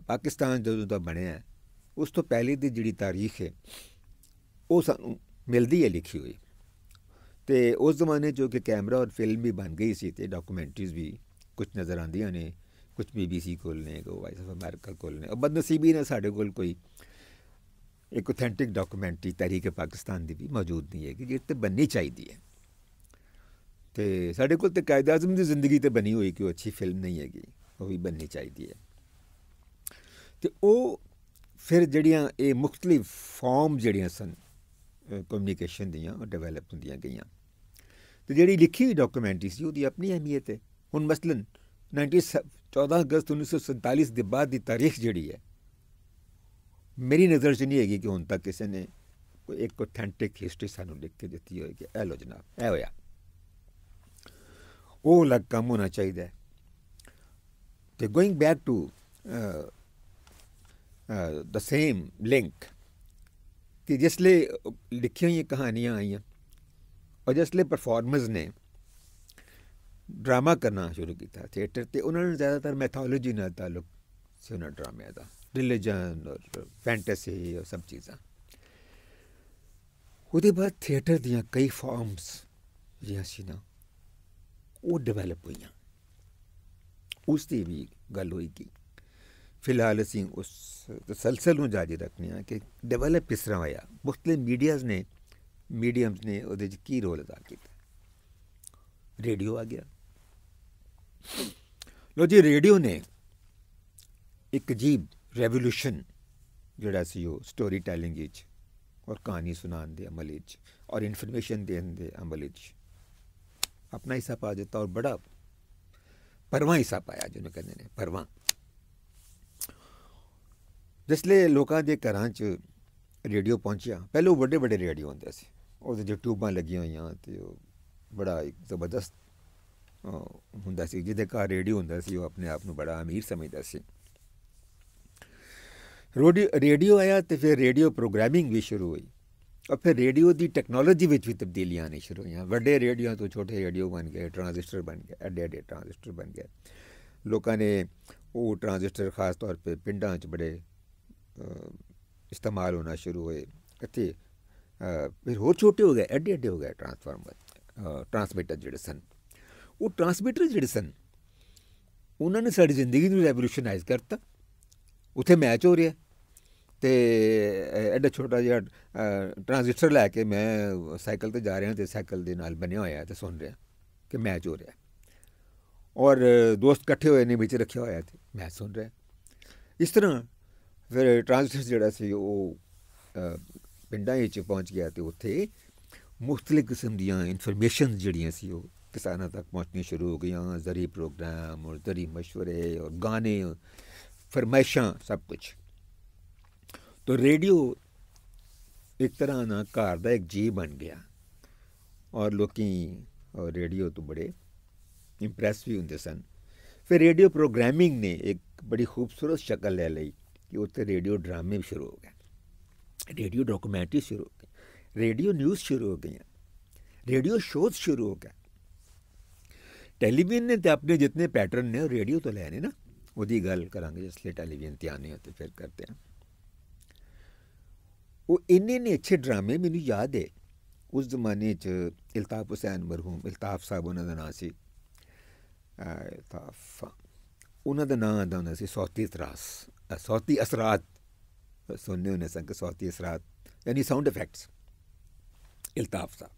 ਪਾਕਿਸਤਾਨ ਜਦੋਂ ਦਾ ਬਣਿਆ ਉਸ ਤੋਂ ਪਹਿਲੇ ਦੀ ਜਿਹੜੀ ਤਾਰੀਖ ਹੈ ਉਹ ਸਾਨੂੰ ਮਿਲਦੀ ਹੈ ਲਿਖੀ ਹੋਈ ਤੇ ਉਸ ਜ਼ਮਾਨੇ ਜੋ ਕਿ ਕੈਮਰਾ ਔਰ ਫਿਲਮ ਵੀ ਬਣ ਗਈ ਸੀ ਤੇ ਡਾਕੂਮੈਂਟਰੀਜ਼ ਵੀ ਕੁਝ ਨਜ਼ਰ ਆਂਦੀਆਂ ਨੇ ਕੁਝ ਬੀਬੀਸੀ ਕੋਲ ਨੇ ਕੋ ਵਾਇਸ ਆਫ ਅਮਰੀਕਾ ਕੋਲ ਨੇ ਉਹ ਬਦਨਸੀਬੀ ਨੇ ਸਾਡੇ ਕੋਲ ਕੋਈ ਇੱਕ ਆਥੈਂਟਿਕ ਡਾਕੂਮੈਂਟਰੀ ਤਾਰੀਖ ਪਾਕਿਸਤਾਨ ਦੀ ਵੀ ਮੌਜੂਦ ਨਹੀਂ ਹੈ ਕਿ ਜਿੱਤ ਬੰਨੀ ਚਾਹੀਦੀ ਹੈ ਤੇ ਸਾਡੇ ਕੋਲ ਤੇ ਕਾਇਦ ਆਜ਼ਮ ਦੀ ਜ਼ਿੰਦਗੀ ਤੇ ਬਣੀ ਹੋਈ ਕਿ ਉਹ ਅੱਛੀ ਫਿਲਮ ਨਹੀਂ ਹੈਗੀ ਉਹ ਵੀ ਬਣਨੀ ਚਾਹੀਦੀ ਹੈ ਤੇ ਉਹ ਫਿਰ ਜਿਹੜੀਆਂ ਇਹ ਮੁxtਲਿਫ ਫਾਰਮ ਜਿਹੜੀਆਂ ਸਨ ਕਮਿਊਨੀਕੇਸ਼ਨ ਦੀਆਂ ਉਹ ਡਿਵੈਲਪ ਹੁੰਦੀਆਂ ਗਈਆਂ ਤੇ ਜਿਹੜੀ ਲਿਖੀ ਹੋਈ ਡਾਕੂਮੈਂਟਰੀ ਸੀ ਉਹਦੀ ਆਪਣੀ ਅਹਿਮੀਅਤ ਹੈ ਹੁਣ ਮਸਲਨ 1914 ਅਗਸਤ 1947 ਦੇ ਬਾਅਦ ਦੀ ਤਾਰੀਖ ਜਿਹੜੀ ਹੈ ਮੇਰੀ ਨਜ਼ਰ 'ਚ ਨਹੀਂ ਹੈਗੀ ਕਿ ਹੁਣ ਤੱਕ ਕਿਸੇ ਨੇ ਕੋਈ ਇੱਕ ਆਥੈਂਟਿਕ ਹਿਸਟਰੀ ਸਾਨੂੰ ਲਿਖ ਕੇ ਦਿੱਤੀ ਹੋਏ ਕਿ ਇਹ ਲੋ ਜਨਾਬ ਇਹ ਹੋਇਆ ਉਹ ਅਲੱਗ ਕੰਮ ਹੋਣਾ ਚਾਹੀਦਾ ਹੈ ਤੇ going back to the same link ਕਿ ਜਿਸ ਲਈ ਲਿਖੀਆਂ ਹੋਈਆਂ ਕਹਾਣੀਆਂ ਆਈਆਂ ਔਰ ਜਿਸ ਲਈ ਪਰਫਾਰਮਰਸ ਨੇ ਡਰਾਮਾ ਕਰਨਾ ਸ਼ੁਰੂ ਕੀਤਾ ਥੀਏਟਰ ਤੇ ਉਹਨਾਂ ਨੂੰ ਜ਼ਿਆਦਾਤਰ ਮੈਥੋਲੋਜੀ ਨਾਲ ਤਾਲੁਕ ਸੀ ਉਹਨਾਂ ਡਰਾਮਿਆਂ ਦਾ ਰਿਲੀਜਨ ਔਰ ਫੈਂਟੇਸੀ ਔਰ ਸਭ ਚੀਜ਼ਾਂ ਉਹਦੇ ਬਾਅਦ ਥੀਏਟਰ ਦੀਆਂ ਕਈ ਫਾਰਮਸ ਜਿਹੜੀਆਂ ਸੀ ਨਾ ਉਹ ਡਿਵੈਲਪ ਹੋਈਆਂ ਉਸ ਦੀ ਵੀ ਗੱਲ ਹੋਈ ਕਿ ਫਿਲਹਾਲ ਅਸੀਂ ਉਸ ਤਸਲਸਲ ਨੂੰ ਜਾਰੀ ਰੱਖਣੀ ਆ ਕਿ ਡਿਵੈਲਪ ਕਿਸ ਤਰ੍ਹਾਂ ਆਇਆ ਮੁxtਲਿਫ ਮੀਡੀਆਸ ਨੇ ਮੀਡੀਅਮਸ ਨੇ ਉਹਦੇ ਵਿੱਚ ਕੀ ਰੋਲ ਅਦਾ ਕੀਤਾ ਰੇਡੀਓ ਆ ਗਿਆ ਲੋ ਜੀ ਰੇਡੀਓ ਨੇ ਇੱਕ ਅਜੀਬ ਰੈਵੋਲੂਸ਼ਨ ਜਿਹੜਾ ਸੀ ਉਹ ਸਟੋਰੀ ਟੈਲਿੰਗ ਵਿੱਚ ਔਰ ਕਹਾਣੀ ਸੁਣਾਉਣ ਦੇ ਅਮਲ ਵਿੱਚ ਔਰ ਇਨਫੋਰਮੇਸ਼ਨ ਦੇਣ ਦੇ ਅਮਲ ਵਿੱਚ अपना ਹਿੱਸਾ ਪਾ ਦਿੱਤਾ और बड़ा परवा ਹਿੱਸਾ ਪਾਇਆ ਜਿਹਨੂੰ ਕਹਿੰਦੇ ਨੇ ਪਰਵਾ ਜਿਸ ਲਈ ਲੋਕਾਂ ਦੇ ਘਰਾਂ 'ਚ ਰੇਡੀਓ ਪਹੁੰਚਿਆ ਪਹਿਲੇ ਵੱਡੇ ਵੱਡੇ ਰੇਡੀਓ ਹੁੰਦੇ ਸੀ ਉਹਦੇ ਜੋ ਟਿਊਬਾਂ ਲੱਗੀਆਂ ਹੋਈਆਂ ਤੇ ਉਹ ਬੜਾ ਇੱਕ ਜ਼ਬਰਦਸਤ ਹੁੰਦਾ ਸੀ ਜਿਹਦੇ ਘਰ ਰੇਡੀਓ ਹੁੰਦਾ ਸੀ ਉਹ ਆਪਣੇ ਆਪ ਨੂੰ ਬੜਾ ਅਮੀਰ ਸਮਝਦਾ ਸੀ ਰੋਡੀ ਰੇਡੀਓ ਆਇਆ ਤੇ ਫਿਰ ਰੇਡੀਓ ਪ੍ਰੋਗਰਾਮਿੰਗ ਵੀ ਸ਼ੁਰੂ ਹੋਈ ਔਰ ਫਿਰ ਰੇਡੀਓ ਦੀ ਟੈਕਨੋਲੋਜੀ ਵਿੱਚ ਵੀ ਤਬਦੀਲੀਆਂ ਆਣੀ ਸ਼ੁਰੂ ਹੋਈਆਂ ਵੱਡੇ ਰੇਡੀਓ ਤੋਂ ਛੋਟੇ ਰੇਡੀਓ ਬਣ ਗਏ ਟ੍ਰਾਂਜ਼ਿਸਟਰ ਬਣ ਗਏ ਐਡੇ ਐਡੇ ਟ੍ਰਾਂਜ਼ਿਸਟਰ ਬਣ ਗਏ ਲੋਕਾਂ ਨੇ ਉਹ ਟ੍ਰਾਂਜ਼ਿਸਟਰ ਖਾਸ ਤੌਰ 'ਤੇ ਪਿੰਡਾਂ 'ਚ ਬੜੇ ਇਸਤੇਮਾਲ ਹੋਣਾ ਸ਼ੁਰੂ ਹੋਏ ਅਤੇ ਫਿਰ ਹੋਰ ਛੋਟੇ ਹੋ ਗਏ ਐਡੇ ਐਡੇ ਹੋ ਗਏ ਟ੍ਰਾਂਸਫਾਰਮਰ ਟ੍ਰਾਂਸਮਿਟਰ ਜਿਹੜੇ ਸਨ ਉਹ ਟ੍ਰਾਂਸਮਿਟਰ ਜਿਹੜੇ ਸਨ ਉਹਨਾਂ ਨੇ ਸਾਡੀ ਜ਼ਿੰਦਗੀ ਨੂੰ ਰੈਵੋਲੂਸ਼ਨਾਈਜ਼ ਕਰਤਾ ਉੱਥੇ ਮੈਚ ਹੋ ਰਿਹਾ ਤੇ ਐਡਾ ਛੋਟਾ ਜਿਹਾ ਟ੍ਰਾਂਜ਼ਿਸਟਰ ਲੈ ਕੇ ਮੈਂ ਸਾਈਕਲ ਤੇ ਜਾ ਰਿਹਾ ਤੇ ਸਾਈਕਲ ਦੇ ਨਾਲ ਬਣਿਆ ਹੋਇਆ ਤੇ ਸੁਣ ਰਿਹਾ ਕਿ ਮੈਚ ਹੋ ਰਿਹਾ ਔਰ ਦੋਸਤ ਇਕੱਠੇ ਹੋਏ ਨੇ ਵਿੱਚ ਰੱਖਿਆ ਹੋਇਆ ਤੇ ਮੈਂ ਸੁਣ ਰਿਹਾ ਇਸ ਤਰ੍ਹਾਂ ਫਿਰ ਟ੍ਰਾਂਜ਼ਿਸਟਰ ਜਿਹੜਾ ਸੀ ਉਹ ਪਿੰਡਾਂ ਵਿੱਚ ਪਹੁੰਚ ਗਿਆ ਤੇ ਉੱਥੇ ਮੁxtਲਿਕ ਕਿਸਮ ਦੀਆਂ ਇਨਫੋਰਮੇਸ਼ਨ ਜਿਹੜੀਆਂ ਸੀ ਉਹ ਕਿਸਾਨਾਂ ਤੱਕ ਪਹੁੰਚਣੀ ਸ਼ੁਰੂ ਹੋ ਗਈਆਂ ਜ਼ਰੀ ਪ੍ਰੋਗਰਾਮ ਔਰ ਜ਼ਰੀ مشورے ਔਰ ਗਾਣੇ ਫਰਮਾਇਸ਼ਾਂ ਸਭ ਕੁਝ तो ਰੇਡੀਓ ਇੱਕ ਤਰ੍ਹਾਂ ਨਾਲ ਘਰ ਦਾ ਇੱਕ ਜੀ ਬਣ ਗਿਆ ਔਰ ਲੋਕੀ ਰੇਡੀਓ ਤੋਂ ਬੜੇ ਇੰਪ੍ਰੈਸ ਵੀ ਹੁੰਦੇ ਸਨ ਫਿਰ ਰੇਡੀਓ ਪ੍ਰੋਗਰਾਮਿੰਗ ਨੇ ਇੱਕ ਬੜੀ ਖੂਬਸੂਰਤ ਸ਼ਕਲ ਲੈ ਲਈ ਕਿ ਉੱਤੇ ਰੇਡੀਓ ਡਰਾਮੇ ਵੀ ਸ਼ੁਰੂ ਹੋ ਗਏ ਰੇਡੀਓ ਡਾਕੂਮੈਂਟਰੀ ਸ਼ੁਰੂ ਹੋ ਗਈ ਰੇਡੀਓ ਨਿਊਜ਼ ਸ਼ੁਰੂ ਹੋ ਗਈਆਂ ਰੇਡੀਓ ਸ਼ੋਅਜ਼ ਸ਼ੁਰੂ ਹੋ ਗਏ ਟੈਲੀਵਿਜ਼ਨ ਨੇ ਤੇ ਆਪਣੇ ਜਿੰਨੇ ਪੈਟਰਨ ਨੇ ਰੇਡੀਓ ਤੋਂ ਲੈਣੇ ਨਾ ਉਹਦੀ ਗੱਲ ਕਰਾਂਗੇ ਜਿਸ ਲਈ ਟੈਲੀਵਿਜ਼ਨ ਤੇ ਆਨੇ ਹੋ ਫਿਰ ਕਰਦੇ ਹਾਂ ਉਹ ਇੰਨੇ ਇੰਨੇ ਅੱਛੇ ਡਰਾਮੇ ਮੈਨੂੰ ਯਾਦ ਹੈ ਉਸ ਜ਼ਮਾਨੇ 'ਚ ਇਲਤਾਫ ਹੁਸੈਨ ਮਰਹੂਮ ਇਲਤਾਫ ਸਾਹਿਬ ਉਹਨਾਂ ਦਾ ਨਾਂ ਸੀ ਇਲਤਾਫ ਉਹਨਾਂ ਦਾ ਨਾਂ ਆਉਂਦਾ ਹੁੰਦਾ ਸੀ ਸੌਤੀ ਤਰਾਸ ਸੌਤੀ ਅਸਰਾਤ ਸੁਣਨੇ ਹੁੰਦੇ ਸਨ ਕਿ ਸੌਤੀ ਅਸਰਾਤ ਯਾਨੀ ਸਾਊਂਡ ਇਫੈਕਟਸ ਇਲਤਾਫ ਸਾਹਿਬ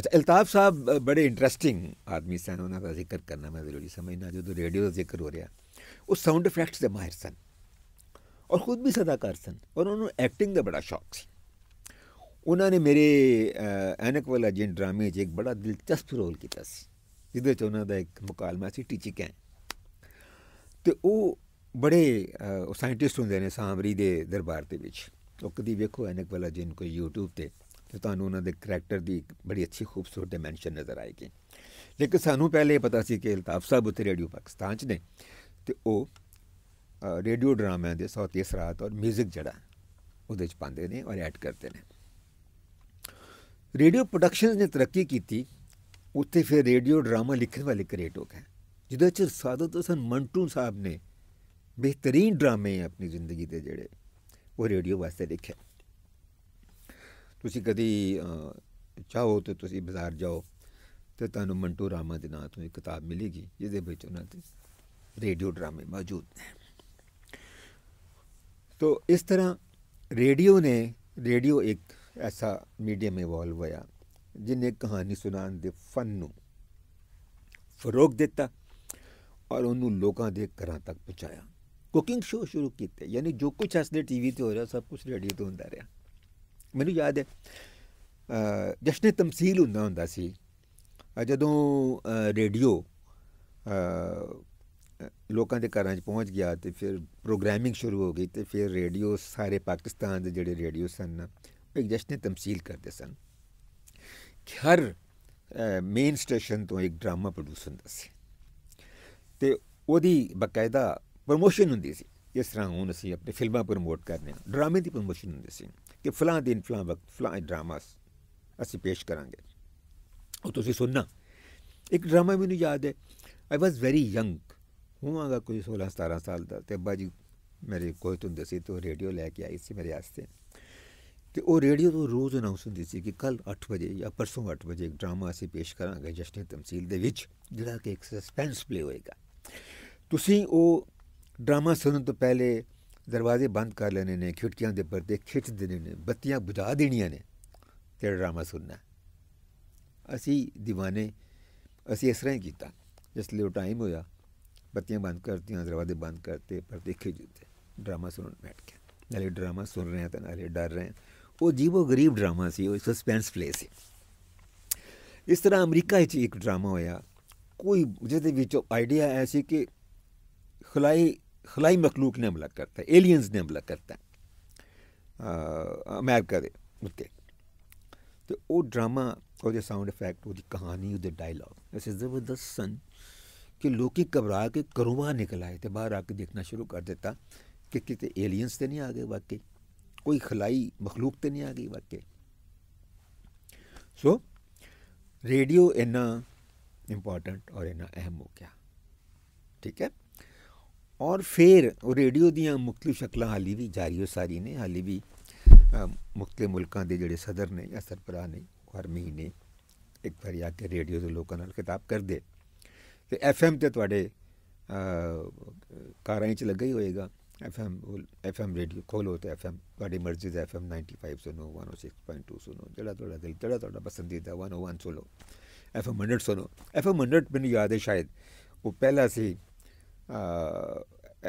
अच्छा अल्ताफ साहब बड़े इंटरेस्टिंग आदमी सन उन्होंने का जिक्र करना मैं जरूरी समझना जो रेडियो का जिक्र हो रहा वो साउंड इफैक्ट्स के माहिर सन ਔਰ ਖੁਦ ਵੀ ਸਦਾਕਾਰ ਸਨ ਔਰ ਉਹਨਾਂ ਨੂੰ ਐਕਟਿੰਗ ਦਾ ਬੜਾ ਸ਼ੌਕ ਸੀ ਉਹਨਾਂ ਨੇ ਮੇਰੇ ਐਨਕ ਵਾਲਾ ਜਿੰਨ ਡਰਾਮੇ 'ਚ ਇੱਕ ਬੜਾ ਦਿਲਚਸਪ ਰੋਲ ਕੀਤਾ ਸੀ ਜਿਹਦੇ 'ਚ ਉਹਨਾਂ ਦਾ ਇੱਕ ਮੁਕਾਲਮਾ ਸੀ ਟੀਚੀ ਕੈਂ ਤੇ ਉਹ ਬੜੇ ਸਾਇੰਟਿਸਟ ਹੁੰਦੇ ਨੇ ਸਾਮਰੀ ਦੇ ਦਰਬਾਰ ਦੇ ਵਿੱਚ ਉਹ ਕਦੀ ਵੇਖੋ ਐਨਕ ਵਾਲਾ ਜਿੰਨ ਕੋਈ YouTube ਤੇ ਤੇ ਤੁਹਾਨੂੰ ਉਹਨਾਂ ਦੇ ਕੈਰੈਕਟਰ ਦੀ ਬੜੀ ਅੱਛੀ ਖੂਬਸੂਰਤ ਡਾਈਮੈਂਸ਼ਨ ਨਜ਼ਰ ਆਏਗੀ ਲੇਕਿਨ ਸਾਨੂੰ ਪਹਿਲੇ ਪਤਾ ਸੀ ਕਿ ਇਲਤਾਫ ਸਾਹਿਬ ਉਤੇ ਰੇਡੀਓ ਪਾਕਿਸਤਾਨ 'ਚ ਨੇ ਤੇ ਉਹ ਰੇਡੀਓ ਡਰਾਮਿਆਂ ਦੇ ਸੌਤੀ ਰਾਤ ਔਰ 뮤직 ਜਿਹੜਾ ਉਹਦੇ ਚ ਪਾਉਂਦੇ ਨੇ ਔਰ ਐਡ ਕਰਦੇ ਨੇ ਰੇਡੀਓ ਪ੍ਰੋਡਕਸ਼ਨ ਨੇ ਤਰੱਕੀ ਕੀਤੀ ਉੱਥੇ ਫਿਰ ਰੇਡੀਓ ਡਰਾਮਾ ਲਿਖਣ ਵਾਲੇ ਕ੍ਰੀਏਟ ਹੋ ਗਏ ਜਿਹਦੇ ਚ ਸਾਦਤ ਹਸਨ ਮੰਟੂ ਸਾਹਿਬ ਨੇ ਬਿਹਤਰੀਨ ਡਰਾਮੇ ਆਪਣੀ ਜ਼ਿੰਦਗੀ ਦੇ ਜਿਹੜੇ ਉਹ ਰੇਡੀਓ ਵਾਸਤੇ ਲਿਖੇ ਤੁਸੀਂ ਕਦੀ ਚਾਹੋ ਤੇ ਤੁਸੀਂ ਬਾਜ਼ਾਰ ਜਾਓ ਤੇ ਤੁਹਾਨੂੰ ਮੰਟੂ ਰਾਮਾ ਦੇ ਨਾਂ ਤੋਂ ਇੱਕ ਕਿਤਾਬ ਮਿਲੇਗੀ ਜਿਹਦੇ ਵਿੱਚ ਉਹਨਾਂ ਦੇ ਰੇਡੀਓ ਡਰਾਮੇ ਮੌਜੂਦ ਨੇ ਤੋ ਇਸ ਤਰ੍ਹਾਂ ਰੇਡੀਓ ਨੇ ਰੇਡੀਓ ਇੱਕ ਐਸਾ ਮੀਡੀਅਮ इवॉल्व ਹੋਇਆ ਜਿਨੇ ਕਹਾਣੀ ਸੁਣਾਉਣ ਦੇ ਫਨ ਨੂੰ ਫਰੋਗ ਦਿੱਤਾ ਔਰ ਉਹਨੂੰ ਲੋਕਾਂ ਦੇ ਘਰਾਂ ਤੱਕ ਪਹੁੰਚਾਇਆ ਕੁਕਿੰਗ ਸ਼ੋਅ ਸ਼ੁਰੂ ਕੀਤੇ ਯਾਨੀ ਜੋ ਕੁਝ ਅਸਲੇ ਟੀਵੀ ਤੇ ਹੋ ਰਿਹਾ ਸਭ ਕੁਝ ਰੇਡੀਓ ਤੇ ਹੁੰਦਾ ਰਿਹਾ ਮੈਨੂੰ ਯਾਦ ਹੈ ਜਸ਼ਨ ਤਮਸੀਲ ਹੁੰਦਾ ਹੁੰਦਾ ਸੀ ਜਦੋਂ ਰੇਡੀਓ ਲੋਕਾਂ ਦੇ ਘਰਾਂ 'ਚ ਪਹੁੰਚ ਗਿਆ ਤੇ ਫਿਰ ਪ੍ਰੋਗਰਾਮਿੰਗ ਸ਼ੁਰੂ ਹੋ ਗਈ ਤੇ ਫਿਰ ਰੇਡੀਓ ਸਾਰੇ ਪਾਕਿਸਤਾਨ ਦੇ ਜਿਹੜੇ ਰੇਡੀਓ ਸਨ ਇੱਕ ਜਸ਼ਨ ਤਮਸੀਲ ਕਰਦੇ ਸਨ ਕਿ ਹਰ ਮੇਨ ਸਟੇਸ਼ਨ ਤੋਂ ਇੱਕ ਡਰਾਮਾ ਪ੍ਰੋਡਿਊਸ ਹੁੰਦਾ ਸੀ ਤੇ ਉਹਦੀ ਬਕਾਇਦਾ ਪ੍ਰੋਮੋਸ਼ਨ ਹੁੰਦੀ ਸੀ ਇਸ ਤਰ੍ਹਾਂ ਹੁਣ ਅਸੀਂ ਆਪਣੇ ਫਿਲਮਾਂ ਪ੍ਰੋਮੋਟ ਕਰਦੇ ਹਾਂ ਡਰਾਮੇ ਦੀ ਪ੍ਰੋਮੋਸ਼ਨ ਹੁੰਦੀ ਸੀ ਕਿ ਫਲਾਂ ਦਿਨ ਫਲਾਂ ਵਕਤ ਫਲਾਂ ਡਰਾਮਾਸ ਅਸੀਂ ਪੇਸ਼ ਕਰਾਂਗੇ ਉਹ ਤੁਸੀਂ ਸੁਣਨਾ ਇੱਕ ਡਰਾਮਾ ਮੈਨੂੰ ਯਾਦ ਹੈ ਆਈ ਵਾਸ ਵੈਰੀ ਯੰਗ ਉਹਨਾਂ ਦਾ ਕੋਈ 16 17 ਸਾਲ ਦਾ ਤੇ ਅੱਬਾ ਜੀ ਮੇਰੇ ਕੋਈ ਤੁੰਦੇ ਸੀ ਤੋਂ ਰੇਡੀਓ ਲੈ ਕੇ ਆਈ ਸੀ ਮੇਰੇ ਆਸਤੇ ਤੇ ਉਹ ਰੇਡੀਓ ਤੋਂ ਰੋਜ਼ ਅਨਾਉਂਸ ਹੁੰਦੀ ਸੀ ਕਿ ਕੱਲ 8 ਵਜੇ ਜਾਂ ਪਰਸੋਂ 8 ਵਜੇ ਇੱਕ ਡਰਾਮਾ ਅਸੀਂ ਪੇਸ਼ ਕਰਾਂਗੇ ਜਸ਼ਨੇ ਤਮਸੀਲ ਦੇ ਵਿੱਚ ਜਿਹੜਾ ਕਿ ਇੱਕ ਸਸਪੈਂਸ ਪਲੇ ਹੋਏਗਾ ਤੁਸੀਂ ਉਹ ਡਰਾਮਾ ਸੁਣਨ ਤੋਂ ਪਹਿਲੇ ਦਰਵਾਜ਼ੇ ਬੰਦ ਕਰ ਲੈਣੇ ਨੇ ਖਿੜਕੀਆਂ ਦੇ ਪਰਦੇ ਖਿੱਚ ਦੇਣੇ ਨੇ ਬੱਤੀਆਂ ਬੁਝਾ ਦੇਣੀਆਂ ਨੇ ਤੇ ਡਰਾਮਾ ਸੁਣਨਾ ਅਸੀਂ دیਵਾਨੇ ਅਸੀਂ ਇਸ ਤਰ੍ਹਾਂ ਹੀ ਕੀਤਾ ਜਿਸ ਲਈ ਟਾਈਮ ਹੋਇਆ ਬੱਤੀਆਂ ਬੰਦ ਕਰਤੀਆਂ ਦਰਵਾਜ਼ੇ ਬੰਦ ਕਰਤੇ ਪਰ ਦੇਖੇ खिंच देते ਡਰਾਮਾ ਸੁਣਨ ਬੈਠ ਕੇ ਨਾਲੇ ਡਰਾਮਾ ਸੁਣ ਰਹੇ ਆ ਤਾਂ ਨਾਲੇ ਡਰ ਰਹੇ ਉਹ ਜੀਵੋ ਗਰੀਬ ਡਰਾਮਾ ਸੀ ਉਹ ਸਸਪੈਂਸ ਪਲੇ ਸੀ ਇਸ ਤਰ੍ਹਾਂ ਅਮਰੀਕਾ ਵਿੱਚ ਇੱਕ ਡਰਾਮਾ ਹੋਇਆ ਕੋਈ ਜਿਹਦੇ ਵਿੱਚ ਆਈਡੀਆ ਆਇਆ ਸੀ ਕਿ ਖਲਾਈ ਖਲਾਈ ਮਖਲੂਕ ਨੇ ਹਮਲਾ ਕਰਤਾ ਏਲੀਅਨਸ ਨੇ ਹਮਲਾ ਕਰਤਾ ਅਮਰੀਕਾ ਦੇ ਉੱਤੇ ਤੇ ਉਹ ਡਰਾਮਾ ਉਹਦੇ ਸਾਊਂਡ ਇਫੈਕਟ ਉਹਦੀ ਕਹਾਣੀ ਉਹਦੇ ਡਾਇਲੌਗ ਇਸ ਇਜ਼ ਵਿਦ ਦ ਸਨ ਕਿ ਲੋਕੀ ਘਬਰਾ ਕੇ ਘਰੋਂ ਬਾਹਰ ਤੇ ਬਾਹਰ ਆ ਕੇ ਦੇਖਣਾ ਸ਼ੁਰੂ ਕਰ ਦਿੱਤਾ ਕਿ ਕਿਤੇ ਏਲੀਅਨਸ ਤੇ ਨਹੀਂ ਆ ਗਏ ਵਾਕਈ ਕੋਈ ਖਲਾਈ مخلوਕ ਤੇ ਨਹੀਂ ਆ ਗਈ ਵਾਕਈ ਸੋ ਰੇਡੀਓ ਇਨਾ ਇੰਪੋਰਟੈਂਟ ਔਰ ਇਨਾ ਅਹਿਮ ਹੋ ਗਿਆ ਠੀਕ ਹੈ ਔਰ ਫਿਰ ਉਹ ਰੇਡੀਓ ਦੀਆਂ ਮੁxtਲਿਫ ਸ਼ਕਲਾਂ ਹਾਲੀ ਵੀ ਜਾਰੀ ਹੋ ਸਾਰੀ ਨੇ ਹਾਲੀ ਵੀ ਮੁxtਲਿਫ ਮੁਲਕਾਂ ਦੇ ਜਿਹੜੇ ਸਦਰ ਨੇ ਜਾਂ ਸਰਪ੍ਰਾਹ ਨੇ ਹਰ ਮਹੀਨੇ ਇੱਕ ਵਾਰ ਆ ਕੇ ਰੇਡੀਓ ਦੇ ਲੋਕਾਂ ਨਾਲ ਖਿਤਾਬ ਕਰਦੇ ਤੇ ਐਫਐਮ ਤੇ ਤੁਹਾਡੇ ਕਾਰਾਂ ਵਿੱਚ ਲੱਗਾ ਹੀ ਹੋਏਗਾ ਐਫਐਮ ਐਫਐਮ ਰੇਡੀਓ ਖੋਲੋ ਤੇ ਐਫਐਮ ਤੁਹਾਡੀ ਮਰਜ਼ੀ ਦਾ ਐਫਐਮ 95 ਸੁਣੋ 106.2 ਸੁਣੋ ਜਿਹੜਾ ਤੁਹਾਡਾ ਦਿਲ ਜਿਹੜਾ ਤੁਹਾਡਾ ਪਸੰਦੀਦਾ 101 ਸੁਣੋ ਐਫਐਮ 100 ਸੁਣੋ ਐਫਐਮ 100 ਮੈਨੂੰ ਯਾਦ ਹੈ ਸ਼ਾਇਦ ਉਹ ਪਹਿਲਾ ਸੀ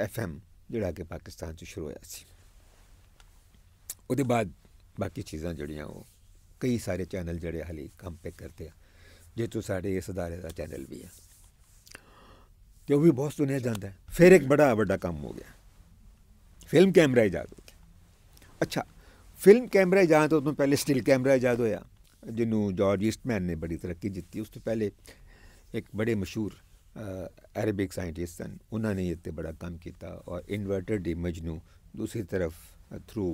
ਐਫਐਮ ਜਿਹੜਾ ਕਿ ਪਾਕਿਸਤਾਨ 'ਚ ਸ਼ੁਰੂ ਹੋਇਆ ਸੀ ਉਹਦੇ ਬਾਅਦ ਬਾਕੀ ਚੀਜ਼ਾਂ ਜਿਹੜੀਆਂ ਉਹ ਕਈ ਸਾਰੇ ਚੈਨਲ ਜਿਹੜੇ ਹਲੇ ਕੰਮ ਪੇ ਕਰਦੇ ਆ ਜੇ ਤੂੰ ਸਾਡੇ ਇਸ ਅਦਾਰੇ ਦਾ ਚੈਨਲ ਵੀ ਆ कि वो भी बहुत सुने जाता है फिर एक बड़ा बड़ा काम हो गया फिल्म कैमरा ईजाद हो गया अच्छा फिल्म कैमरा ईजाद हो तो पहले स्टिल कैमरा ईजाद होया जिन्हों जॉर्ज ईस्टमैन ने बड़ी तरक्की जीती उस तो पहले एक बड़े मशहूर अरेबिक साइंटिस्ट सन उन्होंने इतने बड़ा काम किया और इनवर्टेड इमेज न दूसरी तरफ through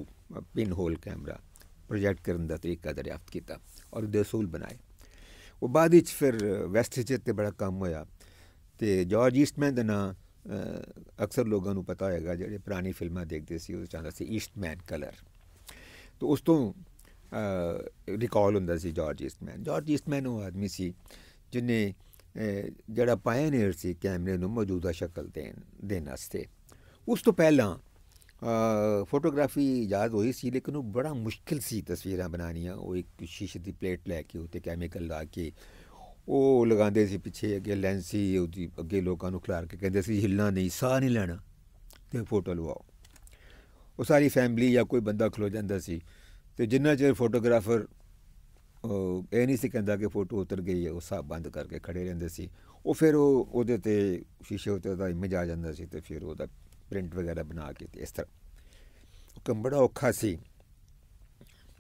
pinhole camera project करने का तरीका दरियाफ्त किया और उसूल बनाए वो बाद फिर वैस्ट इतने बड़ा काम होया ਤੇ ਜਾਰਜ ਈਸਟਮੈਨ ਦਾ ਨਾਮ ਅਕਸਰ ਲੋਕਾਂ ਨੂੰ ਪਤਾ ਹੋਏਗਾ ਜਿਹੜੇ ਪੁਰਾਣੀ ਫਿਲਮਾਂ ਦੇਖਦੇ ਸੀ ਉਹ ਚਾਹੁੰਦਾ ਸੀ ਈਸਟਮੈਨ ਕਲਰ ਤੋਂ ਉਸ ਤੋਂ ਰਿਕਾਲ ਹੁੰਦਾ ਸੀ ਜਾਰਜ ਈਸਟਮੈਨ ਜਾਰਜ ਈਸਟਮੈਨ ਉਹ ਆਦਮੀ ਸੀ ਜਿਨੇ ਜਿਹੜਾ ਪਾਇਨੀਅਰ ਸੀ ਕੈਮਰੇ ਨੂੰ ਮੌਜੂਦਾ ਸ਼ਕਲ ਦੇਣ ਦੇਣ ਵਾਸਤੇ ਉਸ ਤੋਂ ਪਹਿਲਾਂ ਫੋਟੋਗ੍ਰਾਫੀ ਯਾਦ ਹੋਈ ਸੀ ਲੇਕਿਨ ਉਹ ਬੜਾ ਮੁਸ਼ਕਿਲ ਸੀ ਤਸਵੀਰਾਂ ਬਣਾਉਣੀਆਂ ਉਹ ਇੱਕ ਸ਼ੀਸ਼ੇ ਦੀ ਪਲੇਟ ਲੈ ਕੇ ਉੱਤੇ ਕੈਮੀਕਲ ਲਾ ਕੇ ਉਹ ਲਗਾਉਂਦੇ ਸੀ ਪਿੱਛੇ ਅੱਗੇ ਲੈਂਸੀ ਉਹਦੀ ਅੱਗੇ ਲੋਕਾਂ ਨੂੰ ਖਿਲਾਰ ਕੇ ਕਹਿੰਦੇ ਸੀ ਹਿੱਲਣਾ ਨਹੀਂ ਸਾਹ ਨਹੀਂ ਲੈਣਾ ਤੇ ਫੋਟੋ ਲਵਾਓ ਉਹ ਸਾਰੀ ਫੈਮਿਲੀ ਜਾਂ ਕੋਈ ਬੰਦਾ ਖਲੋ ਜਾਂਦਾ ਸੀ ਤੇ ਜਿੰਨਾ ਚਿਰ ਫੋਟੋਗ੍ਰਾਫਰ ਇਹ ਨਹੀਂ ਸੀ ਕਹਿੰਦਾ ਕਿ ਫੋਟੋ ਉਤਰ ਗਈ ਹੈ ਉਹ ਸਾਹ ਬੰਦ ਕਰਕੇ ਖੜੇ ਰਹਿੰਦੇ ਸੀ ਉਹ ਫਿਰ ਉਹ ਉਹਦੇ ਤੇ ਸ਼ੀਸ਼ੇ ਉੱਤੇ ਉਹਦਾ ਇਮੇਜ ਆ ਜਾਂਦਾ ਸੀ ਤੇ ਫਿਰ ਉਹਦਾ ਪ੍ਰਿੰਟ ਵਗੈਰਾ ਬਣਾ ਕੇ ਤੇ ਇਸ ਤਰ੍ਹਾਂ ਕੰਮ ਬੜਾ ਔਖਾ ਸੀ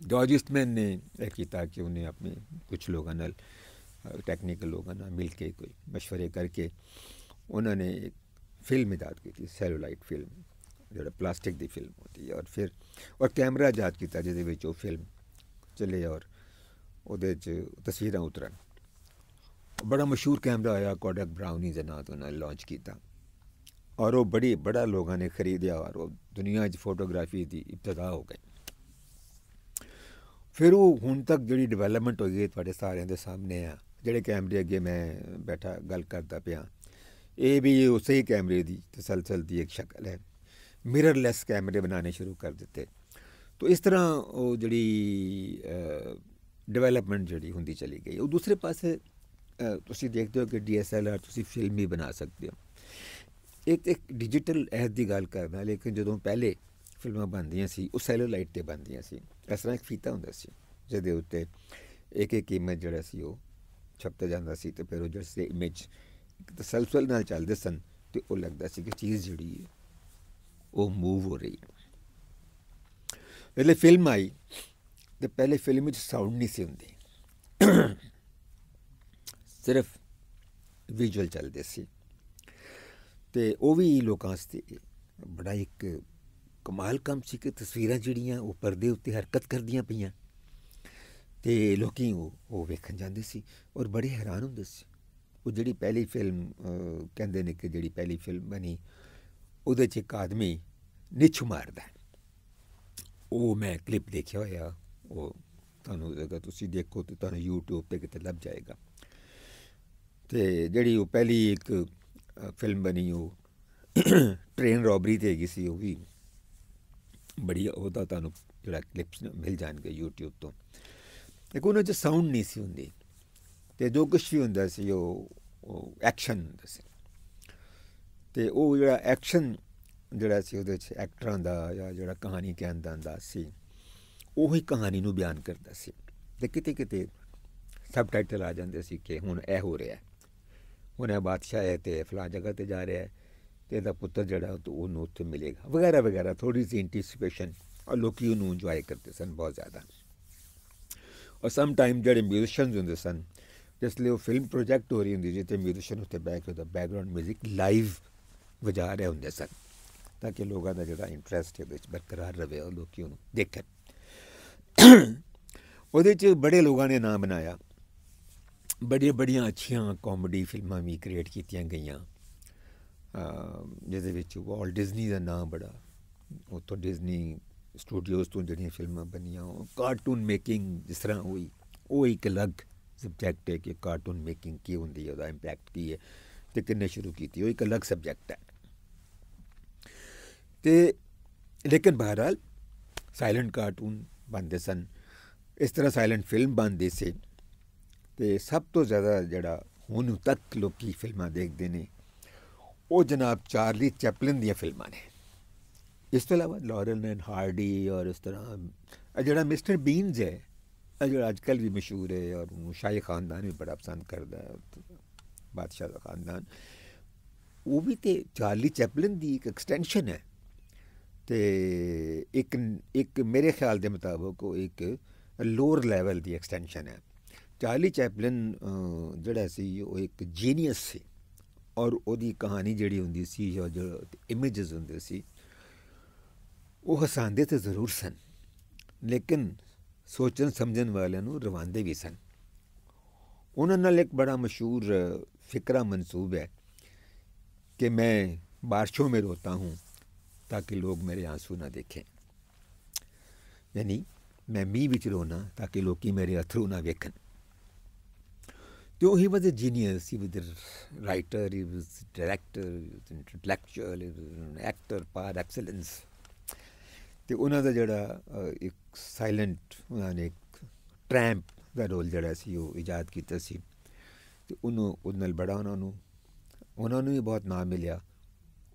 ਜੌਰਜ ਮੈਨ ਨੇ ਇਹ ਕੀਤਾ ਕਿ ਉਹਨੇ ਆਪਣੇ ਕੁਝ ਲੋਕਾਂ ਨਾਲ ਟੈਕਨੀਕਲ ਲੋਕਾਂ ਨਾਲ ਮਿਲ ਕੇ ਕੋਈ مشਵਰੇ ਕਰਕੇ ਉਹਨਾਂ ਨੇ ਇੱਕ ਫਿਲਮ ਇਜਾਦ ਕੀਤੀ ਸੈਲੂਲਾਈਟ ਫਿਲਮ ਜਿਹੜਾ ਪਲਾਸਟਿਕ ਦੀ ਫਿਲਮ ਹੁੰਦੀ ਹੈ ਔਰ ਫਿਰ ਔਰ ਕੈਮਰਾ ਇਜਾਦ ਕੀਤਾ ਜਿਹਦੇ ਵਿੱਚ ਉਹ ਫਿਲਮ ਚੱਲੇ ਔਰ ਉਹਦੇ 'ਚ ਤਸਵੀਰਾਂ ਉਤਰਨ ਬੜਾ ਮਸ਼ਹੂਰ ਕੈਮਰਾ ਆਇਆ ਕੋਡਕ ਬ੍ਰਾਊਨੀ ਦੇ ਨਾਂ ਤੋਂ ਉਹਨਾਂ ਨੇ ਲਾਂਚ ਕੀਤਾ ਔਰ ਉਹ ਬੜੀ ਬੜਾ ਲੋਕਾਂ ਨੇ ਖਰੀਦਿਆ ਔਰ ਉਹ ਦੁਨੀਆ 'ਚ ਫੋਟੋਗ੍ਰਾਫੀ ਦੀ ਇਬਤਦਾ ਹੋ ਗਈ ਫਿਰ ਉਹ ਹੁਣ ਤੱਕ ਜਿਹੜੀ ਡਿਵੈਲਪਮੈਂਟ ਹੋਈ ਹੈ ਤੁਹਾਡੇ ਸਾਰਿਆਂ ਦੇ ਸਾਹਮਣੇ ਆ ਜਿਹੜੇ ਕੈਮਰੇ ਅੱਗੇ ਮੈਂ ਬੈਠਾ ਗੱਲ ਕਰਦਾ ਪਿਆ ਇਹ ਵੀ ਉਸੇ ਹੀ ਕੈਮਰੇ ਦੀ ਤਸਲਸਲ ਦੀ ਇੱਕ ਸ਼ਕਲ ਹੈ ਮਿਰਰਲੈਸ ਕੈਮਰੇ ਬਣਾਉਣੇ ਸ਼ੁਰੂ ਕਰ ਦਿੱਤੇ ਤੋ ਇਸ ਤਰ੍ਹਾਂ ਉਹ ਜਿਹੜੀ ਡਿਵੈਲਪਮੈਂਟ ਜਿਹੜੀ ਹੁੰਦੀ ਚਲੀ ਗਈ ਉਹ ਦੂਸਰੇ ਪਾਸੇ ਤੁਸੀਂ ਦੇਖਦੇ ਹੋ ਕਿ ਡੀਐਸਐਲਆਰ ਤੁਸੀਂ ਫਿਲਮ ਵੀ ਬਣਾ ਸਕਦੇ ਹੋ ਇੱਕ ਇੱਕ ਡਿਜੀਟਲ ਐਸ ਦੀ ਗੱਲ ਕਰਨਾ ਲੇਕਿਨ ਜਦੋਂ ਪਹਿਲੇ ਫਿਲਮਾਂ ਬਣਦੀਆਂ ਸੀ ਉਹ ਸੈਲੂਲਾਈਟ ਤੇ ਬਣਦੀਆਂ ਸੀ ਇਸ ਤਰ੍ਹਾਂ ਇੱਕ ਫੀਤਾ ਹੁੰਦਾ ਸੀ ਜਿਹਦੇ ਉੱਤੇ ਇੱਕ ਇੱਕ ਇਮੇਜ ਜਿਹੜਾ ਸੀ ਉਹ ਛਪਦਾ ਜਾਂਦਾ ਸੀ ਤੇ ਫਿਰ ਉਹ ਜਿਹੜੇ ਇਮੇਜ ਇੱਕ ਤਸਲਸਲ ਨਾਲ ਚੱਲਦੇ ਸਨ ਤੇ ਉਹ ਲੱਗਦਾ ਸੀ ਕਿ ਚੀਜ਼ ਜਿਹੜੀ ਹੈ ਉਹ ਮੂਵ ਹੋ ਰਹੀ ਹੈ ਪਹਿਲੇ ਫਿਲਮ ਆਈ ਤੇ ਪਹਿਲੇ ਫਿਲਮ ਵਿੱਚ ਸਾਊਂਡ ਨਹੀਂ ਸੀ ਹੁੰਦੀ ਸਿਰਫ ਵਿਜ਼ੂਅਲ ਚੱਲਦੇ ਸੀ ਤੇ ਉਹ ਵੀ ਲੋਕਾਂ ਵਾਸਤੇ ਬੜਾ ਇੱਕ ਕਮਾਲ ਕੰਮ ਸੀ ਕਿ ਤਸਵੀਰਾਂ ਜਿਹੜੀਆਂ ਉਹ ਪਰਦੇ ਉੱਤੇ ਹਰਕਤ ਕਰਦੀਆਂ ਪਈਆਂ ਤੇ ਲੋਕੀ ਉਹ ਉਹ ਵੇਖਣ ਜਾਂਦੇ ਸੀ ਔਰ ਬੜੇ ਹੈਰਾਨ ਹੁੰਦੇ ਸੀ ਉਹ ਜਿਹੜੀ ਪਹਿਲੀ ਫਿਲਮ ਕਹਿੰਦੇ ਨੇ ਕਿ ਜਿਹੜੀ ਪਹਿਲੀ ਫਿਲਮ ਬਣੀ ਉਹਦੇ 'ਚ ਇੱਕ ਆਦਮੀ ਨਿਛ ਮਾਰਦਾ ਉਹ ਮੈਂ ਕਲਿੱਪ ਦੇਖਿਆ ਹੋਇਆ ਉਹ ਤੁਹਾਨੂੰ ਜੇ ਤੁਸੀਂ ਦੇਖੋ ਤੇ ਤੁਹਾਨੂੰ YouTube ਤੇ ਕਿਤੇ ਲੱਭ ਜਾਏਗਾ ਤੇ ਜਿਹੜੀ ਉਹ ਪਹਿਲੀ ਇੱਕ ਫਿਲਮ ਬਣੀ ਉਹ ਟ੍ਰੇਨ ਰੌਬਰੀ ਤੇ ਹੈਗੀ ਸੀ ਉਹ ਵੀ ਬੜੀ ਉਹਦਾ ਤੁਹਾਨੂੰ ਜਿਹੜਾ ਕਲਿੱਪਸ ਮਿਲ ਜਾਣਗੇ YouTube ਤੋਂ ਇੱਕ ਉਹਨਾਂ 'ਚ ਸਾਊਂਡ ਨਹੀਂ ਸੀ ਹੁੰਦੀ ਤੇ ਜੋ ਕੁਝ ਵੀ ਹੁੰਦਾ ਸੀ ਉਹ ਐਕਸ਼ਨ ਹੁੰਦਾ ਸੀ ਤੇ ਉਹ ਜਿਹੜਾ ਐਕਸ਼ਨ ਜਿਹੜਾ ਸੀ ਉਹਦੇ 'ਚ ਐਕਟਰਾਂ ਦਾ ਜਾਂ ਜਿਹੜਾ ਕਹਾਣੀ ਕਹਿਣ ਦਾ ਅੰਦਾਜ਼ ਸੀ ਹੀ ਕਹਾਣੀ ਨੂੰ ਬਿਆਨ ਕਰਦਾ ਸੀ ਤੇ ਕਿਤੇ ਕਿਤੇ ਸਬਟਾਈਟਲ ਆ ਜਾਂਦੇ ਸੀ ਕਿ ਹੁਣ ਇਹ ਹੋ ਰਿਹਾ ਹੁਣ ਇਹ ਬਾਦਸ਼ਾਹ ਹੈ ਤੇ ਫਲਾਂ ਜਗ੍ਹਾ ਤੇ ਜਾ ਰਿਹਾ ਹੈ ਤੇ ਇਹਦਾ ਪੁੱਤਰ ਜਿਹੜਾ ਉਹਨੂੰ ਉੱਥੇ ਮਿਲੇਗਾ ਵਗੈਰਾ ਵਗੈਰਾ ਥੋੜੀ ਜਿਹੀ ਐਂਟੀਸਪੇਸ਼ਨ ਔਰ ਲੋਕੀ ਉਹਨੂੰ ਇੰਜੋਏ ਕਰਦੇ ਸਨ ਬਹੁਤ ਜ਼ਿਆਦਾ ਔਰ ਸਮ ਟਾਈਮ ਜਿਹੜੇ ਮਿਊਜ਼ੀਸ਼ੀਅਨਸ ਹੁੰਦੇ ਸਨ ਜਿਸ ਲਈ ਉਹ ਫਿਲਮ ਪ੍ਰੋਜੈਕਟ ਹੋ ਰਹੀ ਹੁੰਦੀ ਸੀ ਤੇ ਮਿਊਜ਼ੀਸ਼ੀਅਨ ਉੱਤੇ ਬੈਕ ਉਹਦਾ ਬੈਕਗ੍ਰਾਉਂਡ 뮤직 ਲਾਈਵ ਵਜਾ ਰਹੇ ਹੁੰਦੇ ਸਨ ਤਾਂ ਕਿ ਲੋਕਾਂ ਦਾ ਜਿਹੜਾ ਇੰਟਰਸਟ ਹੈ ਵਿੱਚ ਬਰਕਰਾਰ ਰਹੇ ਉਹ ਲੋਕੀ ਉਹਨੂੰ ਦੇਖਣ ਉਹਦੇ 'ਚ ਬੜੇ ਲੋਕਾਂ ਨੇ ਨਾਮ ਬਣਾਇਆ ਬੜੀਆਂ ਬੜੀਆਂ ਅੱਛੀਆਂ ਕਾਮੇਡੀ ਫਿਲਮਾਂ ਵੀ ਕ੍ਰੀਏਟ ਕੀਤੀਆਂ ਗਈਆਂ ਜਿਹਦੇ ਵਿੱਚ ਵਾਲ ਡਿਜ਼ਨੀ ਦਾ ਨਾਮ ਬੜਾ ਉਹ ਤੋਂ ਡਿਜ਼ਨੀ ਸਟੂਡੀਓਜ਼ ਤੋਂ ਜਿਹੜੀਆਂ ਫਿਲਮਾਂ ਬਣੀਆਂ ਉਹ ਕਾਰਟੂਨ ਮੇਕਿੰਗ ਜਿਸ ਤਰ੍ਹਾਂ ਹੋਈ ਉਹ ਇੱਕ ਅਲੱਗ ਸਬਜੈਕਟ ਹੈ ਕਿ ਕਾਰਟੂਨ ਮੇਕਿੰਗ ਕੀ ਹੁੰਦੀ ਹੈ ਉਹਦਾ ਇੰਪੈਕਟ ਕੀ ਹੈ ਤੇ ਕਿੰਨੇ ਸ਼ੁਰੂ ਕੀਤੀ ਉਹ ਇੱਕ ਅਲੱਗ ਸਬਜੈਕਟ ਹੈ ਤੇ ਲੇਕਿਨ ਬਹਰਾਲ ਸਾਇਲੈਂਟ ਕਾਰਟੂਨ ਬਣਦੇ ਸਨ ਇਸ ਤਰ੍ਹਾਂ ਸਾਇਲੈਂਟ ਫਿਲਮ ਬਣਦੀ ਸੀ ਤੇ ਸਭ ਤੋਂ ਜ਼ਿਆਦਾ ਜਿਹੜਾ ਹੁਣ ਤੱਕ ਲੋਕੀ ਫਿਲਮਾਂ ਦੇਖਦੇ ਨੇ ਉਹ ਜਨਾਬ ਚਾਰਲੀ ਚੈਪਲਿਨ ਦੀਆਂ ਫਿਲਮਾਂ ਨੇ इस ਤੋਂ अलावा लॉरल एंड हार्डी और इस तरह जो मिस्टर बीनज है जो अजक भी मशहूर है और शाही ख़ानदान भी बड़ा पसंद करता है तो बादशाह का ख़ानदान वो भी तो चार्ली चैपलिन की एक एक्सटेंशन है तो एक एक मेरे ख्याल के मुताबिक वो एक लोअर लैवल की एक्सटेंशन है चार्ली चैपलिन जोड़ा सी वो एक जीनीयस से और वो कहानी जी होंगी सी और जो इमेज़ होंगे सी ਉਹ ਹਸਾਂਦੇ ਤੇ ਜ਼ਰੂਰ ਸਨ ਲੇਕਿਨ ਸੋਚਣ ਸਮਝਣ ਵਾਲਿਆਂ ਨੂੰ ਰਵਾਂਦੇ ਵੀ ਸਨ ਉਹਨਾਂ ਨਾਲ ਇੱਕ ਬੜਾ ਮਸ਼ਹੂਰ फिक्रा मंसूब है कि मैं बारिशों में रोता हूँ ताकि लोग मेरे आंसू ना देखें यानी मैं मीह बिच रोना ताकि लोग मेरे अथरू ना वेखन तो he was a genius he was writer he was director intellectual actor par excellence ਤੇ ਉਹਨਾਂ ਦਾ ਜਿਹੜਾ ਇੱਕ ਸਾਇਲੈਂਟ ਉਹਨਾਂ ਨੇ ਇੱਕ ਟ੍ਰੈਂਪ ਦਾ ਰੋਲ ਜਿਹੜਾ ਸੀ ਉਹ ਇਜਾਦ ਕੀਤਾ ਸੀ ਤੇ ਉਹਨੂੰ ਉਹ ਨਾਲ ਬੜਾ ਉਹਨਾਂ ਨੂੰ ਉਹਨਾਂ ਨੂੰ ਵੀ ਬਹੁਤ ਨਾਮ ਮਿਲਿਆ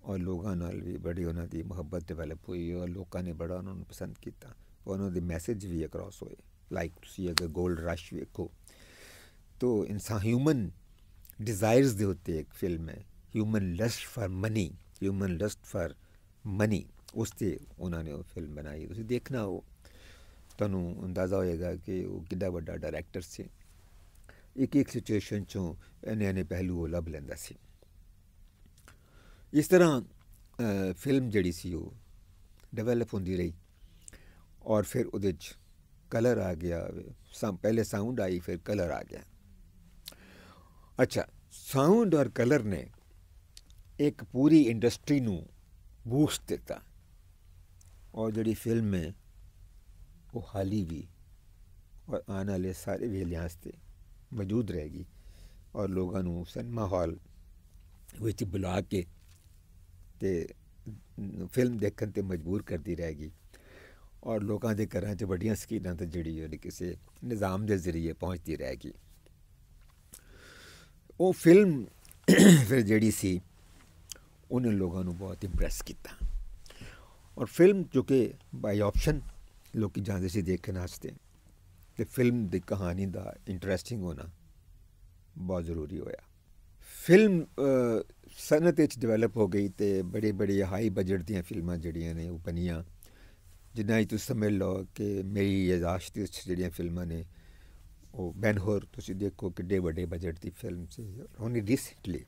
ਔਰ ਲੋਕਾਂ ਨਾਲ ਵੀ ਬੜੀ ਉਹਨਾਂ ਦੀ ਮੁਹੱਬਤ ਡਿਵੈਲਪ ਹੋਈ ਔਰ ਲੋਕਾਂ ਨੇ ਬੜਾ ਉਹਨਾਂ ਨੂੰ ਪਸੰਦ ਕੀਤਾ ਉਹਨਾਂ ਦੇ ਮੈਸੇਜ ਵੀ ਅਕ੍ਰੋਸ ਹੋਏ ਲਾਈਕ ਤੁਸੀਂ ਅਗਰ ਗੋਲਡ ਰਸ਼ ਵੇਖੋ ਤੋ ਇਨਸਾਨ ਹਿਊਮਨ ਡਿਜ਼ਾਇਰਸ ਦੇ ਹੁੰਦੇ ਇੱਕ ਫਿਲਮ ਹੈ human lust for money human lust for money ਉਸ ਤੇ ਉਹਨਾਂ ਨੇ ਉਹ ਫਿਲਮ ਬਣਾਈ ਤੁਸੀਂ ਦੇਖਣਾ ਉਹ ਤੁਹਾਨੂੰ ਅੰਦਾਜ਼ਾ ਹੋਏਗਾ ਕਿ ਉਹ ਕਿੱਡਾ ਵੱਡਾ ਡਾਇਰੈਕਟਰ ਸੀ ਇੱਕ ਇੱਕ ਸਿਚੁਏਸ਼ਨ ਚੋਂ ਇਹਨੇ ਇਹਨੇ ਪਹਿਲੂ ਉਹ ਲੱਭ ਲੈਂਦਾ ਸੀ ਇਸ ਤਰ੍ਹਾਂ ਫਿਲਮ ਜਿਹੜੀ ਸੀ ਉਹ ਡਿਵੈਲਪ ਹੁੰਦੀ ਰਹੀ ਔਰ ਫਿਰ ਉਹਦੇ 'ਚ ਕਲਰ ਆ ਗਿਆ ਸਭ ਪਹਿਲੇ ਸਾਊਂਡ ਆਈ ਫਿਰ ਕਲਰ ਆ ਗਿਆ ਅੱਛਾ ਸਾਊਂਡ ਔਰ ਕਲਰ ਨੇ ਇੱਕ ਪੂਰੀ ਇੰਡਸਟਰੀ ਨੂੰ ਬੂਸਟ ਦਿੱਤਾ ਔਰ ਜਿਹੜੀ ਫਿਲਮ ਹੈ ਉਹ ਹਾਲੀ ਵੀ ਔਰ ਆਉਣ ਵਾਲੇ ਸਾਰੇ ਵੇਲਿਆਂ 'ਤੇ ਮੌਜੂਦ ਰਹੇਗੀ ਔਰ ਲੋਕਾਂ ਨੂੰ ਸਿਨੇਮਾ ਹਾਲ ਵਿੱਚ ਬੁਲਾ ਕੇ ਤੇ ਫਿਲਮ ਦੇਖਣ ਤੇ ਮਜਬੂਰ ਕਰਦੀ ਰਹੇਗੀ ਔਰ ਲੋਕਾਂ ਦੇ ਘਰਾਂ 'ਚ ਵੱਡੀਆਂ ਸਕੀਨਾਂ ਤੇ ਜਿਹੜੀ ਉਹ ਕਿਸੇ ਨਿਜ਼ਾਮ ਦੇ ਜ਼ਰੀਏ ਪਹੁੰਚਦੀ ਰਹੇਗੀ ਉਹ ਫਿਲਮ ਫਿਰ ਜਿਹੜੀ ਸੀ ਉਹਨੇ ਲੋਕਾਂ ਨੂੰ ਬਹੁਤ ਇੰਪ੍ਰੈਸ ਕੀਤਾ ਔਰ ਫਿਲਮ ਜੋ ਕਿ ਬਾਈ ਆਪਸ਼ਨ ਲੋਕੀ ਜਾਂਦੇ ਸੀ ਦੇਖਣ ਵਾਸਤੇ ਤੇ ਫਿਲਮ ਦੀ ਕਹਾਣੀ ਦਾ ਇੰਟਰਸਟਿੰਗ ਹੋਣਾ ਬਹੁਤ ਜ਼ਰੂਰੀ ਹੋਇਆ ਫਿਲਮ ਸਨਅਤ ਵਿੱਚ ਡਿਵੈਲਪ ਹੋ ਗਈ ਤੇ ਬੜੇ ਬੜੇ ਹਾਈ ਬਜਟ ਦੀਆਂ ਫਿਲਮਾਂ ਜਿਹੜੀਆਂ ਨੇ ਉਹ ਬਣੀਆਂ ਜਿੰਨਾ ਹੀ ਤੁਸੀਂ ਸਮਝ ਲਓ ਕਿ ਮੇਰੀ ਯਜ਼ਾਸ਼ਤ ਵਿੱਚ ਜਿਹੜੀਆਂ ਫਿਲਮਾਂ ਨੇ ਉਹ ਬੈਨਹੋਰ ਤੁਸੀਂ ਦੇਖੋ ਕਿੱਡੇ ਵੱਡੇ ਬਜਟ ਦੀ ਫਿਲਮ ਸੀ ਉਹਨੇ ਰੀਸੈਂਟਲੀ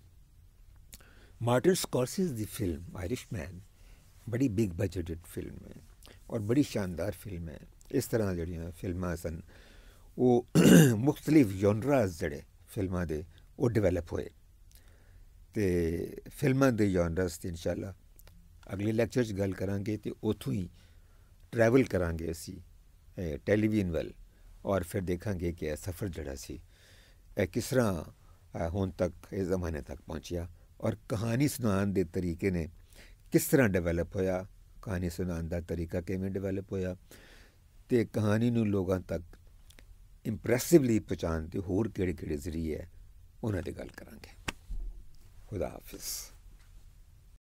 ਮਾਰਟਿਨ ਸਕਾਰਸਿਸ ਦੀ ਫਿਲਮ ਆਇਰਿਸ਼ਮੈਨ ਬੜੀ ਬਿਗ ਬਜਟਡ ਫਿਲਮ ਹੈ ਔਰ ਬੜੀ ਸ਼ਾਨਦਾਰ ਫਿਲਮ ਹੈ ਇਸ ਤਰ੍ਹਾਂ ਜਿਹੜੀਆਂ ਫਿਲਮਾਂ ਸਨ ਉਹ ਮੁxtਲਿਫ ਜਨਰਾਸ ਜਿਹੜੇ ਫਿਲਮਾਂ ਦੇ ਉਹ ਡਿਵੈਲਪ ਹੋਏ ਤੇ ਫਿਲਮਾਂ ਦੇ ਜਨਰਸ ਤੇ ਇਨਸ਼ਾਅੱਲਾ ਅਗਲੇ ਲੈਕਚਰ 'ਚ ਗੱਲ ਕਰਾਂਗੇ ਤੇ ਉਥੋਂ ਹੀ ਟਰੈਵਲ ਕਰਾਂਗੇ ਅਸੀਂ ਟੈਲੀਵਿਜ਼ਨ ਵੱਲ ਔਰ ਫਿਰ ਦੇਖਾਂਗੇ ਕਿ ਇਹ ਸਫ਼ਰ ਜਿਹੜਾ ਸੀ ਇਹ ਕਿਸ ਤਰ੍ਹਾਂ ਹੁਣ ਤੱਕ ਇਸ ਜ਼ਮਾਨੇ ਤੱਕ ਪਹੁੰਚਿਆ ਔਰ ਕਹਾਣੀ ਸੁਣਾਉਣ ਦੇ ਤਰੀਕੇ ਨੇ ਕਿਸ ਤਰ੍ਹਾਂ ਡਿਵੈਲਪ ਹੋਇਆ ਕਹਾਣੀ ਸੁਣਾਉਣ ਦਾ ਤਰੀਕਾ ਕਿਵੇਂ ਡਿਵੈਲਪ ਹੋਇਆ ਤੇ ਕਹਾਣੀ ਨੂੰ ਲੋਕਾਂ ਤੱਕ ਇੰਪ੍ਰੈਸਿਵਲੀ ਪਹੁੰਚਾਉਣ ਦੇ ਹੋਰ ਕਿਹੜੇ-ਕਿਹੜੇ ਜ਼ਰੀਏ ਹੈ ਉਹਨਾਂ ਤੇ ਗੱਲ ਕਰਾਂਗੇ ਖੁਦਾ ਹਾਫਿਜ਼